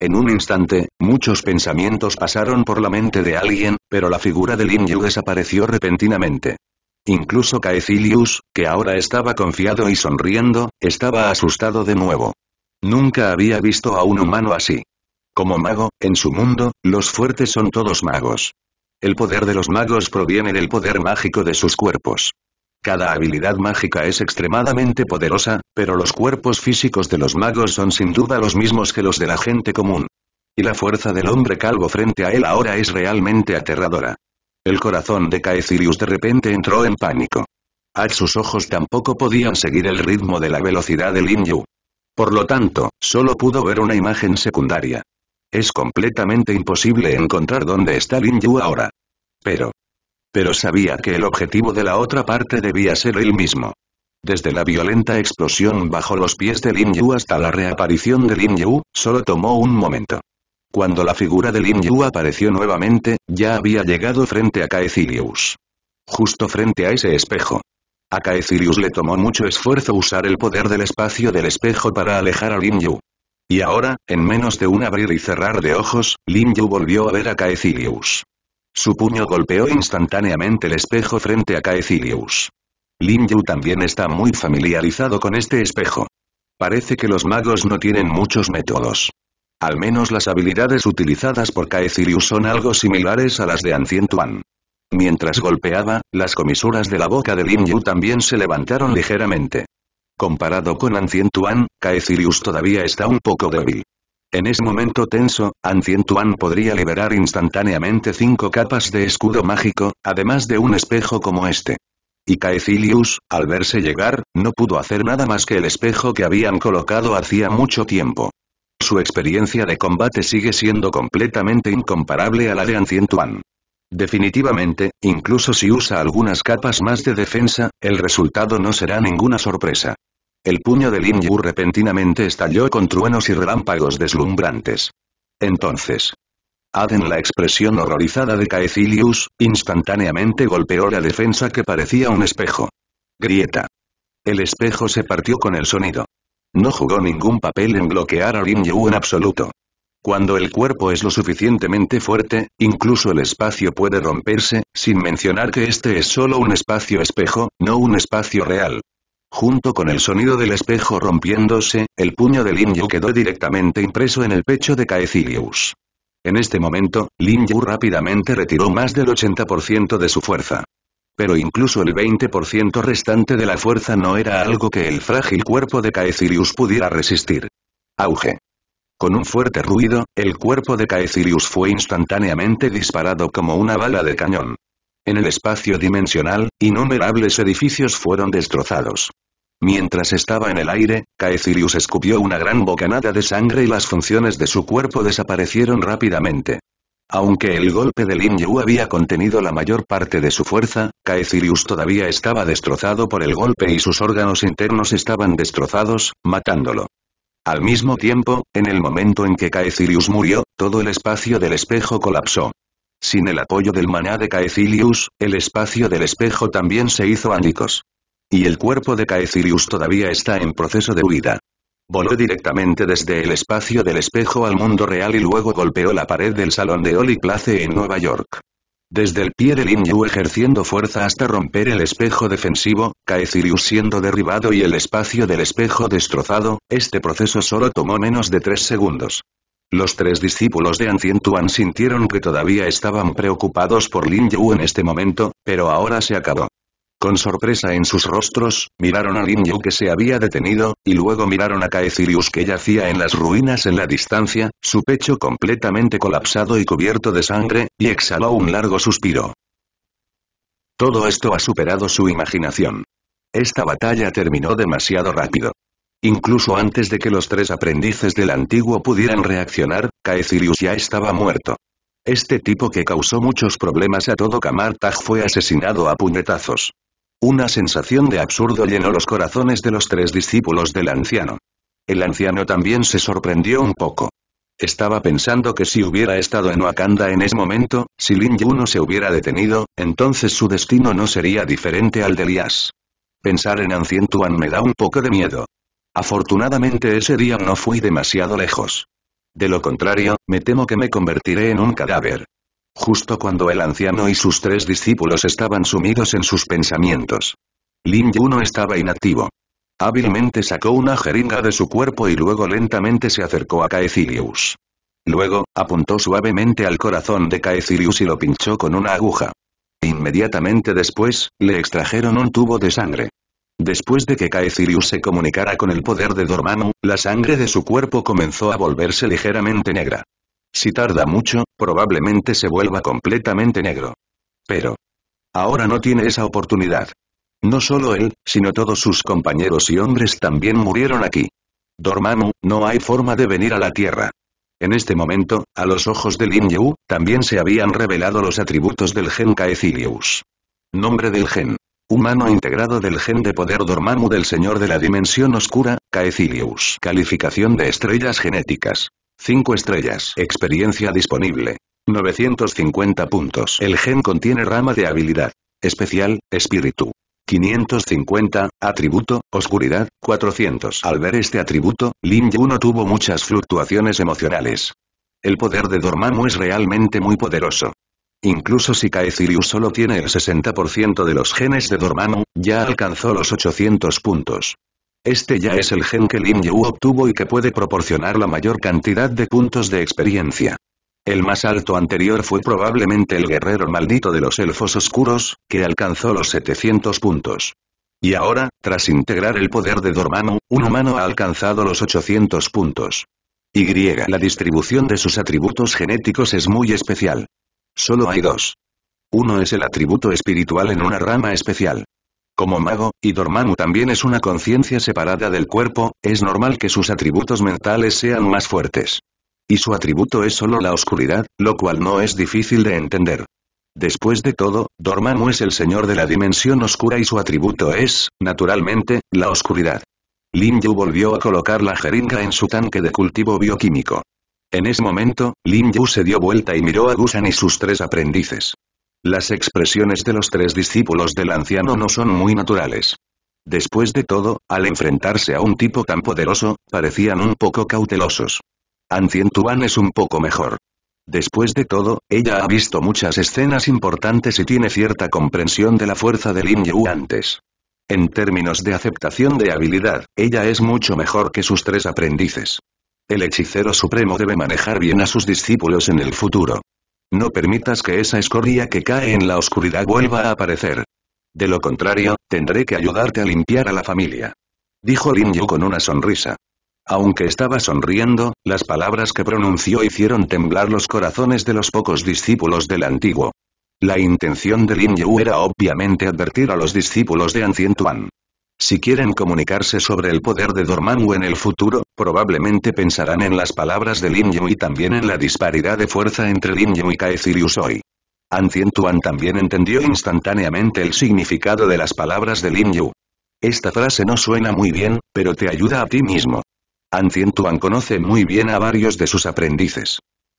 En un instante, muchos pensamientos pasaron por la mente de alguien, pero la figura de Lin desapareció repentinamente. Incluso Caecilius, que ahora estaba confiado y sonriendo, estaba asustado de nuevo. Nunca había visto a un humano así. Como mago, en su mundo, los fuertes son todos magos. El poder de los magos proviene del poder mágico de sus cuerpos. Cada habilidad mágica es extremadamente poderosa, pero los cuerpos físicos de los magos son sin duda los mismos que los de la gente común. Y la fuerza del hombre calvo frente a él ahora es realmente aterradora. El corazón de Caecilius de repente entró en pánico. A sus ojos tampoco podían seguir el ritmo de la velocidad de Lin Yu. Por lo tanto, solo pudo ver una imagen secundaria. Es completamente imposible encontrar dónde está Lin Yu ahora. Pero, pero sabía que el objetivo de la otra parte debía ser el mismo. Desde la violenta explosión bajo los pies de Lin Yu hasta la reaparición de Lin Yu, solo tomó un momento. Cuando la figura de Lin Yu apareció nuevamente, ya había llegado frente a Caecilius. Justo frente a ese espejo. A Caecilius le tomó mucho esfuerzo usar el poder del espacio del espejo para alejar a Lin Yu. Y ahora, en menos de un abrir y cerrar de ojos, Lin Yu volvió a ver a Caecilius. Su puño golpeó instantáneamente el espejo frente a Caecilius. Lin Yu también está muy familiarizado con este espejo. Parece que los magos no tienen muchos métodos. Al menos las habilidades utilizadas por Caecilius son algo similares a las de Ancien Tuan. Mientras golpeaba, las comisuras de la boca de Lin Yu también se levantaron ligeramente. Comparado con Ancien Tuan, Caecilius todavía está un poco débil. En ese momento tenso, Ancientuan podría liberar instantáneamente cinco capas de escudo mágico, además de un espejo como este. Y Caecilius, al verse llegar, no pudo hacer nada más que el espejo que habían colocado hacía mucho tiempo. Su experiencia de combate sigue siendo completamente incomparable a la de Ancien Tuan. Definitivamente, incluso si usa algunas capas más de defensa, el resultado no será ninguna sorpresa. El puño de Lin Yu repentinamente estalló con truenos y relámpagos deslumbrantes. Entonces. Aden la expresión horrorizada de Caecilius, instantáneamente golpeó la defensa que parecía un espejo. Grieta. El espejo se partió con el sonido. No jugó ningún papel en bloquear a Lin Yu en absoluto. Cuando el cuerpo es lo suficientemente fuerte, incluso el espacio puede romperse, sin mencionar que este es solo un espacio espejo, no un espacio real. Junto con el sonido del espejo rompiéndose, el puño de Lin Yu quedó directamente impreso en el pecho de Caecilius. En este momento, Lin Yu rápidamente retiró más del 80% de su fuerza. Pero incluso el 20% restante de la fuerza no era algo que el frágil cuerpo de Caecilius pudiera resistir. Auge. Con un fuerte ruido, el cuerpo de Caecilius fue instantáneamente disparado como una bala de cañón. En el espacio dimensional, innumerables edificios fueron destrozados. Mientras estaba en el aire, Caecilius escupió una gran bocanada de sangre y las funciones de su cuerpo desaparecieron rápidamente. Aunque el golpe de Lin Yu había contenido la mayor parte de su fuerza, Caecilius todavía estaba destrozado por el golpe y sus órganos internos estaban destrozados, matándolo. Al mismo tiempo, en el momento en que Caecilius murió, todo el espacio del espejo colapsó. Sin el apoyo del maná de Caecilius, el espacio del espejo también se hizo ánicos. Y el cuerpo de Caecilius todavía está en proceso de huida. Voló directamente desde el espacio del espejo al mundo real y luego golpeó la pared del salón de Oli Place en Nueva York. Desde el pie de Lin Yu ejerciendo fuerza hasta romper el espejo defensivo, Caecilius siendo derribado y el espacio del espejo destrozado, este proceso solo tomó menos de tres segundos. Los tres discípulos de Ancien Tuan sintieron que todavía estaban preocupados por Lin Yu en este momento, pero ahora se acabó. Con sorpresa en sus rostros, miraron a Lin Yu que se había detenido, y luego miraron a Caecilius que yacía en las ruinas en la distancia, su pecho completamente colapsado y cubierto de sangre, y exhaló un largo suspiro. Todo esto ha superado su imaginación. Esta batalla terminó demasiado rápido. Incluso antes de que los tres aprendices del antiguo pudieran reaccionar, Caecilius ya estaba muerto. Este tipo que causó muchos problemas a todo Kamartag fue asesinado a puñetazos. Una sensación de absurdo llenó los corazones de los tres discípulos del anciano. El anciano también se sorprendió un poco. Estaba pensando que si hubiera estado en Wakanda en ese momento, si Lin Yu no se hubiera detenido, entonces su destino no sería diferente al de Elias. Pensar en Ancientuan me da un poco de miedo. Afortunadamente ese día no fui demasiado lejos. De lo contrario, me temo que me convertiré en un cadáver justo cuando el anciano y sus tres discípulos estaban sumidos en sus pensamientos. Lin Yuno estaba inactivo. Hábilmente sacó una jeringa de su cuerpo y luego lentamente se acercó a Caecilius. Luego, apuntó suavemente al corazón de Caecilius y lo pinchó con una aguja. Inmediatamente después, le extrajeron un tubo de sangre. Después de que Caecilius se comunicara con el poder de Dormammu, la sangre de su cuerpo comenzó a volverse ligeramente negra. Si tarda mucho, probablemente se vuelva completamente negro. Pero. Ahora no tiene esa oportunidad. No solo él, sino todos sus compañeros y hombres también murieron aquí. Dormammu, no hay forma de venir a la Tierra. En este momento, a los ojos de Lin Yu, también se habían revelado los atributos del gen Caecilius. Nombre del gen. Humano integrado del gen de poder Dormammu del Señor de la Dimensión Oscura, Caecilius. Calificación de estrellas genéticas. 5 estrellas. Experiencia disponible. 950 puntos. El gen contiene rama de habilidad. Especial, espíritu. 550, atributo, oscuridad, 400. Al ver este atributo, Lin no tuvo muchas fluctuaciones emocionales. El poder de Dormammu es realmente muy poderoso. Incluso si Caecilius solo tiene el 60% de los genes de Dormammu, ya alcanzó los 800 puntos. Este ya es el gen que Lin Yu obtuvo y que puede proporcionar la mayor cantidad de puntos de experiencia. El más alto anterior fue probablemente el guerrero maldito de los elfos oscuros, que alcanzó los 700 puntos. Y ahora, tras integrar el poder de Dormammu, un humano ha alcanzado los 800 puntos. Y. La distribución de sus atributos genéticos es muy especial. Solo hay dos. Uno es el atributo espiritual en una rama especial. Como mago, y Dormammu también es una conciencia separada del cuerpo, es normal que sus atributos mentales sean más fuertes. Y su atributo es solo la oscuridad, lo cual no es difícil de entender. Después de todo, Dormammu es el señor de la dimensión oscura y su atributo es, naturalmente, la oscuridad. Lin Yu volvió a colocar la jeringa en su tanque de cultivo bioquímico. En ese momento, Lin Yu se dio vuelta y miró a Gusan y sus tres aprendices. Las expresiones de los tres discípulos del anciano no son muy naturales. Después de todo, al enfrentarse a un tipo tan poderoso, parecían un poco cautelosos. Ancien es un poco mejor. Después de todo, ella ha visto muchas escenas importantes y tiene cierta comprensión de la fuerza de Lin Yu antes. En términos de aceptación de habilidad, ella es mucho mejor que sus tres aprendices. El hechicero supremo debe manejar bien a sus discípulos en el futuro. No permitas que esa escoria que cae en la oscuridad vuelva a aparecer. De lo contrario, tendré que ayudarte a limpiar a la familia. Dijo Lin Yu con una sonrisa. Aunque estaba sonriendo, las palabras que pronunció hicieron temblar los corazones de los pocos discípulos del antiguo. La intención de Lin Yu era obviamente advertir a los discípulos de Ancien si quieren comunicarse sobre el poder de Dormammu en el futuro, probablemente pensarán en las palabras de Lin Yu y también en la disparidad de fuerza entre Lin Yu y Caecilius hoy. Ancien Tuan también entendió instantáneamente el significado de las palabras de Lin Yu. Esta frase no suena muy bien, pero te ayuda a ti mismo. Ancien Tuan conoce muy bien a varios de sus aprendices.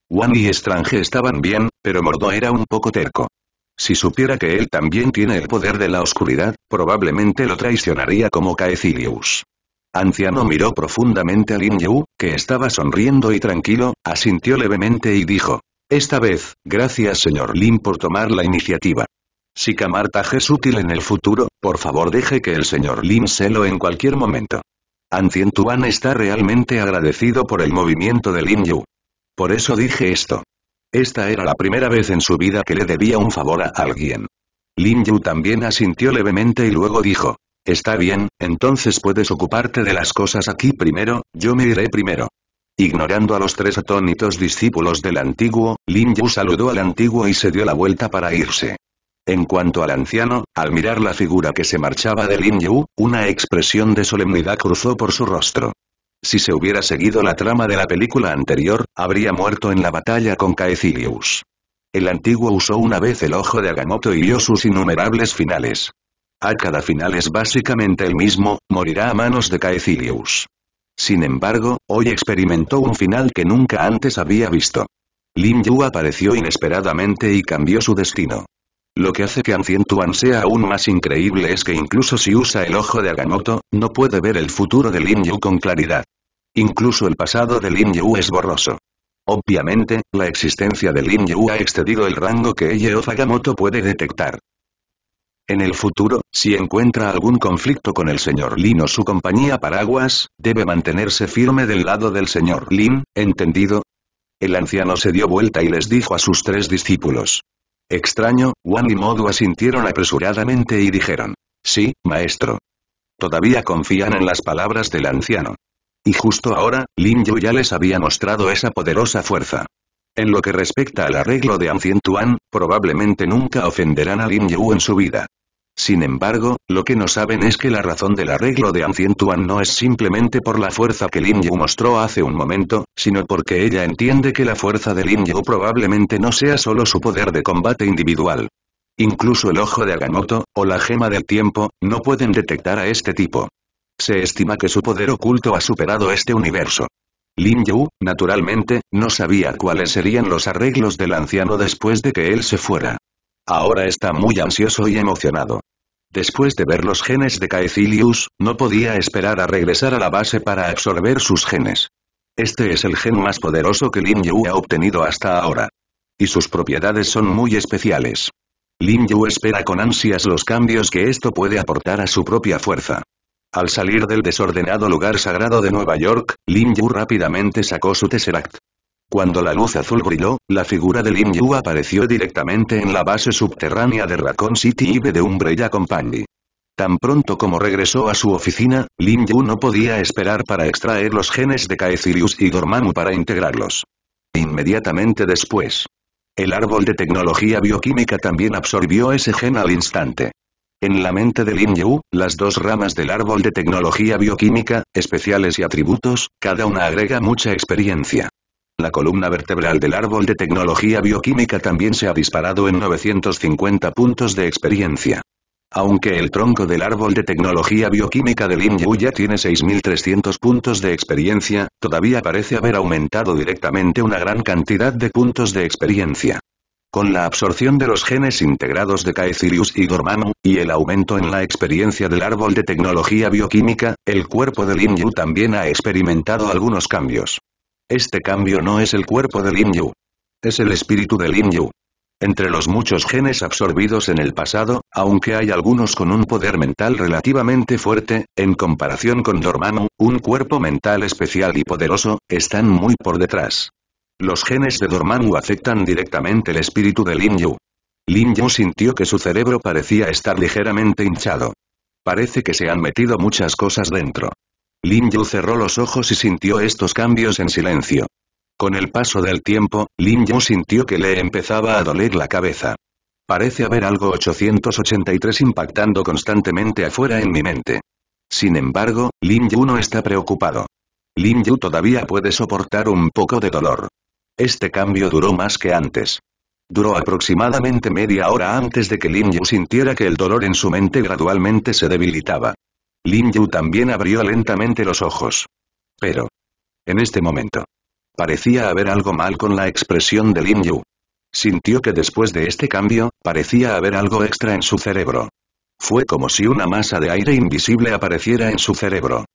Wang y Strange estaban bien, pero Mordo era un poco terco. Si supiera que él también tiene el poder de la oscuridad, probablemente lo traicionaría como Caecilius. Anciano miró profundamente a Lin Yu, que estaba sonriendo y tranquilo, asintió levemente y dijo. Esta vez, gracias señor Lin por tomar la iniciativa. Si Camarta es útil en el futuro, por favor deje que el señor Lin se lo en cualquier momento. Ancien está realmente agradecido por el movimiento de Lin Yu. Por eso dije esto. Esta era la primera vez en su vida que le debía un favor a alguien. Lin Yu también asintió levemente y luego dijo, Está bien, entonces puedes ocuparte de las cosas aquí primero, yo me iré primero. Ignorando a los tres atónitos discípulos del antiguo, Lin Yu saludó al antiguo y se dio la vuelta para irse. En cuanto al anciano, al mirar la figura que se marchaba de Lin Yu, una expresión de solemnidad cruzó por su rostro. Si se hubiera seguido la trama de la película anterior, habría muerto en la batalla con Caecilius. El antiguo usó una vez el ojo de Agamotto y vio sus innumerables finales. A cada final es básicamente el mismo, morirá a manos de Caecilius. Sin embargo, hoy experimentó un final que nunca antes había visto. Lin Yu apareció inesperadamente y cambió su destino. Lo que hace que ancientuan sea aún más increíble es que incluso si usa el ojo de Agamotto, no puede ver el futuro de Lin Yu con claridad. Incluso el pasado de Lin Yu es borroso. Obviamente, la existencia de Lin Yu ha excedido el rango que o Fagamoto puede detectar. En el futuro, si encuentra algún conflicto con el señor Lin o su compañía Paraguas, debe mantenerse firme del lado del señor Lin, ¿entendido? El anciano se dio vuelta y les dijo a sus tres discípulos. Extraño, Wan y Modu asintieron apresuradamente y dijeron. Sí, maestro. Todavía confían en las palabras del anciano. Y justo ahora, Lin Yu ya les había mostrado esa poderosa fuerza. En lo que respecta al arreglo de Ancien Tuan, probablemente nunca ofenderán a Lin Yu en su vida. Sin embargo, lo que no saben es que la razón del arreglo de Ancien Tuan no es simplemente por la fuerza que Lin Yu mostró hace un momento, sino porque ella entiende que la fuerza de Lin Yu probablemente no sea solo su poder de combate individual. Incluso el ojo de Agamotto, o la gema del tiempo, no pueden detectar a este tipo. Se estima que su poder oculto ha superado este universo. Lin Yu, naturalmente, no sabía cuáles serían los arreglos del anciano después de que él se fuera. Ahora está muy ansioso y emocionado. Después de ver los genes de Caecilius, no podía esperar a regresar a la base para absorber sus genes. Este es el gen más poderoso que Lin Yu ha obtenido hasta ahora. Y sus propiedades son muy especiales. Lin Yu espera con ansias los cambios que esto puede aportar a su propia fuerza. Al salir del desordenado lugar sagrado de Nueva York, Lin Yu rápidamente sacó su Tesseract. Cuando la luz azul brilló, la figura de Lin Yu apareció directamente en la base subterránea de Raccoon City y de Umbrella Company. Tan pronto como regresó a su oficina, Lin Yu no podía esperar para extraer los genes de Caecilius y Dormammu para integrarlos. Inmediatamente después. El árbol de tecnología bioquímica también absorbió ese gen al instante. En la mente de Lin Yu, las dos ramas del árbol de tecnología bioquímica, especiales y atributos, cada una agrega mucha experiencia. La columna vertebral del árbol de tecnología bioquímica también se ha disparado en 950 puntos de experiencia. Aunque el tronco del árbol de tecnología bioquímica de Lin Yu ya tiene 6.300 puntos de experiencia, todavía parece haber aumentado directamente una gran cantidad de puntos de experiencia. Con la absorción de los genes integrados de Caecilius y Dormammu, y el aumento en la experiencia del árbol de tecnología bioquímica, el cuerpo de Lin Yu también ha experimentado algunos cambios. Este cambio no es el cuerpo de Lin Yu. Es el espíritu de Lin Yu. Entre los muchos genes absorbidos en el pasado, aunque hay algunos con un poder mental relativamente fuerte, en comparación con Dormammu, un cuerpo mental especial y poderoso, están muy por detrás. Los genes de Dormammu afectan directamente el espíritu de Lin Yu. Lin Yu sintió que su cerebro parecía estar ligeramente hinchado. Parece que se han metido muchas cosas dentro. Lin Yu cerró los ojos y sintió estos cambios en silencio. Con el paso del tiempo, Lin Yu sintió que le empezaba a doler la cabeza. Parece haber algo 883 impactando constantemente afuera en mi mente. Sin embargo, Lin Yu no está preocupado. Lin Yu todavía puede soportar un poco de dolor. Este cambio duró más que antes. Duró aproximadamente media hora antes de que Lin Yu sintiera que el dolor en su mente gradualmente se debilitaba. Lin Yu también abrió lentamente los ojos. Pero. En este momento. Parecía haber algo mal con la expresión de Lin Yu. Sintió que después de este cambio, parecía haber algo extra en su cerebro. Fue como si una masa de aire invisible apareciera en su cerebro.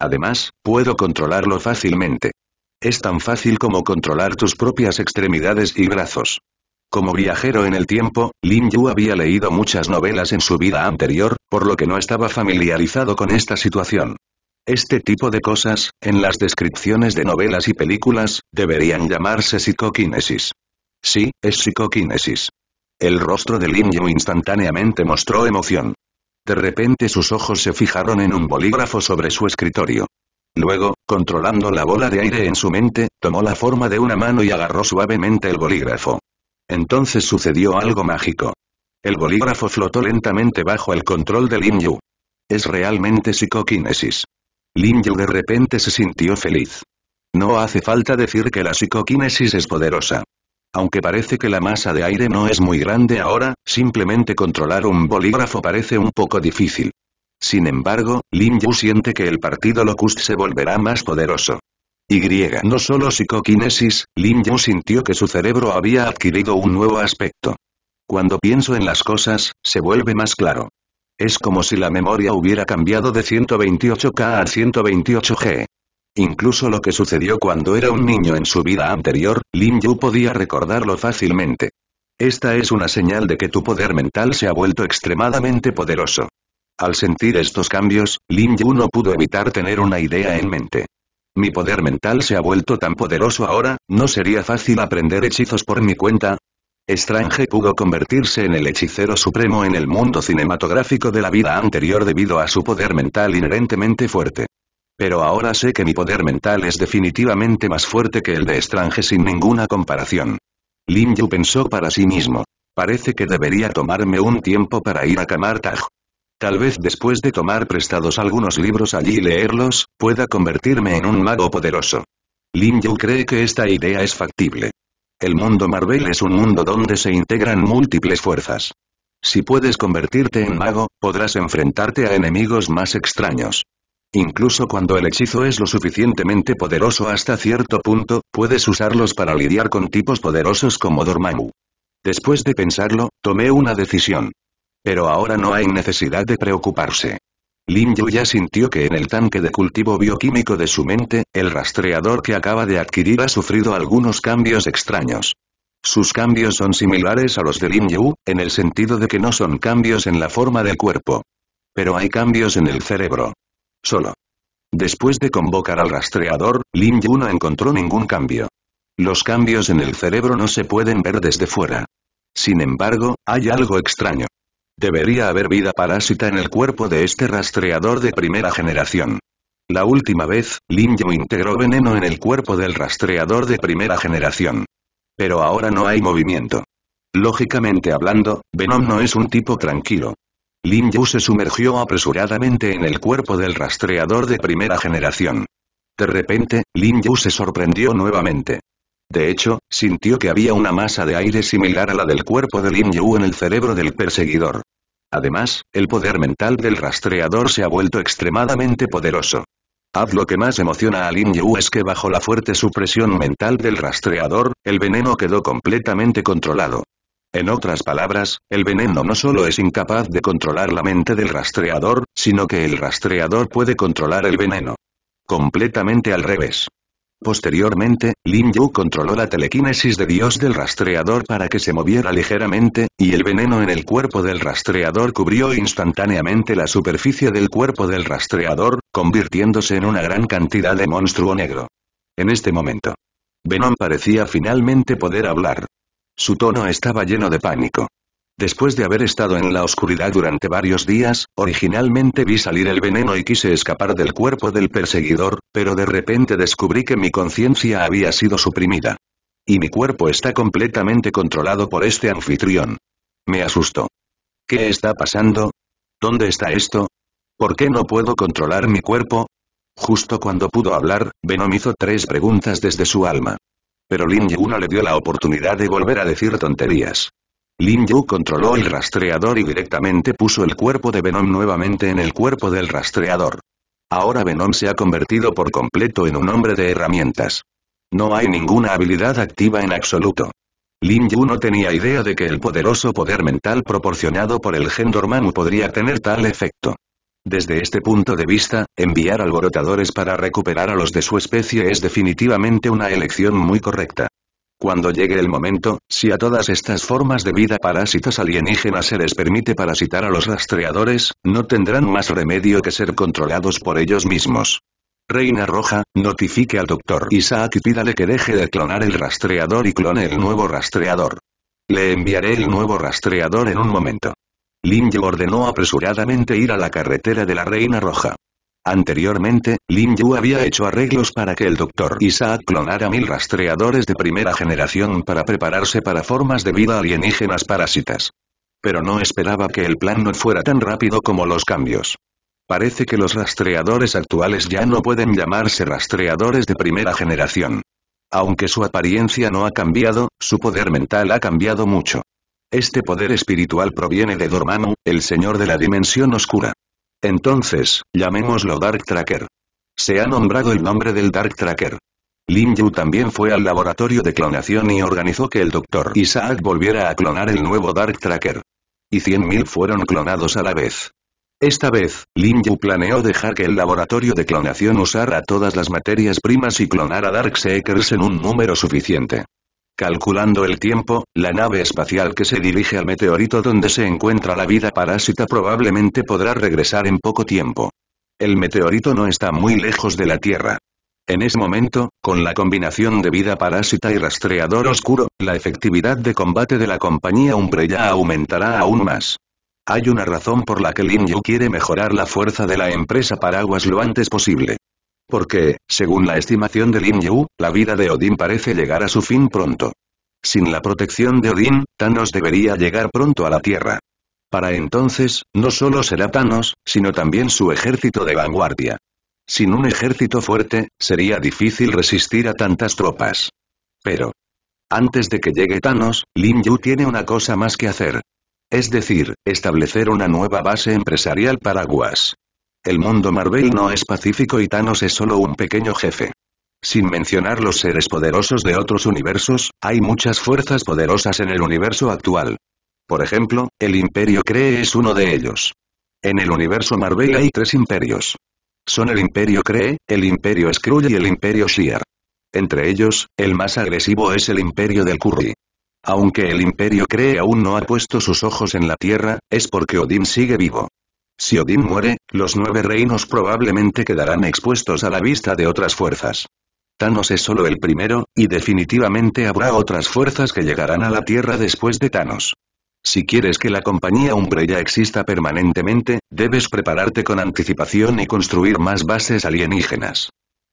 Además, puedo controlarlo fácilmente. Es tan fácil como controlar tus propias extremidades y brazos. Como viajero en el tiempo, Lin Yu había leído muchas novelas en su vida anterior, por lo que no estaba familiarizado con esta situación. Este tipo de cosas, en las descripciones de novelas y películas, deberían llamarse psicokinesis. Sí, es psicokinesis. El rostro de Lin Yu instantáneamente mostró emoción. De repente sus ojos se fijaron en un bolígrafo sobre su escritorio. Luego, controlando la bola de aire en su mente, tomó la forma de una mano y agarró suavemente el bolígrafo. Entonces sucedió algo mágico. El bolígrafo flotó lentamente bajo el control de Lin Yu. Es realmente psicoquinesis. Lin Yu de repente se sintió feliz. No hace falta decir que la psicoquinesis es poderosa. Aunque parece que la masa de aire no es muy grande ahora, simplemente controlar un bolígrafo parece un poco difícil. Sin embargo, Lin Yu siente que el partido Locust se volverá más poderoso. Y no solo psicoquinesis, Lin Yu sintió que su cerebro había adquirido un nuevo aspecto. Cuando pienso en las cosas, se vuelve más claro. Es como si la memoria hubiera cambiado de 128K a 128G. Incluso lo que sucedió cuando era un niño en su vida anterior, Lin Yu podía recordarlo fácilmente. Esta es una señal de que tu poder mental se ha vuelto extremadamente poderoso. Al sentir estos cambios, Lin Yu no pudo evitar tener una idea en mente. Mi poder mental se ha vuelto tan poderoso ahora, ¿no sería fácil aprender hechizos por mi cuenta? Strange pudo convertirse en el hechicero supremo en el mundo cinematográfico de la vida anterior debido a su poder mental inherentemente fuerte. Pero ahora sé que mi poder mental es definitivamente más fuerte que el de Strange sin ninguna comparación. Lin Yu pensó para sí mismo. Parece que debería tomarme un tiempo para ir a Taj. Tal vez después de tomar prestados algunos libros allí y leerlos, pueda convertirme en un mago poderoso. Lin Yu cree que esta idea es factible. El mundo Marvel es un mundo donde se integran múltiples fuerzas. Si puedes convertirte en mago, podrás enfrentarte a enemigos más extraños. Incluso cuando el hechizo es lo suficientemente poderoso hasta cierto punto, puedes usarlos para lidiar con tipos poderosos como Dormammu. Después de pensarlo, tomé una decisión. Pero ahora no hay necesidad de preocuparse. Lin Yu ya sintió que en el tanque de cultivo bioquímico de su mente, el rastreador que acaba de adquirir ha sufrido algunos cambios extraños. Sus cambios son similares a los de Lin Yu, en el sentido de que no son cambios en la forma del cuerpo. Pero hay cambios en el cerebro. Solo. Después de convocar al rastreador, Lin Yu no encontró ningún cambio. Los cambios en el cerebro no se pueden ver desde fuera. Sin embargo, hay algo extraño. Debería haber vida parásita en el cuerpo de este rastreador de primera generación. La última vez, Lin Yu integró veneno en el cuerpo del rastreador de primera generación. Pero ahora no hay movimiento. Lógicamente hablando, Venom no es un tipo tranquilo. Lin Yu se sumergió apresuradamente en el cuerpo del rastreador de primera generación. De repente, Lin Yu se sorprendió nuevamente. De hecho, sintió que había una masa de aire similar a la del cuerpo de Lin Yu en el cerebro del perseguidor. Además, el poder mental del rastreador se ha vuelto extremadamente poderoso. Haz lo que más emociona a Lin Yu es que bajo la fuerte supresión mental del rastreador, el veneno quedó completamente controlado. En otras palabras, el veneno no solo es incapaz de controlar la mente del rastreador, sino que el rastreador puede controlar el veneno. Completamente al revés. Posteriormente, Lin Yu controló la telequinesis de Dios del rastreador para que se moviera ligeramente, y el veneno en el cuerpo del rastreador cubrió instantáneamente la superficie del cuerpo del rastreador, convirtiéndose en una gran cantidad de monstruo negro. En este momento, Venom parecía finalmente poder hablar. Su tono estaba lleno de pánico. Después de haber estado en la oscuridad durante varios días, originalmente vi salir el veneno y quise escapar del cuerpo del perseguidor, pero de repente descubrí que mi conciencia había sido suprimida. Y mi cuerpo está completamente controlado por este anfitrión. Me asustó. ¿Qué está pasando? ¿Dónde está esto? ¿Por qué no puedo controlar mi cuerpo? Justo cuando pudo hablar, Venom hizo tres preguntas desde su alma. Pero Lin Yuna le dio la oportunidad de volver a decir tonterías. Lin Yu controló el rastreador y directamente puso el cuerpo de Venom nuevamente en el cuerpo del rastreador. Ahora Venom se ha convertido por completo en un hombre de herramientas. No hay ninguna habilidad activa en absoluto. Lin Yu no tenía idea de que el poderoso poder mental proporcionado por el gendormanu podría tener tal efecto. Desde este punto de vista, enviar alborotadores para recuperar a los de su especie es definitivamente una elección muy correcta. Cuando llegue el momento, si a todas estas formas de vida parásitas alienígenas se les permite parasitar a los rastreadores, no tendrán más remedio que ser controlados por ellos mismos. Reina Roja, notifique al doctor Isaac y pídale que deje de clonar el rastreador y clone el nuevo rastreador. Le enviaré el nuevo rastreador en un momento. Lin ordenó apresuradamente ir a la carretera de la Reina Roja. Anteriormente, Lin Yu había hecho arreglos para que el Dr. Isaac clonara mil rastreadores de primera generación para prepararse para formas de vida alienígenas parásitas. Pero no esperaba que el plan no fuera tan rápido como los cambios. Parece que los rastreadores actuales ya no pueden llamarse rastreadores de primera generación. Aunque su apariencia no ha cambiado, su poder mental ha cambiado mucho. Este poder espiritual proviene de Dormammu, el señor de la dimensión oscura. Entonces, llamémoslo Dark Tracker. Se ha nombrado el nombre del Dark Tracker. Lin Yu también fue al laboratorio de clonación y organizó que el Dr. Isaac volviera a clonar el nuevo Dark Tracker. Y 100.000 fueron clonados a la vez. Esta vez, Lin Yu planeó dejar que el laboratorio de clonación usara todas las materias primas y clonara a Seekers en un número suficiente. Calculando el tiempo, la nave espacial que se dirige al meteorito donde se encuentra la vida parásita probablemente podrá regresar en poco tiempo. El meteorito no está muy lejos de la Tierra. En ese momento, con la combinación de vida parásita y rastreador oscuro, la efectividad de combate de la compañía Umbrella aumentará aún más. Hay una razón por la que Lin Yu quiere mejorar la fuerza de la empresa paraguas lo antes posible. Porque, según la estimación de Lin Yu, la vida de Odín parece llegar a su fin pronto. Sin la protección de Odín, Thanos debería llegar pronto a la Tierra. Para entonces, no solo será Thanos, sino también su ejército de vanguardia. Sin un ejército fuerte, sería difícil resistir a tantas tropas. Pero... Antes de que llegue Thanos, Lin Yu tiene una cosa más que hacer. Es decir, establecer una nueva base empresarial para Guas. El mundo Marvel no es pacífico y Thanos es solo un pequeño jefe. Sin mencionar los seres poderosos de otros universos, hay muchas fuerzas poderosas en el universo actual. Por ejemplo, el Imperio Cree es uno de ellos. En el universo Marvel hay tres imperios. Son el Imperio Cree, el Imperio Skrull y el Imperio Shear. Entre ellos, el más agresivo es el Imperio del Curry. Aunque el Imperio Cree aún no ha puesto sus ojos en la Tierra, es porque Odín sigue vivo. Si Odín muere, los nueve reinos probablemente quedarán expuestos a la vista de otras fuerzas. Thanos es solo el primero, y definitivamente habrá otras fuerzas que llegarán a la Tierra después de Thanos. Si quieres que la compañía Umbrella exista permanentemente, debes prepararte con anticipación y construir más bases alienígenas.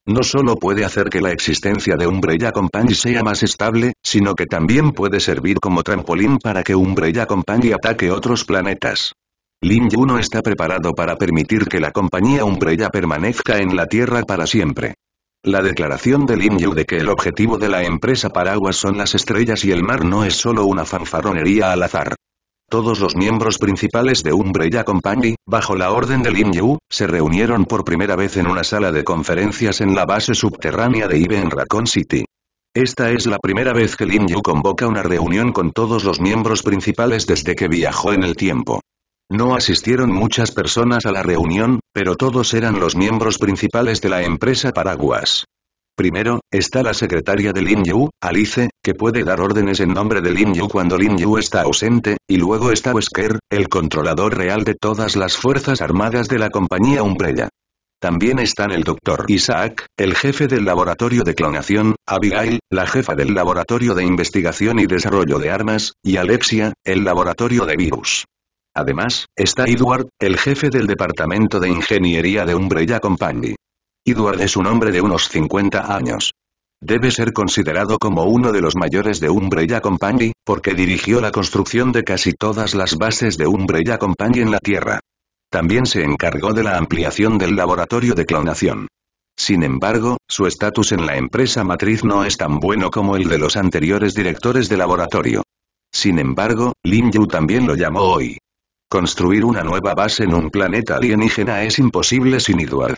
No solo puede hacer que la existencia de Umbrella Company sea más estable, sino que también puede servir como trampolín para que Umbrella Company ataque otros planetas. Lin Yu no está preparado para permitir que la compañía Umbrella permanezca en la Tierra para siempre. La declaración de Lin Yu de que el objetivo de la empresa paraguas son las estrellas y el mar no es solo una fanfarronería al azar. Todos los miembros principales de Umbrella Company, bajo la orden de Lin Yu, se reunieron por primera vez en una sala de conferencias en la base subterránea de Ibe en Raccoon City. Esta es la primera vez que Lin Yu convoca una reunión con todos los miembros principales desde que viajó en el tiempo. No asistieron muchas personas a la reunión, pero todos eran los miembros principales de la empresa Paraguas. Primero, está la secretaria de Lin Yu, Alice, que puede dar órdenes en nombre de Lin Yu cuando Lin Yu está ausente, y luego está Wesker, el controlador real de todas las fuerzas armadas de la compañía Umbrella. También están el doctor Isaac, el jefe del laboratorio de clonación, Abigail, la jefa del laboratorio de investigación y desarrollo de armas, y Alexia, el laboratorio de virus. Además, está Edward, el jefe del departamento de ingeniería de Umbrella Company. Edward es un hombre de unos 50 años. Debe ser considerado como uno de los mayores de Umbrella Company, porque dirigió la construcción de casi todas las bases de Umbrella Company en la Tierra. También se encargó de la ampliación del laboratorio de clonación. Sin embargo, su estatus en la empresa matriz no es tan bueno como el de los anteriores directores de laboratorio. Sin embargo, Lin Yu también lo llamó hoy. Construir una nueva base en un planeta alienígena es imposible sin Edward.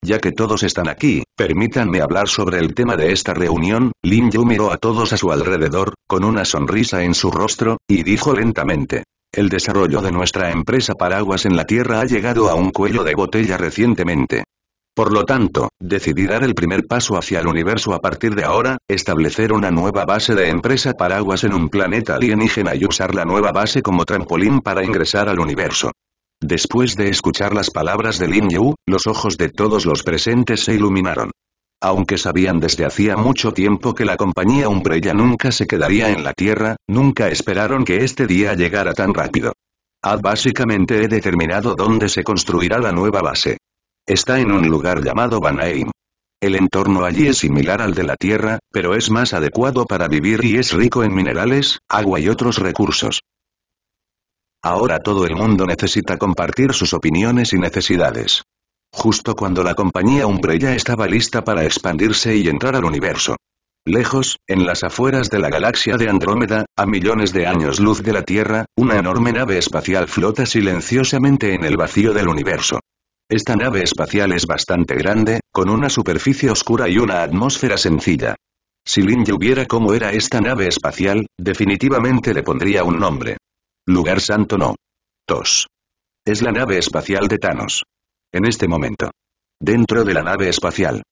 Ya que todos están aquí, permítanme hablar sobre el tema de esta reunión, Lin Yu miró a todos a su alrededor, con una sonrisa en su rostro, y dijo lentamente. El desarrollo de nuestra empresa Paraguas en la Tierra ha llegado a un cuello de botella recientemente. Por lo tanto, decidí dar el primer paso hacia el universo a partir de ahora, establecer una nueva base de empresa paraguas en un planeta alienígena y usar la nueva base como trampolín para ingresar al universo. Después de escuchar las palabras de Lin Yu, los ojos de todos los presentes se iluminaron. Aunque sabían desde hacía mucho tiempo que la compañía Umbrella nunca se quedaría en la Tierra, nunca esperaron que este día llegara tan rápido. Ah, básicamente he determinado dónde se construirá la nueva base. Está en un lugar llamado Banaim. El entorno allí es similar al de la Tierra, pero es más adecuado para vivir y es rico en minerales, agua y otros recursos. Ahora todo el mundo necesita compartir sus opiniones y necesidades. Justo cuando la compañía Umbrella estaba lista para expandirse y entrar al universo. Lejos, en las afueras de la galaxia de Andrómeda, a millones de años luz de la Tierra, una enorme nave espacial flota silenciosamente en el vacío del universo. Esta nave espacial es bastante grande, con una superficie oscura y una atmósfera sencilla. Si Lin Yu viera cómo era esta nave espacial, definitivamente le pondría un nombre. Lugar santo no. Tos. Es la nave espacial de Thanos. En este momento. Dentro de la nave espacial.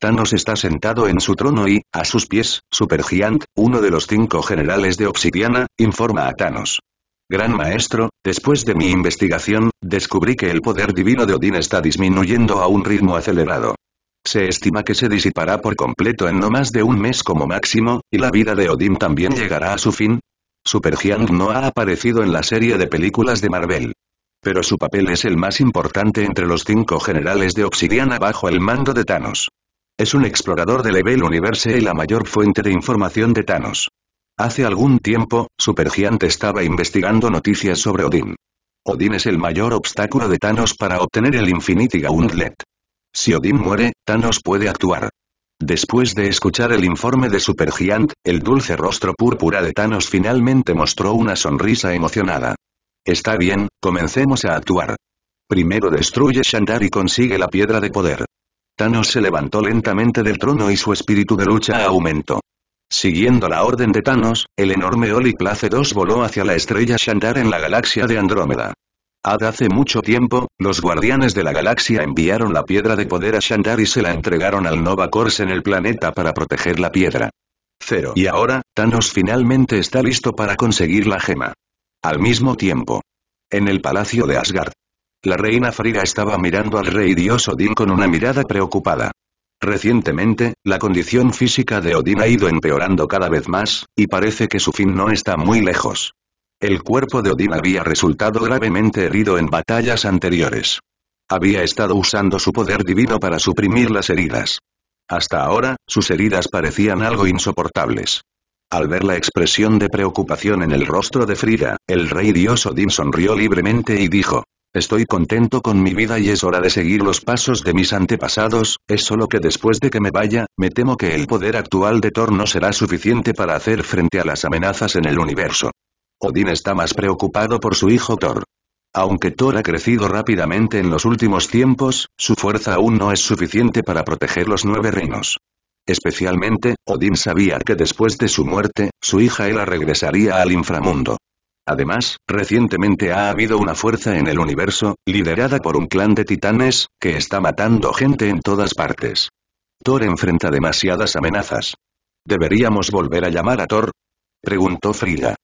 Thanos está sentado en su trono y, a sus pies, Supergiant, uno de los cinco generales de Obsidiana, informa a Thanos. Gran Maestro, Después de mi investigación, descubrí que el poder divino de Odín está disminuyendo a un ritmo acelerado. Se estima que se disipará por completo en no más de un mes como máximo, y la vida de Odín también llegará a su fin. Supergiant no ha aparecido en la serie de películas de Marvel. Pero su papel es el más importante entre los cinco generales de Obsidiana bajo el mando de Thanos. Es un explorador de Level Universe y la mayor fuente de información de Thanos. Hace algún tiempo, Supergiant estaba investigando noticias sobre Odín. Odín es el mayor obstáculo de Thanos para obtener el Infinity Gauntlet. Si Odín muere, Thanos puede actuar. Después de escuchar el informe de Supergiant, el dulce rostro púrpura de Thanos finalmente mostró una sonrisa emocionada. Está bien, comencemos a actuar. Primero destruye Shandar y consigue la piedra de poder. Thanos se levantó lentamente del trono y su espíritu de lucha aumentó. Siguiendo la orden de Thanos, el enorme Oli Place 2 voló hacia la estrella Shandar en la galaxia de Andrómeda. Hace mucho tiempo, los guardianes de la galaxia enviaron la piedra de poder a Shandar y se la entregaron al Nova Corps en el planeta para proteger la piedra. Cero. Y ahora, Thanos finalmente está listo para conseguir la gema. Al mismo tiempo. En el palacio de Asgard. La reina Frigga estaba mirando al rey dios Odín con una mirada preocupada. Recientemente, la condición física de Odín ha ido empeorando cada vez más, y parece que su fin no está muy lejos. El cuerpo de Odín había resultado gravemente herido en batallas anteriores. Había estado usando su poder divino para suprimir las heridas. Hasta ahora, sus heridas parecían algo insoportables. Al ver la expresión de preocupación en el rostro de Frida, el rey dios Odín sonrió libremente y dijo, Estoy contento con mi vida y es hora de seguir los pasos de mis antepasados, es solo que después de que me vaya, me temo que el poder actual de Thor no será suficiente para hacer frente a las amenazas en el universo. Odín está más preocupado por su hijo Thor. Aunque Thor ha crecido rápidamente en los últimos tiempos, su fuerza aún no es suficiente para proteger los nueve reinos. Especialmente, Odín sabía que después de su muerte, su hija Ela regresaría al inframundo. Además, recientemente ha habido una fuerza en el universo, liderada por un clan de titanes, que está matando gente en todas partes. Thor enfrenta demasiadas amenazas. ¿Deberíamos volver a llamar a Thor? Preguntó Frida.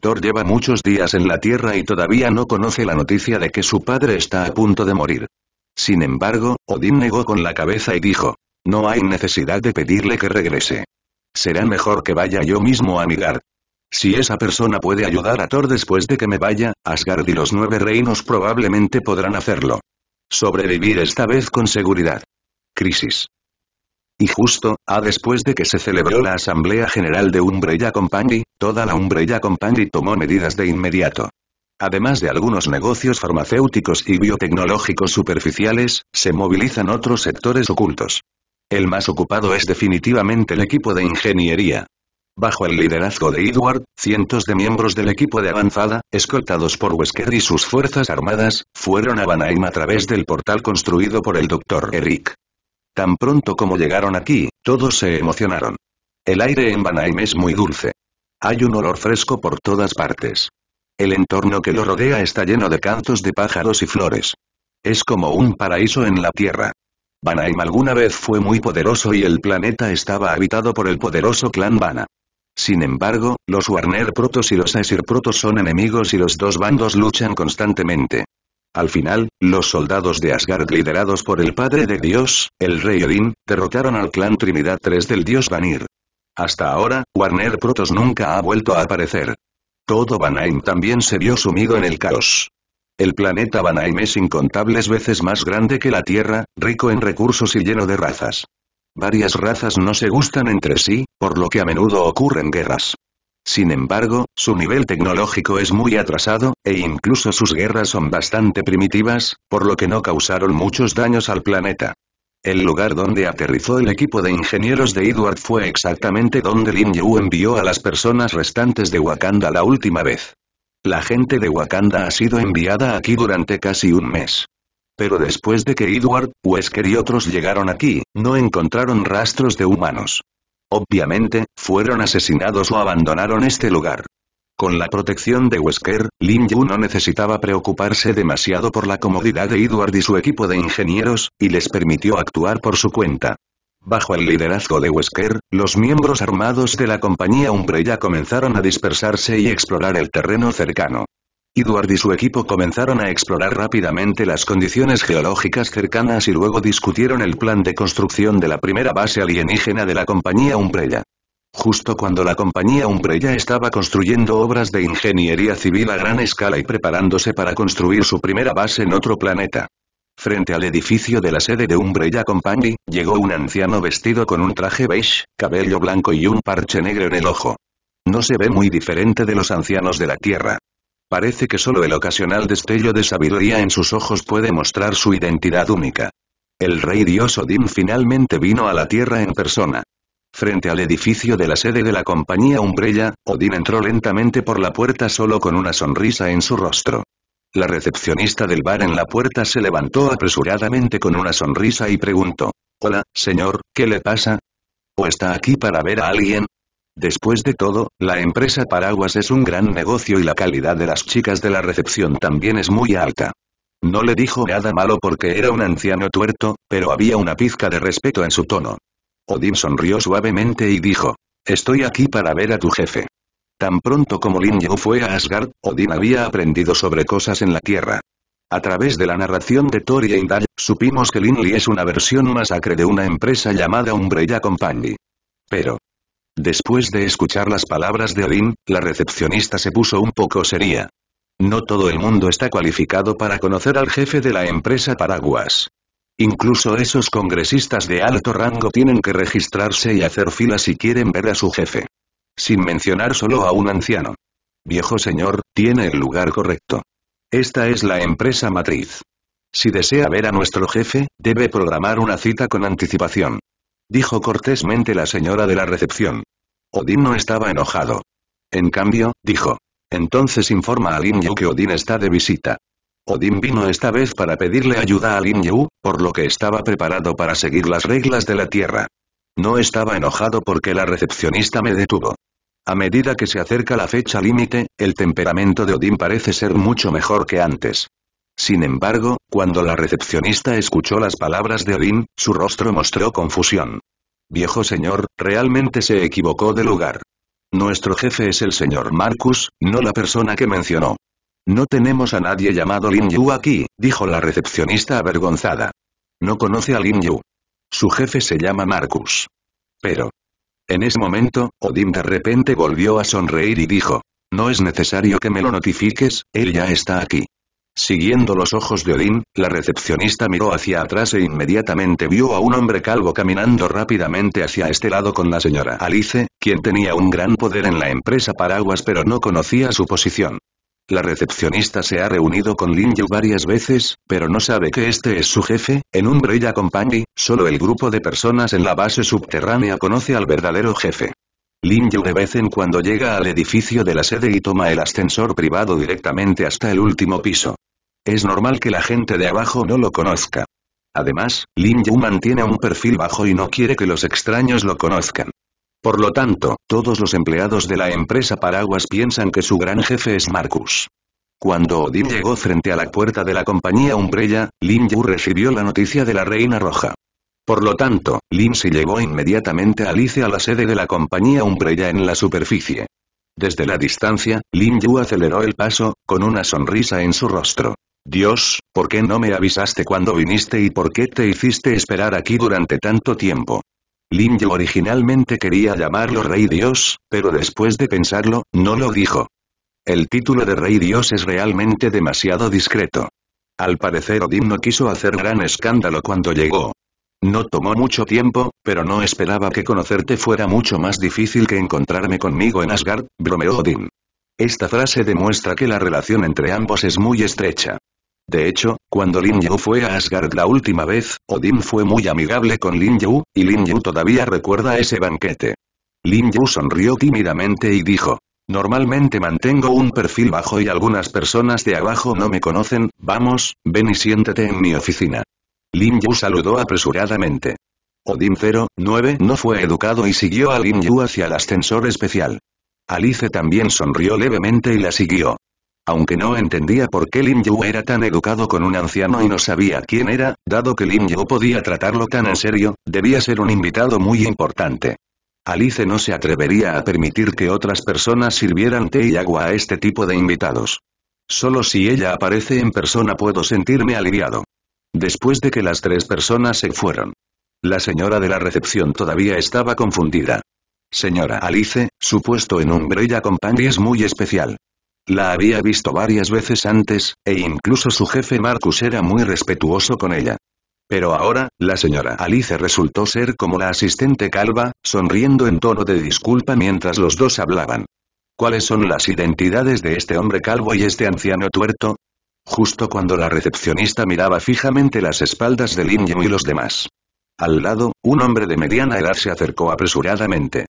Thor lleva muchos días en la Tierra y todavía no conoce la noticia de que su padre está a punto de morir. Sin embargo, Odín negó con la cabeza y dijo, no hay necesidad de pedirle que regrese. Será mejor que vaya yo mismo a migar. Si esa persona puede ayudar a Thor después de que me vaya, Asgard y los nueve reinos probablemente podrán hacerlo. Sobrevivir esta vez con seguridad. Crisis. Y justo, a ah, después de que se celebró la Asamblea General de Umbrella Company, toda la Umbrella Company tomó medidas de inmediato. Además de algunos negocios farmacéuticos y biotecnológicos superficiales, se movilizan otros sectores ocultos. El más ocupado es definitivamente el equipo de ingeniería, Bajo el liderazgo de Edward, cientos de miembros del equipo de avanzada, escoltados por Wesker y sus fuerzas armadas, fueron a Banaim a través del portal construido por el Dr. Eric. Tan pronto como llegaron aquí, todos se emocionaron. El aire en Banaim es muy dulce. Hay un olor fresco por todas partes. El entorno que lo rodea está lleno de cantos de pájaros y flores. Es como un paraíso en la Tierra. Banaim alguna vez fue muy poderoso y el planeta estaba habitado por el poderoso clan Bana. Sin embargo, los Warner Protos y los Aesir Protos son enemigos y los dos bandos luchan constantemente. Al final, los soldados de Asgard liderados por el Padre de Dios, el Rey Odín, derrotaron al clan Trinidad III del Dios Vanir. Hasta ahora, Warner Protos nunca ha vuelto a aparecer. Todo Vanheim también se vio sumido en el caos. El planeta Vanheim es incontables veces más grande que la Tierra, rico en recursos y lleno de razas. Varias razas no se gustan entre sí, por lo que a menudo ocurren guerras. Sin embargo, su nivel tecnológico es muy atrasado, e incluso sus guerras son bastante primitivas, por lo que no causaron muchos daños al planeta. El lugar donde aterrizó el equipo de ingenieros de Edward fue exactamente donde Lin Yu envió a las personas restantes de Wakanda la última vez. La gente de Wakanda ha sido enviada aquí durante casi un mes. Pero después de que Edward, Wesker y otros llegaron aquí, no encontraron rastros de humanos. Obviamente, fueron asesinados o abandonaron este lugar. Con la protección de Wesker, Lin Yu no necesitaba preocuparse demasiado por la comodidad de Edward y su equipo de ingenieros, y les permitió actuar por su cuenta. Bajo el liderazgo de Wesker, los miembros armados de la compañía Umbrella comenzaron a dispersarse y explorar el terreno cercano. Edward y su equipo comenzaron a explorar rápidamente las condiciones geológicas cercanas y luego discutieron el plan de construcción de la primera base alienígena de la compañía Umbrella. Justo cuando la compañía Umbrella estaba construyendo obras de ingeniería civil a gran escala y preparándose para construir su primera base en otro planeta. Frente al edificio de la sede de Umbrella Company, llegó un anciano vestido con un traje beige, cabello blanco y un parche negro en el ojo. No se ve muy diferente de los ancianos de la Tierra. Parece que solo el ocasional destello de sabiduría en sus ojos puede mostrar su identidad única. El rey dios Odín finalmente vino a la Tierra en persona. Frente al edificio de la sede de la compañía Umbrella, Odín entró lentamente por la puerta solo con una sonrisa en su rostro. La recepcionista del bar en la puerta se levantó apresuradamente con una sonrisa y preguntó, Hola, señor, ¿qué le pasa? ¿O está aquí para ver a alguien? Después de todo, la empresa Paraguas es un gran negocio y la calidad de las chicas de la recepción también es muy alta. No le dijo nada malo porque era un anciano tuerto, pero había una pizca de respeto en su tono. Odin sonrió suavemente y dijo, «Estoy aquí para ver a tu jefe». Tan pronto como Lin Yu fue a Asgard, Odin había aprendido sobre cosas en la Tierra. A través de la narración de Thor y Eindal, supimos que Li es una versión masacre de una empresa llamada Umbrella Company. Pero, Después de escuchar las palabras de Odin, la recepcionista se puso un poco seria. No todo el mundo está cualificado para conocer al jefe de la empresa Paraguas. Incluso esos congresistas de alto rango tienen que registrarse y hacer fila si quieren ver a su jefe. Sin mencionar solo a un anciano. Viejo señor, tiene el lugar correcto. Esta es la empresa matriz. Si desea ver a nuestro jefe, debe programar una cita con anticipación. Dijo cortésmente la señora de la recepción. Odín no estaba enojado. En cambio, dijo. Entonces informa a Lin Yu que Odín está de visita. Odín vino esta vez para pedirle ayuda a Lin Yu, por lo que estaba preparado para seguir las reglas de la Tierra. No estaba enojado porque la recepcionista me detuvo. A medida que se acerca la fecha límite, el temperamento de Odín parece ser mucho mejor que antes. Sin embargo, cuando la recepcionista escuchó las palabras de Odín, su rostro mostró confusión. Viejo señor, realmente se equivocó de lugar. Nuestro jefe es el señor Marcus, no la persona que mencionó. No tenemos a nadie llamado Lin Yu aquí, dijo la recepcionista avergonzada. No conoce a Lin Yu. Su jefe se llama Marcus. Pero. En ese momento, Odin de repente volvió a sonreír y dijo. No es necesario que me lo notifiques, él ya está aquí. Siguiendo los ojos de Odín, la recepcionista miró hacia atrás e inmediatamente vio a un hombre calvo caminando rápidamente hacia este lado con la señora Alice, quien tenía un gran poder en la empresa Paraguas pero no conocía su posición. La recepcionista se ha reunido con Lin Yu varias veces, pero no sabe que este es su jefe, en un Umbrella Company, solo el grupo de personas en la base subterránea conoce al verdadero jefe. Lin Yu de vez en cuando llega al edificio de la sede y toma el ascensor privado directamente hasta el último piso. Es normal que la gente de abajo no lo conozca. Además, Lin Yu mantiene un perfil bajo y no quiere que los extraños lo conozcan. Por lo tanto, todos los empleados de la empresa Paraguas piensan que su gran jefe es Marcus. Cuando Odin llegó frente a la puerta de la compañía Umbrella, Lin Yu recibió la noticia de la Reina Roja. Por lo tanto, Lin se llevó inmediatamente a Alice a la sede de la compañía Umbrella en la superficie. Desde la distancia, Lin Yu aceleró el paso, con una sonrisa en su rostro. Dios, ¿por qué no me avisaste cuando viniste y por qué te hiciste esperar aquí durante tanto tiempo? Lin originalmente quería llamarlo Rey Dios, pero después de pensarlo, no lo dijo. El título de Rey Dios es realmente demasiado discreto. Al parecer Odin no quiso hacer gran escándalo cuando llegó. No tomó mucho tiempo, pero no esperaba que conocerte fuera mucho más difícil que encontrarme conmigo en Asgard, bromeó Odin. Esta frase demuestra que la relación entre ambos es muy estrecha. De hecho, cuando Lin Yu fue a Asgard la última vez, Odin fue muy amigable con Lin Yu, y Lin Yu todavía recuerda ese banquete. Lin Yu sonrió tímidamente y dijo, Normalmente mantengo un perfil bajo y algunas personas de abajo no me conocen, vamos, ven y siéntate en mi oficina. Lin Yu saludó apresuradamente. Odin 09 no fue educado y siguió a Lin Yu hacia el ascensor especial. Alice también sonrió levemente y la siguió. Aunque no entendía por qué Lin Yu era tan educado con un anciano y no sabía quién era, dado que Lin Yu podía tratarlo tan en serio, debía ser un invitado muy importante. Alice no se atrevería a permitir que otras personas sirvieran té y agua a este tipo de invitados. Solo si ella aparece en persona puedo sentirme aliviado. Después de que las tres personas se fueron. La señora de la recepción todavía estaba confundida. Señora Alice, su puesto en Umbrella Company es muy especial. La había visto varias veces antes, e incluso su jefe Marcus era muy respetuoso con ella. Pero ahora, la señora Alice resultó ser como la asistente calva, sonriendo en tono de disculpa mientras los dos hablaban. ¿Cuáles son las identidades de este hombre calvo y este anciano tuerto? Justo cuando la recepcionista miraba fijamente las espaldas de Lin y los demás. Al lado, un hombre de mediana edad se acercó apresuradamente.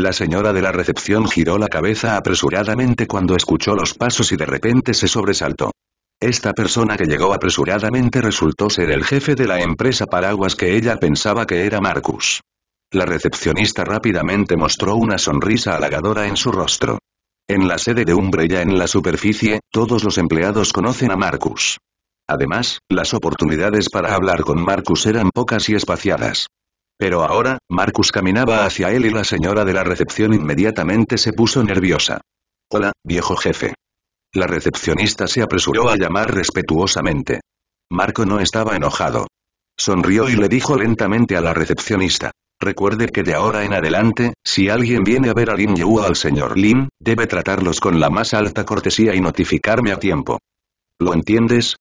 La señora de la recepción giró la cabeza apresuradamente cuando escuchó los pasos y de repente se sobresaltó. Esta persona que llegó apresuradamente resultó ser el jefe de la empresa paraguas que ella pensaba que era Marcus. La recepcionista rápidamente mostró una sonrisa halagadora en su rostro. En la sede de Umbrella en la superficie, todos los empleados conocen a Marcus. Además, las oportunidades para hablar con Marcus eran pocas y espaciadas. Pero ahora, Marcus caminaba hacia él y la señora de la recepción inmediatamente se puso nerviosa. Hola, viejo jefe. La recepcionista se apresuró a llamar respetuosamente. Marco no estaba enojado. Sonrió y le dijo lentamente a la recepcionista. Recuerde que de ahora en adelante, si alguien viene a ver a Lin Yu o al señor Lin, debe tratarlos con la más alta cortesía y notificarme a tiempo. ¿Lo entiendes?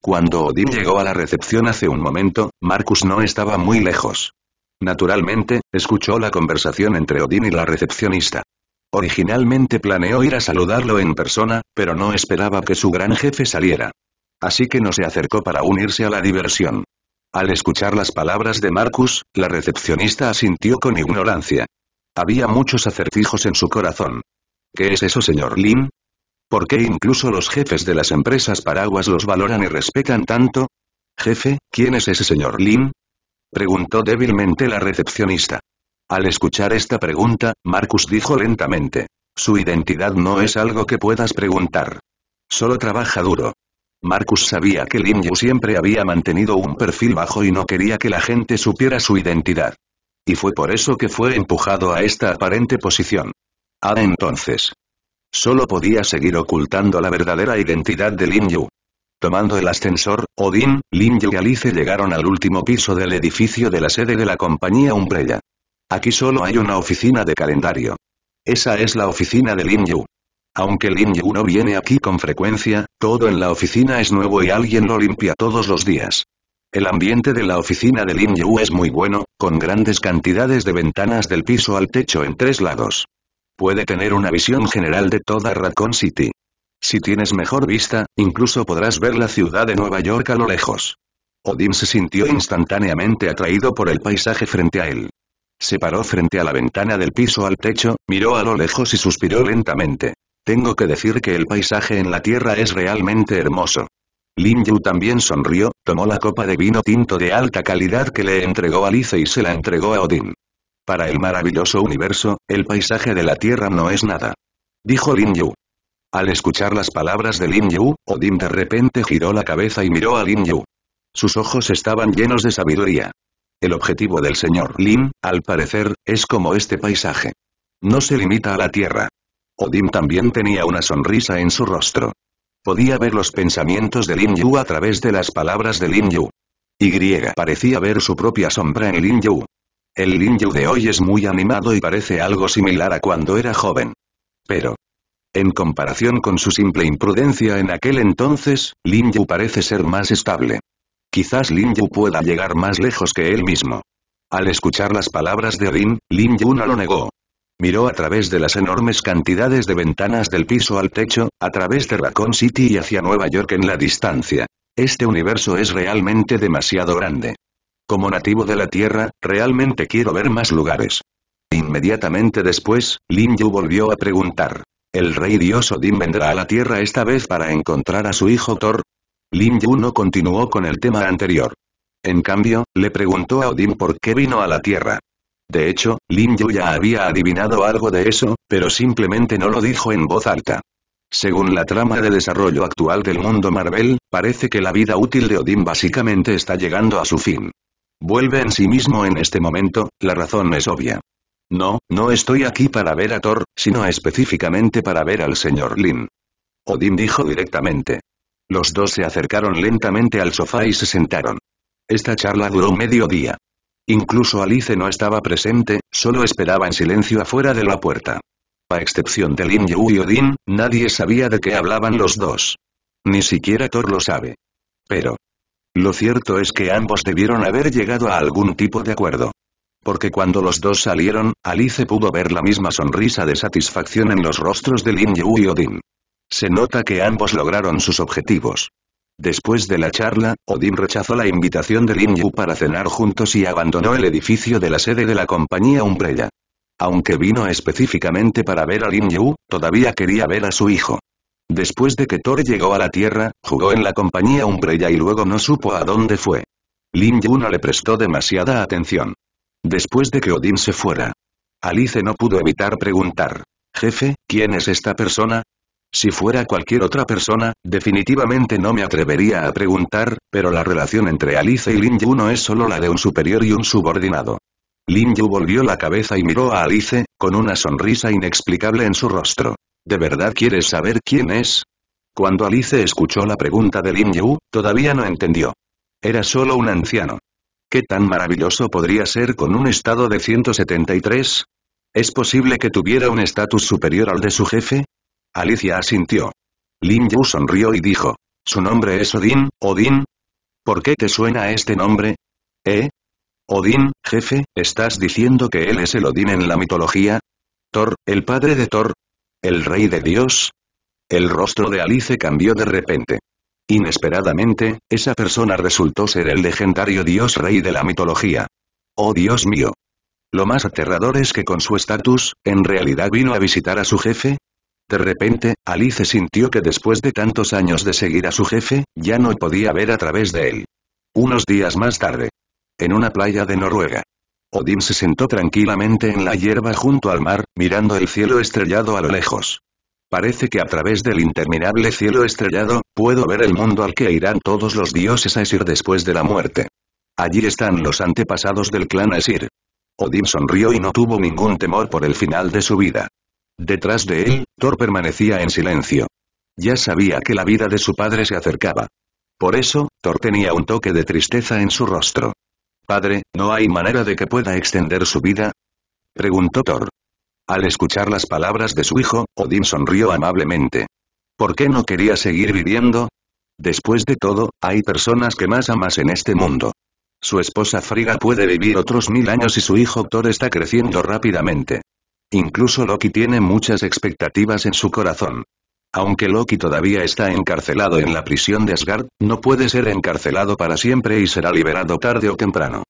Cuando Odin llegó a la recepción hace un momento, Marcus no estaba muy lejos. Naturalmente, escuchó la conversación entre Odín y la recepcionista. Originalmente planeó ir a saludarlo en persona, pero no esperaba que su gran jefe saliera. Así que no se acercó para unirse a la diversión. Al escuchar las palabras de Marcus, la recepcionista asintió con ignorancia. Había muchos acertijos en su corazón. ¿Qué es eso, señor Lin? ¿Por qué incluso los jefes de las empresas paraguas los valoran y respetan tanto? Jefe, ¿quién es ese señor Lin? preguntó débilmente la recepcionista. Al escuchar esta pregunta, Marcus dijo lentamente. Su identidad no es algo que puedas preguntar. Solo trabaja duro. Marcus sabía que Lin Yu siempre había mantenido un perfil bajo y no quería que la gente supiera su identidad. Y fue por eso que fue empujado a esta aparente posición. Ah, entonces. Solo podía seguir ocultando la verdadera identidad de Lin Yu. Tomando el ascensor, Odin, Yu y Alice llegaron al último piso del edificio de la sede de la compañía Umbrella. Aquí solo hay una oficina de calendario. Esa es la oficina de Lin Yu. Aunque Lin Yu no viene aquí con frecuencia, todo en la oficina es nuevo y alguien lo limpia todos los días. El ambiente de la oficina de Lin Yu es muy bueno, con grandes cantidades de ventanas del piso al techo en tres lados. Puede tener una visión general de toda Raccoon City. Si tienes mejor vista, incluso podrás ver la ciudad de Nueva York a lo lejos. Odín se sintió instantáneamente atraído por el paisaje frente a él. Se paró frente a la ventana del piso al techo, miró a lo lejos y suspiró lentamente. Tengo que decir que el paisaje en la tierra es realmente hermoso. Lin Yu también sonrió, tomó la copa de vino tinto de alta calidad que le entregó Alice y se la entregó a Odín. Para el maravilloso universo, el paisaje de la tierra no es nada. Dijo Lin Yu. Al escuchar las palabras de Lin Yu, Odin de repente giró la cabeza y miró a Lin Yu. Sus ojos estaban llenos de sabiduría. El objetivo del señor Lin, al parecer, es como este paisaje. No se limita a la tierra. Odin también tenía una sonrisa en su rostro. Podía ver los pensamientos de Lin Yu a través de las palabras de Lin Yu. Y parecía ver su propia sombra en Lin Yu. El Lin Yu de hoy es muy animado y parece algo similar a cuando era joven. Pero, en comparación con su simple imprudencia en aquel entonces, Lin Yu parece ser más estable. Quizás Lin Yu pueda llegar más lejos que él mismo. Al escuchar las palabras de Rin, Lin Yu no lo negó. Miró a través de las enormes cantidades de ventanas del piso al techo, a través de Raccoon City y hacia Nueva York en la distancia. Este universo es realmente demasiado grande. Como nativo de la Tierra, realmente quiero ver más lugares. Inmediatamente después, Lin Yu volvió a preguntar. El rey dios Odín vendrá a la Tierra esta vez para encontrar a su hijo Thor. Lin Yu no continuó con el tema anterior. En cambio, le preguntó a Odín por qué vino a la Tierra. De hecho, Lin Yu ya había adivinado algo de eso, pero simplemente no lo dijo en voz alta. Según la trama de desarrollo actual del mundo Marvel, parece que la vida útil de Odín básicamente está llegando a su fin. Vuelve en sí mismo en este momento, la razón es obvia. No, no estoy aquí para ver a Thor, sino específicamente para ver al señor Lin. Odín dijo directamente. Los dos se acercaron lentamente al sofá y se sentaron. Esta charla duró medio día. Incluso Alice no estaba presente, solo esperaba en silencio afuera de la puerta. A excepción de Lin Yu y Odín, nadie sabía de qué hablaban los dos. Ni siquiera Thor lo sabe. Pero. Lo cierto es que ambos debieron haber llegado a algún tipo de acuerdo. Porque cuando los dos salieron, Alice pudo ver la misma sonrisa de satisfacción en los rostros de Lin Yu y Odin. Se nota que ambos lograron sus objetivos. Después de la charla, Odin rechazó la invitación de Lin Yu para cenar juntos y abandonó el edificio de la sede de la compañía Umbrella. Aunque vino específicamente para ver a Lin Yu, todavía quería ver a su hijo. Después de que Thor llegó a la Tierra, jugó en la compañía Umbrella y luego no supo a dónde fue. Lin Yu no le prestó demasiada atención. Después de que Odín se fuera. Alice no pudo evitar preguntar. Jefe, ¿quién es esta persona? Si fuera cualquier otra persona, definitivamente no me atrevería a preguntar, pero la relación entre Alice y Lin Yu no es solo la de un superior y un subordinado. Lin Yu volvió la cabeza y miró a Alice, con una sonrisa inexplicable en su rostro. ¿De verdad quieres saber quién es? Cuando Alice escuchó la pregunta de Lin Yu, todavía no entendió. Era solo un anciano. ¿Qué tan maravilloso podría ser con un estado de 173? ¿Es posible que tuviera un estatus superior al de su jefe? Alicia asintió. Lin Yu sonrió y dijo. ¿Su nombre es Odin. Odin. ¿Por qué te suena este nombre? ¿Eh? Odin, jefe, ¿estás diciendo que él es el Odin en la mitología? Thor, el padre de Thor. ¿El rey de Dios? El rostro de Alice cambió de repente. Inesperadamente, esa persona resultó ser el legendario dios rey de la mitología. ¡Oh Dios mío! Lo más aterrador es que con su estatus, en realidad vino a visitar a su jefe. De repente, Alice sintió que después de tantos años de seguir a su jefe, ya no podía ver a través de él. Unos días más tarde. En una playa de Noruega. Odín se sentó tranquilamente en la hierba junto al mar, mirando el cielo estrellado a lo lejos. Parece que a través del interminable cielo estrellado, puedo ver el mundo al que irán todos los dioses a después de la muerte. Allí están los antepasados del clan Asir. Odín sonrió y no tuvo ningún temor por el final de su vida. Detrás de él, Thor permanecía en silencio. Ya sabía que la vida de su padre se acercaba. Por eso, Thor tenía un toque de tristeza en su rostro. Padre, ¿no hay manera de que pueda extender su vida? Preguntó Thor. Al escuchar las palabras de su hijo, Odin sonrió amablemente. ¿Por qué no quería seguir viviendo? Después de todo, hay personas que más amas en este mundo. Su esposa Friga puede vivir otros mil años y su hijo Thor está creciendo rápidamente. Incluso Loki tiene muchas expectativas en su corazón. Aunque Loki todavía está encarcelado en la prisión de Asgard, no puede ser encarcelado para siempre y será liberado tarde o temprano.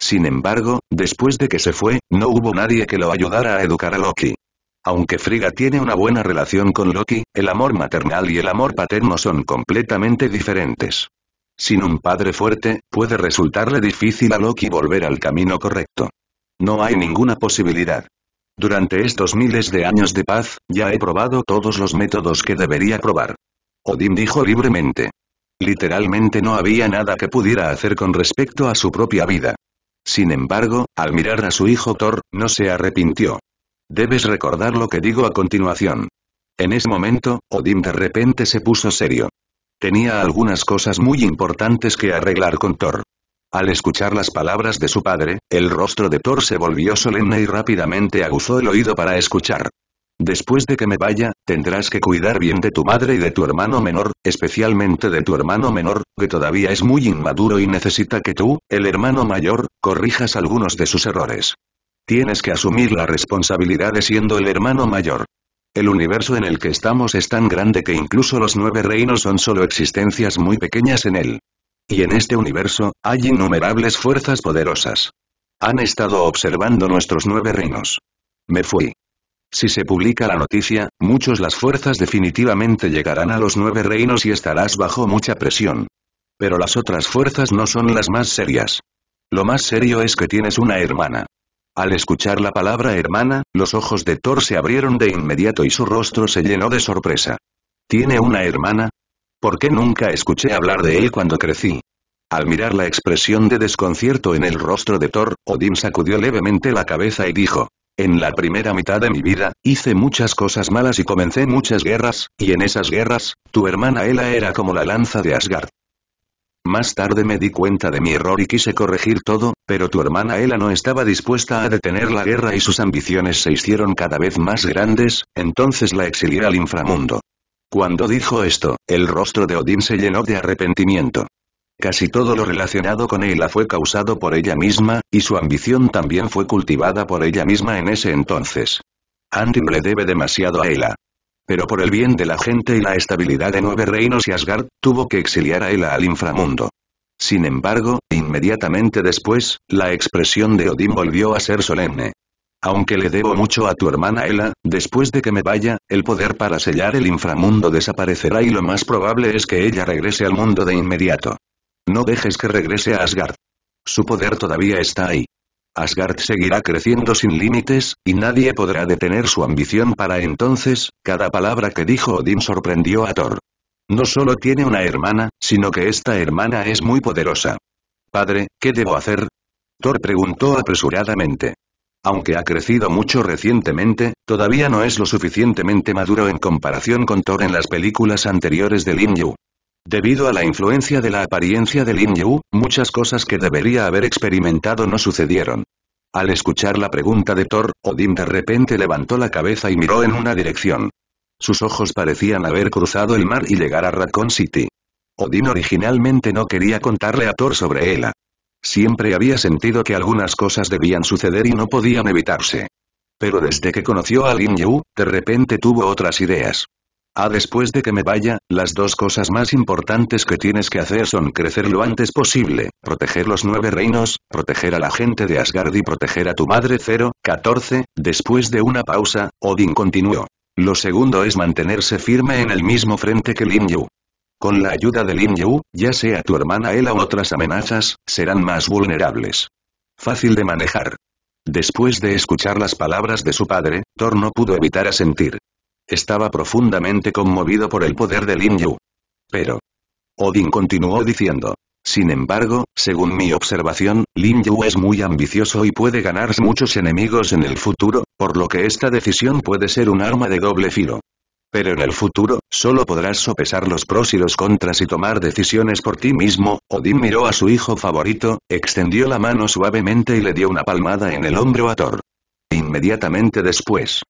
Sin embargo, después de que se fue, no hubo nadie que lo ayudara a educar a Loki. Aunque Frigga tiene una buena relación con Loki, el amor maternal y el amor paterno son completamente diferentes. Sin un padre fuerte, puede resultarle difícil a Loki volver al camino correcto. No hay ninguna posibilidad. Durante estos miles de años de paz, ya he probado todos los métodos que debería probar. Odín dijo libremente. Literalmente no había nada que pudiera hacer con respecto a su propia vida. Sin embargo, al mirar a su hijo Thor, no se arrepintió. Debes recordar lo que digo a continuación. En ese momento, Odín de repente se puso serio. Tenía algunas cosas muy importantes que arreglar con Thor. Al escuchar las palabras de su padre, el rostro de Thor se volvió solemne y rápidamente aguzó el oído para escuchar. Después de que me vaya, tendrás que cuidar bien de tu madre y de tu hermano menor, especialmente de tu hermano menor, que todavía es muy inmaduro y necesita que tú, el hermano mayor, corrijas algunos de sus errores. Tienes que asumir la responsabilidad de siendo el hermano mayor. El universo en el que estamos es tan grande que incluso los nueve reinos son solo existencias muy pequeñas en él. Y en este universo, hay innumerables fuerzas poderosas. Han estado observando nuestros nueve reinos. Me fui. Si se publica la noticia, muchos las fuerzas definitivamente llegarán a los nueve reinos y estarás bajo mucha presión. Pero las otras fuerzas no son las más serias. Lo más serio es que tienes una hermana. Al escuchar la palabra hermana, los ojos de Thor se abrieron de inmediato y su rostro se llenó de sorpresa. ¿Tiene una hermana? ¿Por qué nunca escuché hablar de él cuando crecí? Al mirar la expresión de desconcierto en el rostro de Thor, Odín sacudió levemente la cabeza y dijo, en la primera mitad de mi vida, hice muchas cosas malas y comencé muchas guerras, y en esas guerras, tu hermana Ela era como la lanza de Asgard. Más tarde me di cuenta de mi error y quise corregir todo, pero tu hermana Ela no estaba dispuesta a detener la guerra y sus ambiciones se hicieron cada vez más grandes, entonces la exilié al inframundo. Cuando dijo esto, el rostro de Odín se llenó de arrepentimiento. Casi todo lo relacionado con ella fue causado por ella misma, y su ambición también fue cultivada por ella misma en ese entonces. Andrew le debe demasiado a ella. Pero por el bien de la gente y la estabilidad de Nueve Reinos y Asgard, tuvo que exiliar a ella al inframundo. Sin embargo, inmediatamente después, la expresión de Odin volvió a ser solemne. Aunque le debo mucho a tu hermana Ela, después de que me vaya, el poder para sellar el inframundo desaparecerá y lo más probable es que ella regrese al mundo de inmediato. No dejes que regrese a Asgard. Su poder todavía está ahí. Asgard seguirá creciendo sin límites, y nadie podrá detener su ambición para entonces, cada palabra que dijo Odin sorprendió a Thor. No solo tiene una hermana, sino que esta hermana es muy poderosa. Padre, ¿qué debo hacer? Thor preguntó apresuradamente. Aunque ha crecido mucho recientemente, todavía no es lo suficientemente maduro en comparación con Thor en las películas anteriores de Lin Yu. Debido a la influencia de la apariencia de Lin Yu, muchas cosas que debería haber experimentado no sucedieron. Al escuchar la pregunta de Thor, Odin de repente levantó la cabeza y miró en una dirección. Sus ojos parecían haber cruzado el mar y llegar a Raccoon City. Odin originalmente no quería contarle a Thor sobre ella. Siempre había sentido que algunas cosas debían suceder y no podían evitarse. Pero desde que conoció a Lin Yu, de repente tuvo otras ideas. Ah, después de que me vaya, las dos cosas más importantes que tienes que hacer son crecer lo antes posible, proteger los nueve reinos, proteger a la gente de Asgard y proteger a tu madre 0, 14, después de una pausa, Odin continuó. Lo segundo es mantenerse firme en el mismo frente que Lin Yu. Con la ayuda de Lin Yu, ya sea tu hermana Ella u otras amenazas, serán más vulnerables. Fácil de manejar. Después de escuchar las palabras de su padre, Thor no pudo evitar asentir. Estaba profundamente conmovido por el poder de Lin Yu. Pero. Odin continuó diciendo. Sin embargo, según mi observación, Lin Yu es muy ambicioso y puede ganar muchos enemigos en el futuro, por lo que esta decisión puede ser un arma de doble filo. Pero en el futuro, solo podrás sopesar los pros y los contras y tomar decisiones por ti mismo. Odin miró a su hijo favorito, extendió la mano suavemente y le dio una palmada en el hombro a Thor. Inmediatamente después,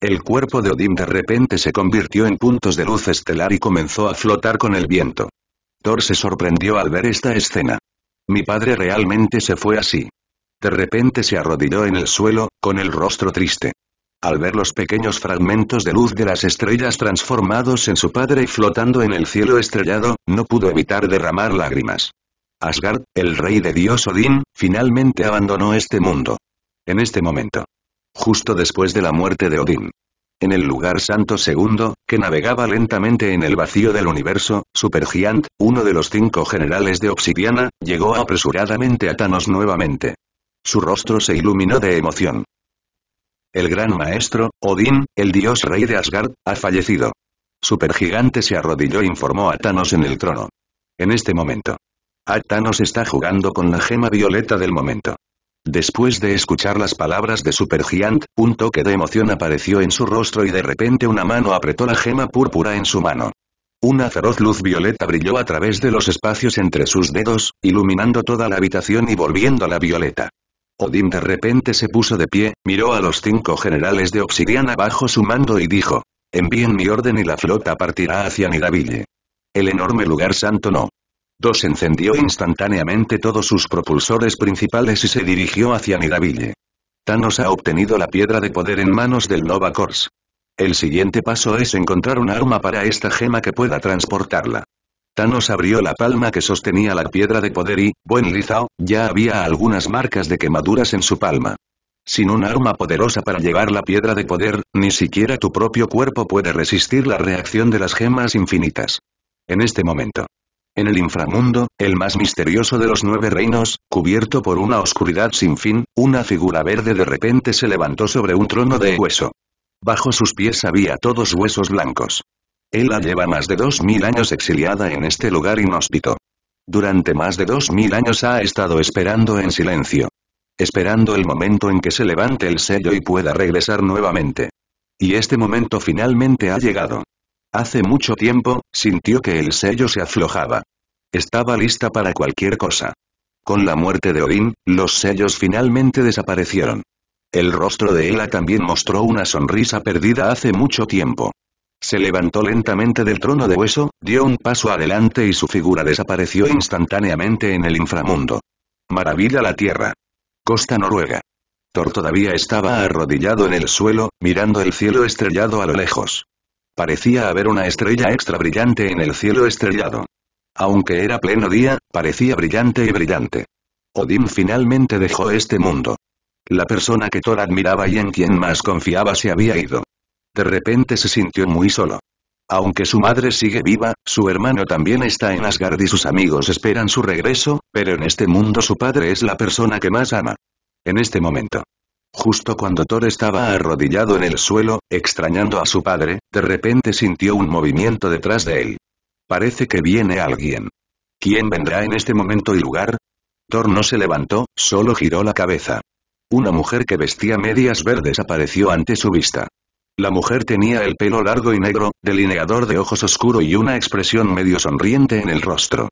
el cuerpo de Odín de repente se convirtió en puntos de luz estelar y comenzó a flotar con el viento. Thor se sorprendió al ver esta escena. Mi padre realmente se fue así. De repente se arrodilló en el suelo, con el rostro triste. Al ver los pequeños fragmentos de luz de las estrellas transformados en su padre y flotando en el cielo estrellado, no pudo evitar derramar lágrimas. Asgard, el rey de Dios Odín, finalmente abandonó este mundo. En este momento justo después de la muerte de Odín. En el lugar santo segundo, que navegaba lentamente en el vacío del universo, Supergiant, uno de los cinco generales de Obsidiana, llegó apresuradamente a Thanos nuevamente. Su rostro se iluminó de emoción. El gran maestro, Odín, el dios rey de Asgard, ha fallecido. Supergigante se arrodilló e informó a Thanos en el trono. En este momento. A Thanos está jugando con la gema violeta del momento. Después de escuchar las palabras de Supergiant, un toque de emoción apareció en su rostro y de repente una mano apretó la gema púrpura en su mano. Una feroz luz violeta brilló a través de los espacios entre sus dedos, iluminando toda la habitación y volviendo la violeta. Odín de repente se puso de pie, miró a los cinco generales de obsidiana bajo su mando y dijo, envíen mi orden y la flota partirá hacia Niraville. El enorme lugar santo no. 2 encendió instantáneamente todos sus propulsores principales y se dirigió hacia Miraville. Thanos ha obtenido la piedra de poder en manos del Nova Corps. El siguiente paso es encontrar un arma para esta gema que pueda transportarla. Thanos abrió la palma que sostenía la piedra de poder y, buen Lizao, ya había algunas marcas de quemaduras en su palma. Sin un arma poderosa para llevar la piedra de poder, ni siquiera tu propio cuerpo puede resistir la reacción de las gemas infinitas. En este momento, en el inframundo, el más misterioso de los nueve reinos, cubierto por una oscuridad sin fin, una figura verde de repente se levantó sobre un trono de hueso. Bajo sus pies había todos huesos blancos. Ella lleva más de dos mil años exiliada en este lugar inhóspito. Durante más de dos mil años ha estado esperando en silencio. Esperando el momento en que se levante el sello y pueda regresar nuevamente. Y este momento finalmente ha llegado. Hace mucho tiempo, sintió que el sello se aflojaba. Estaba lista para cualquier cosa. Con la muerte de Odín, los sellos finalmente desaparecieron. El rostro de Ela también mostró una sonrisa perdida hace mucho tiempo. Se levantó lentamente del trono de hueso, dio un paso adelante y su figura desapareció instantáneamente en el inframundo. Maravilla la tierra. Costa noruega. Thor todavía estaba arrodillado en el suelo, mirando el cielo estrellado a lo lejos. Parecía haber una estrella extra brillante en el cielo estrellado. Aunque era pleno día, parecía brillante y brillante. Odín finalmente dejó este mundo. La persona que Thor admiraba y en quien más confiaba se había ido. De repente se sintió muy solo. Aunque su madre sigue viva, su hermano también está en Asgard y sus amigos esperan su regreso, pero en este mundo su padre es la persona que más ama. En este momento. Justo cuando Thor estaba arrodillado en el suelo, extrañando a su padre, de repente sintió un movimiento detrás de él. Parece que viene alguien. ¿Quién vendrá en este momento y lugar? Thor no se levantó, solo giró la cabeza. Una mujer que vestía medias verdes apareció ante su vista. La mujer tenía el pelo largo y negro, delineador de ojos oscuro y una expresión medio sonriente en el rostro.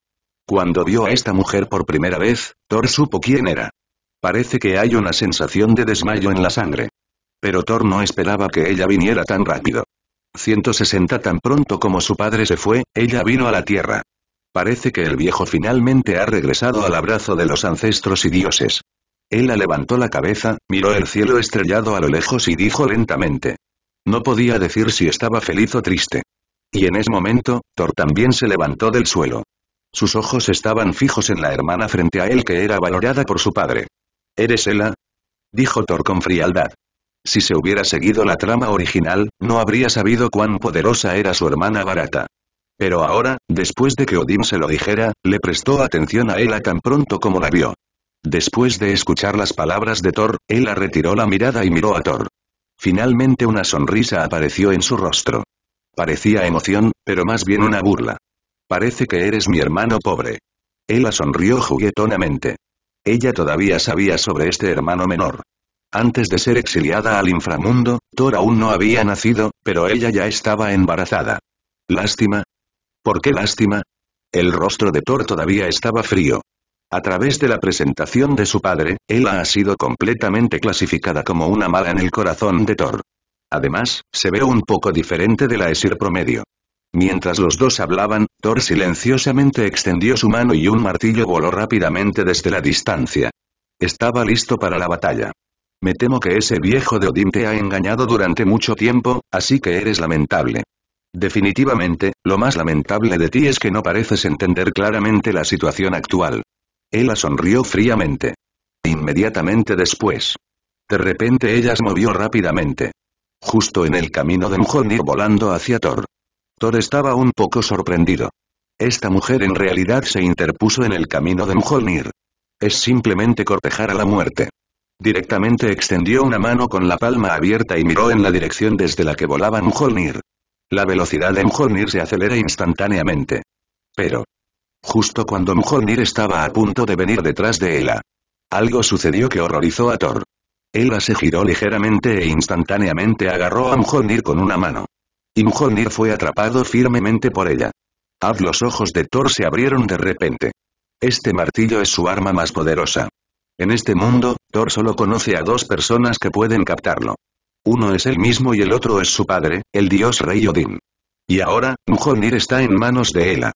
Cuando vio a esta mujer por primera vez, Thor supo quién era. Parece que hay una sensación de desmayo en la sangre. Pero Thor no esperaba que ella viniera tan rápido. 160 Tan pronto como su padre se fue, ella vino a la tierra. Parece que el viejo finalmente ha regresado al abrazo de los ancestros y dioses. Ella levantó la cabeza, miró el cielo estrellado a lo lejos y dijo lentamente. No podía decir si estaba feliz o triste. Y en ese momento, Thor también se levantó del suelo. Sus ojos estaban fijos en la hermana frente a él que era valorada por su padre. ¿Eres Ella? Dijo Thor con frialdad. Si se hubiera seguido la trama original, no habría sabido cuán poderosa era su hermana barata. Pero ahora, después de que Odín se lo dijera, le prestó atención a ella tan pronto como la vio. Después de escuchar las palabras de Thor, ella retiró la mirada y miró a Thor. Finalmente una sonrisa apareció en su rostro. Parecía emoción, pero más bien una burla. Parece que eres mi hermano pobre. Ella sonrió juguetonamente. Ella todavía sabía sobre este hermano menor. Antes de ser exiliada al inframundo, Thor aún no había nacido, pero ella ya estaba embarazada. Lástima. ¿Por qué lástima? El rostro de Thor todavía estaba frío. A través de la presentación de su padre, Ella ha sido completamente clasificada como una mala en el corazón de Thor. Además, se ve un poco diferente de la Esir promedio. Mientras los dos hablaban, Thor silenciosamente extendió su mano y un martillo voló rápidamente desde la distancia. Estaba listo para la batalla. Me temo que ese viejo de Odín te ha engañado durante mucho tiempo, así que eres lamentable. Definitivamente, lo más lamentable de ti es que no pareces entender claramente la situación actual. Ella sonrió fríamente. Inmediatamente después. De repente ella se movió rápidamente. Justo en el camino de Mjolnir volando hacia Thor. Thor estaba un poco sorprendido. Esta mujer en realidad se interpuso en el camino de Mjolnir. Es simplemente cortejar a la muerte. Directamente extendió una mano con la palma abierta y miró en la dirección desde la que volaba Mjolnir. La velocidad de Mjolnir se acelera instantáneamente. Pero... Justo cuando Mjolnir estaba a punto de venir detrás de Ella. Algo sucedió que horrorizó a Thor. Ella se giró ligeramente e instantáneamente agarró a Mjolnir con una mano. Y Mjolnir fue atrapado firmemente por ella. Haz los ojos de Thor se abrieron de repente. Este martillo es su arma más poderosa. En este mundo, solo conoce a dos personas que pueden captarlo. Uno es él mismo y el otro es su padre, el dios rey Odin. Y ahora, Mjolnir está en manos de Ela.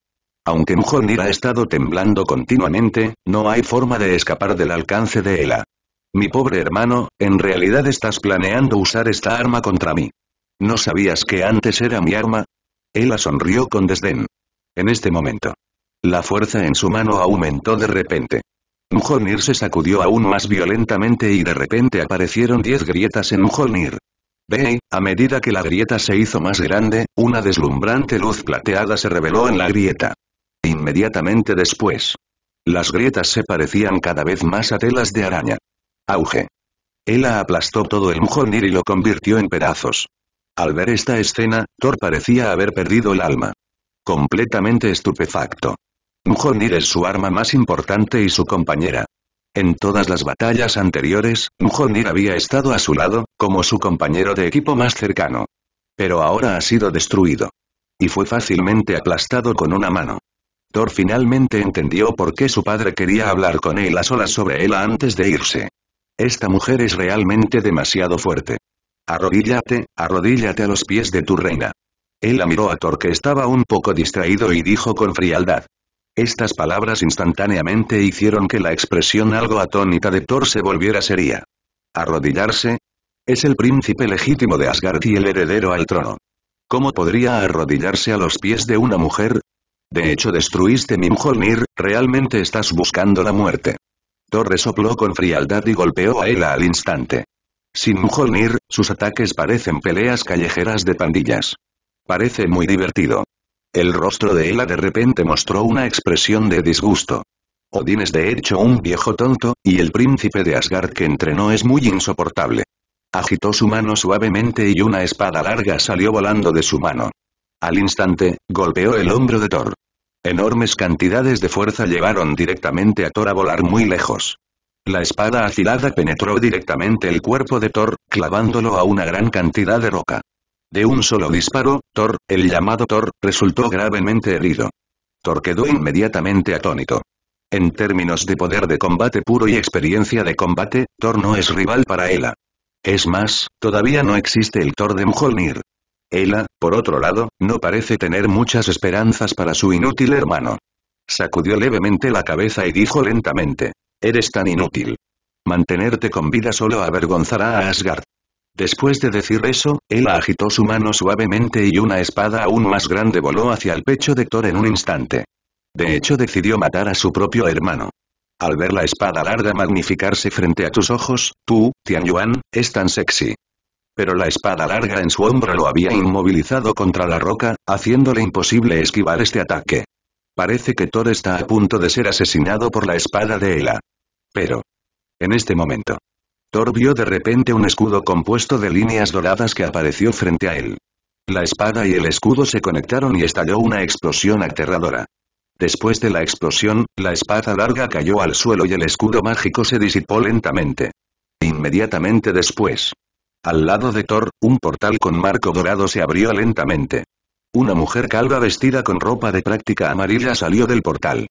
Aunque Mjolnir ha estado temblando continuamente, no hay forma de escapar del alcance de Ela. Mi pobre hermano, en realidad estás planeando usar esta arma contra mí. ¿No sabías que antes era mi arma? Ella sonrió con desdén. En este momento. La fuerza en su mano aumentó de repente. Mjolnir se sacudió aún más violentamente y de repente aparecieron diez grietas en Mjolnir. Ve, a medida que la grieta se hizo más grande, una deslumbrante luz plateada se reveló en la grieta. Inmediatamente después. Las grietas se parecían cada vez más a telas de araña. Auge. Ella aplastó todo el Mjolnir y lo convirtió en pedazos. Al ver esta escena, Thor parecía haber perdido el alma. Completamente estupefacto. Mjolnir es su arma más importante y su compañera. En todas las batallas anteriores, Mjolnir había estado a su lado, como su compañero de equipo más cercano. Pero ahora ha sido destruido. Y fue fácilmente aplastado con una mano. Thor finalmente entendió por qué su padre quería hablar con él a solas sobre él antes de irse. Esta mujer es realmente demasiado fuerte. Arrodíllate, arrodíllate a los pies de tu reina. Él la miró a Thor que estaba un poco distraído y dijo con frialdad. Estas palabras instantáneamente hicieron que la expresión algo atónita de Thor se volviera seria. ¿Arrodillarse? Es el príncipe legítimo de Asgard y el heredero al trono. ¿Cómo podría arrodillarse a los pies de una mujer? De hecho destruiste mi mujolnir, realmente estás buscando la muerte. Thor resopló con frialdad y golpeó a Ela al instante. Sin Mjolnir, sus ataques parecen peleas callejeras de pandillas. Parece muy divertido. El rostro de Ela de repente mostró una expresión de disgusto. Odín es de hecho un viejo tonto, y el príncipe de Asgard que entrenó es muy insoportable. Agitó su mano suavemente y una espada larga salió volando de su mano. Al instante, golpeó el hombro de Thor. Enormes cantidades de fuerza llevaron directamente a Thor a volar muy lejos. La espada afilada penetró directamente el cuerpo de Thor, clavándolo a una gran cantidad de roca. De un solo disparo, Thor, el llamado Thor, resultó gravemente herido. Thor quedó inmediatamente atónito. En términos de poder de combate puro y experiencia de combate, Thor no es rival para Ela. Es más, todavía no existe el Thor de Mjolnir. Ela, por otro lado, no parece tener muchas esperanzas para su inútil hermano. Sacudió levemente la cabeza y dijo lentamente. Eres tan inútil. Mantenerte con vida solo avergonzará a Asgard. Después de decir eso, Ella agitó su mano suavemente y una espada aún más grande voló hacia el pecho de Thor en un instante. De hecho decidió matar a su propio hermano. Al ver la espada larga magnificarse frente a tus ojos, tú, Tian Yuan, es tan sexy. Pero la espada larga en su hombro lo había inmovilizado contra la roca, haciéndole imposible esquivar este ataque. Parece que Thor está a punto de ser asesinado por la espada de Ela. Pero. En este momento. Thor vio de repente un escudo compuesto de líneas doradas que apareció frente a él. La espada y el escudo se conectaron y estalló una explosión aterradora. Después de la explosión, la espada larga cayó al suelo y el escudo mágico se disipó lentamente. Inmediatamente después. Al lado de Thor, un portal con marco dorado se abrió lentamente. Una mujer calva vestida con ropa de práctica amarilla salió del portal.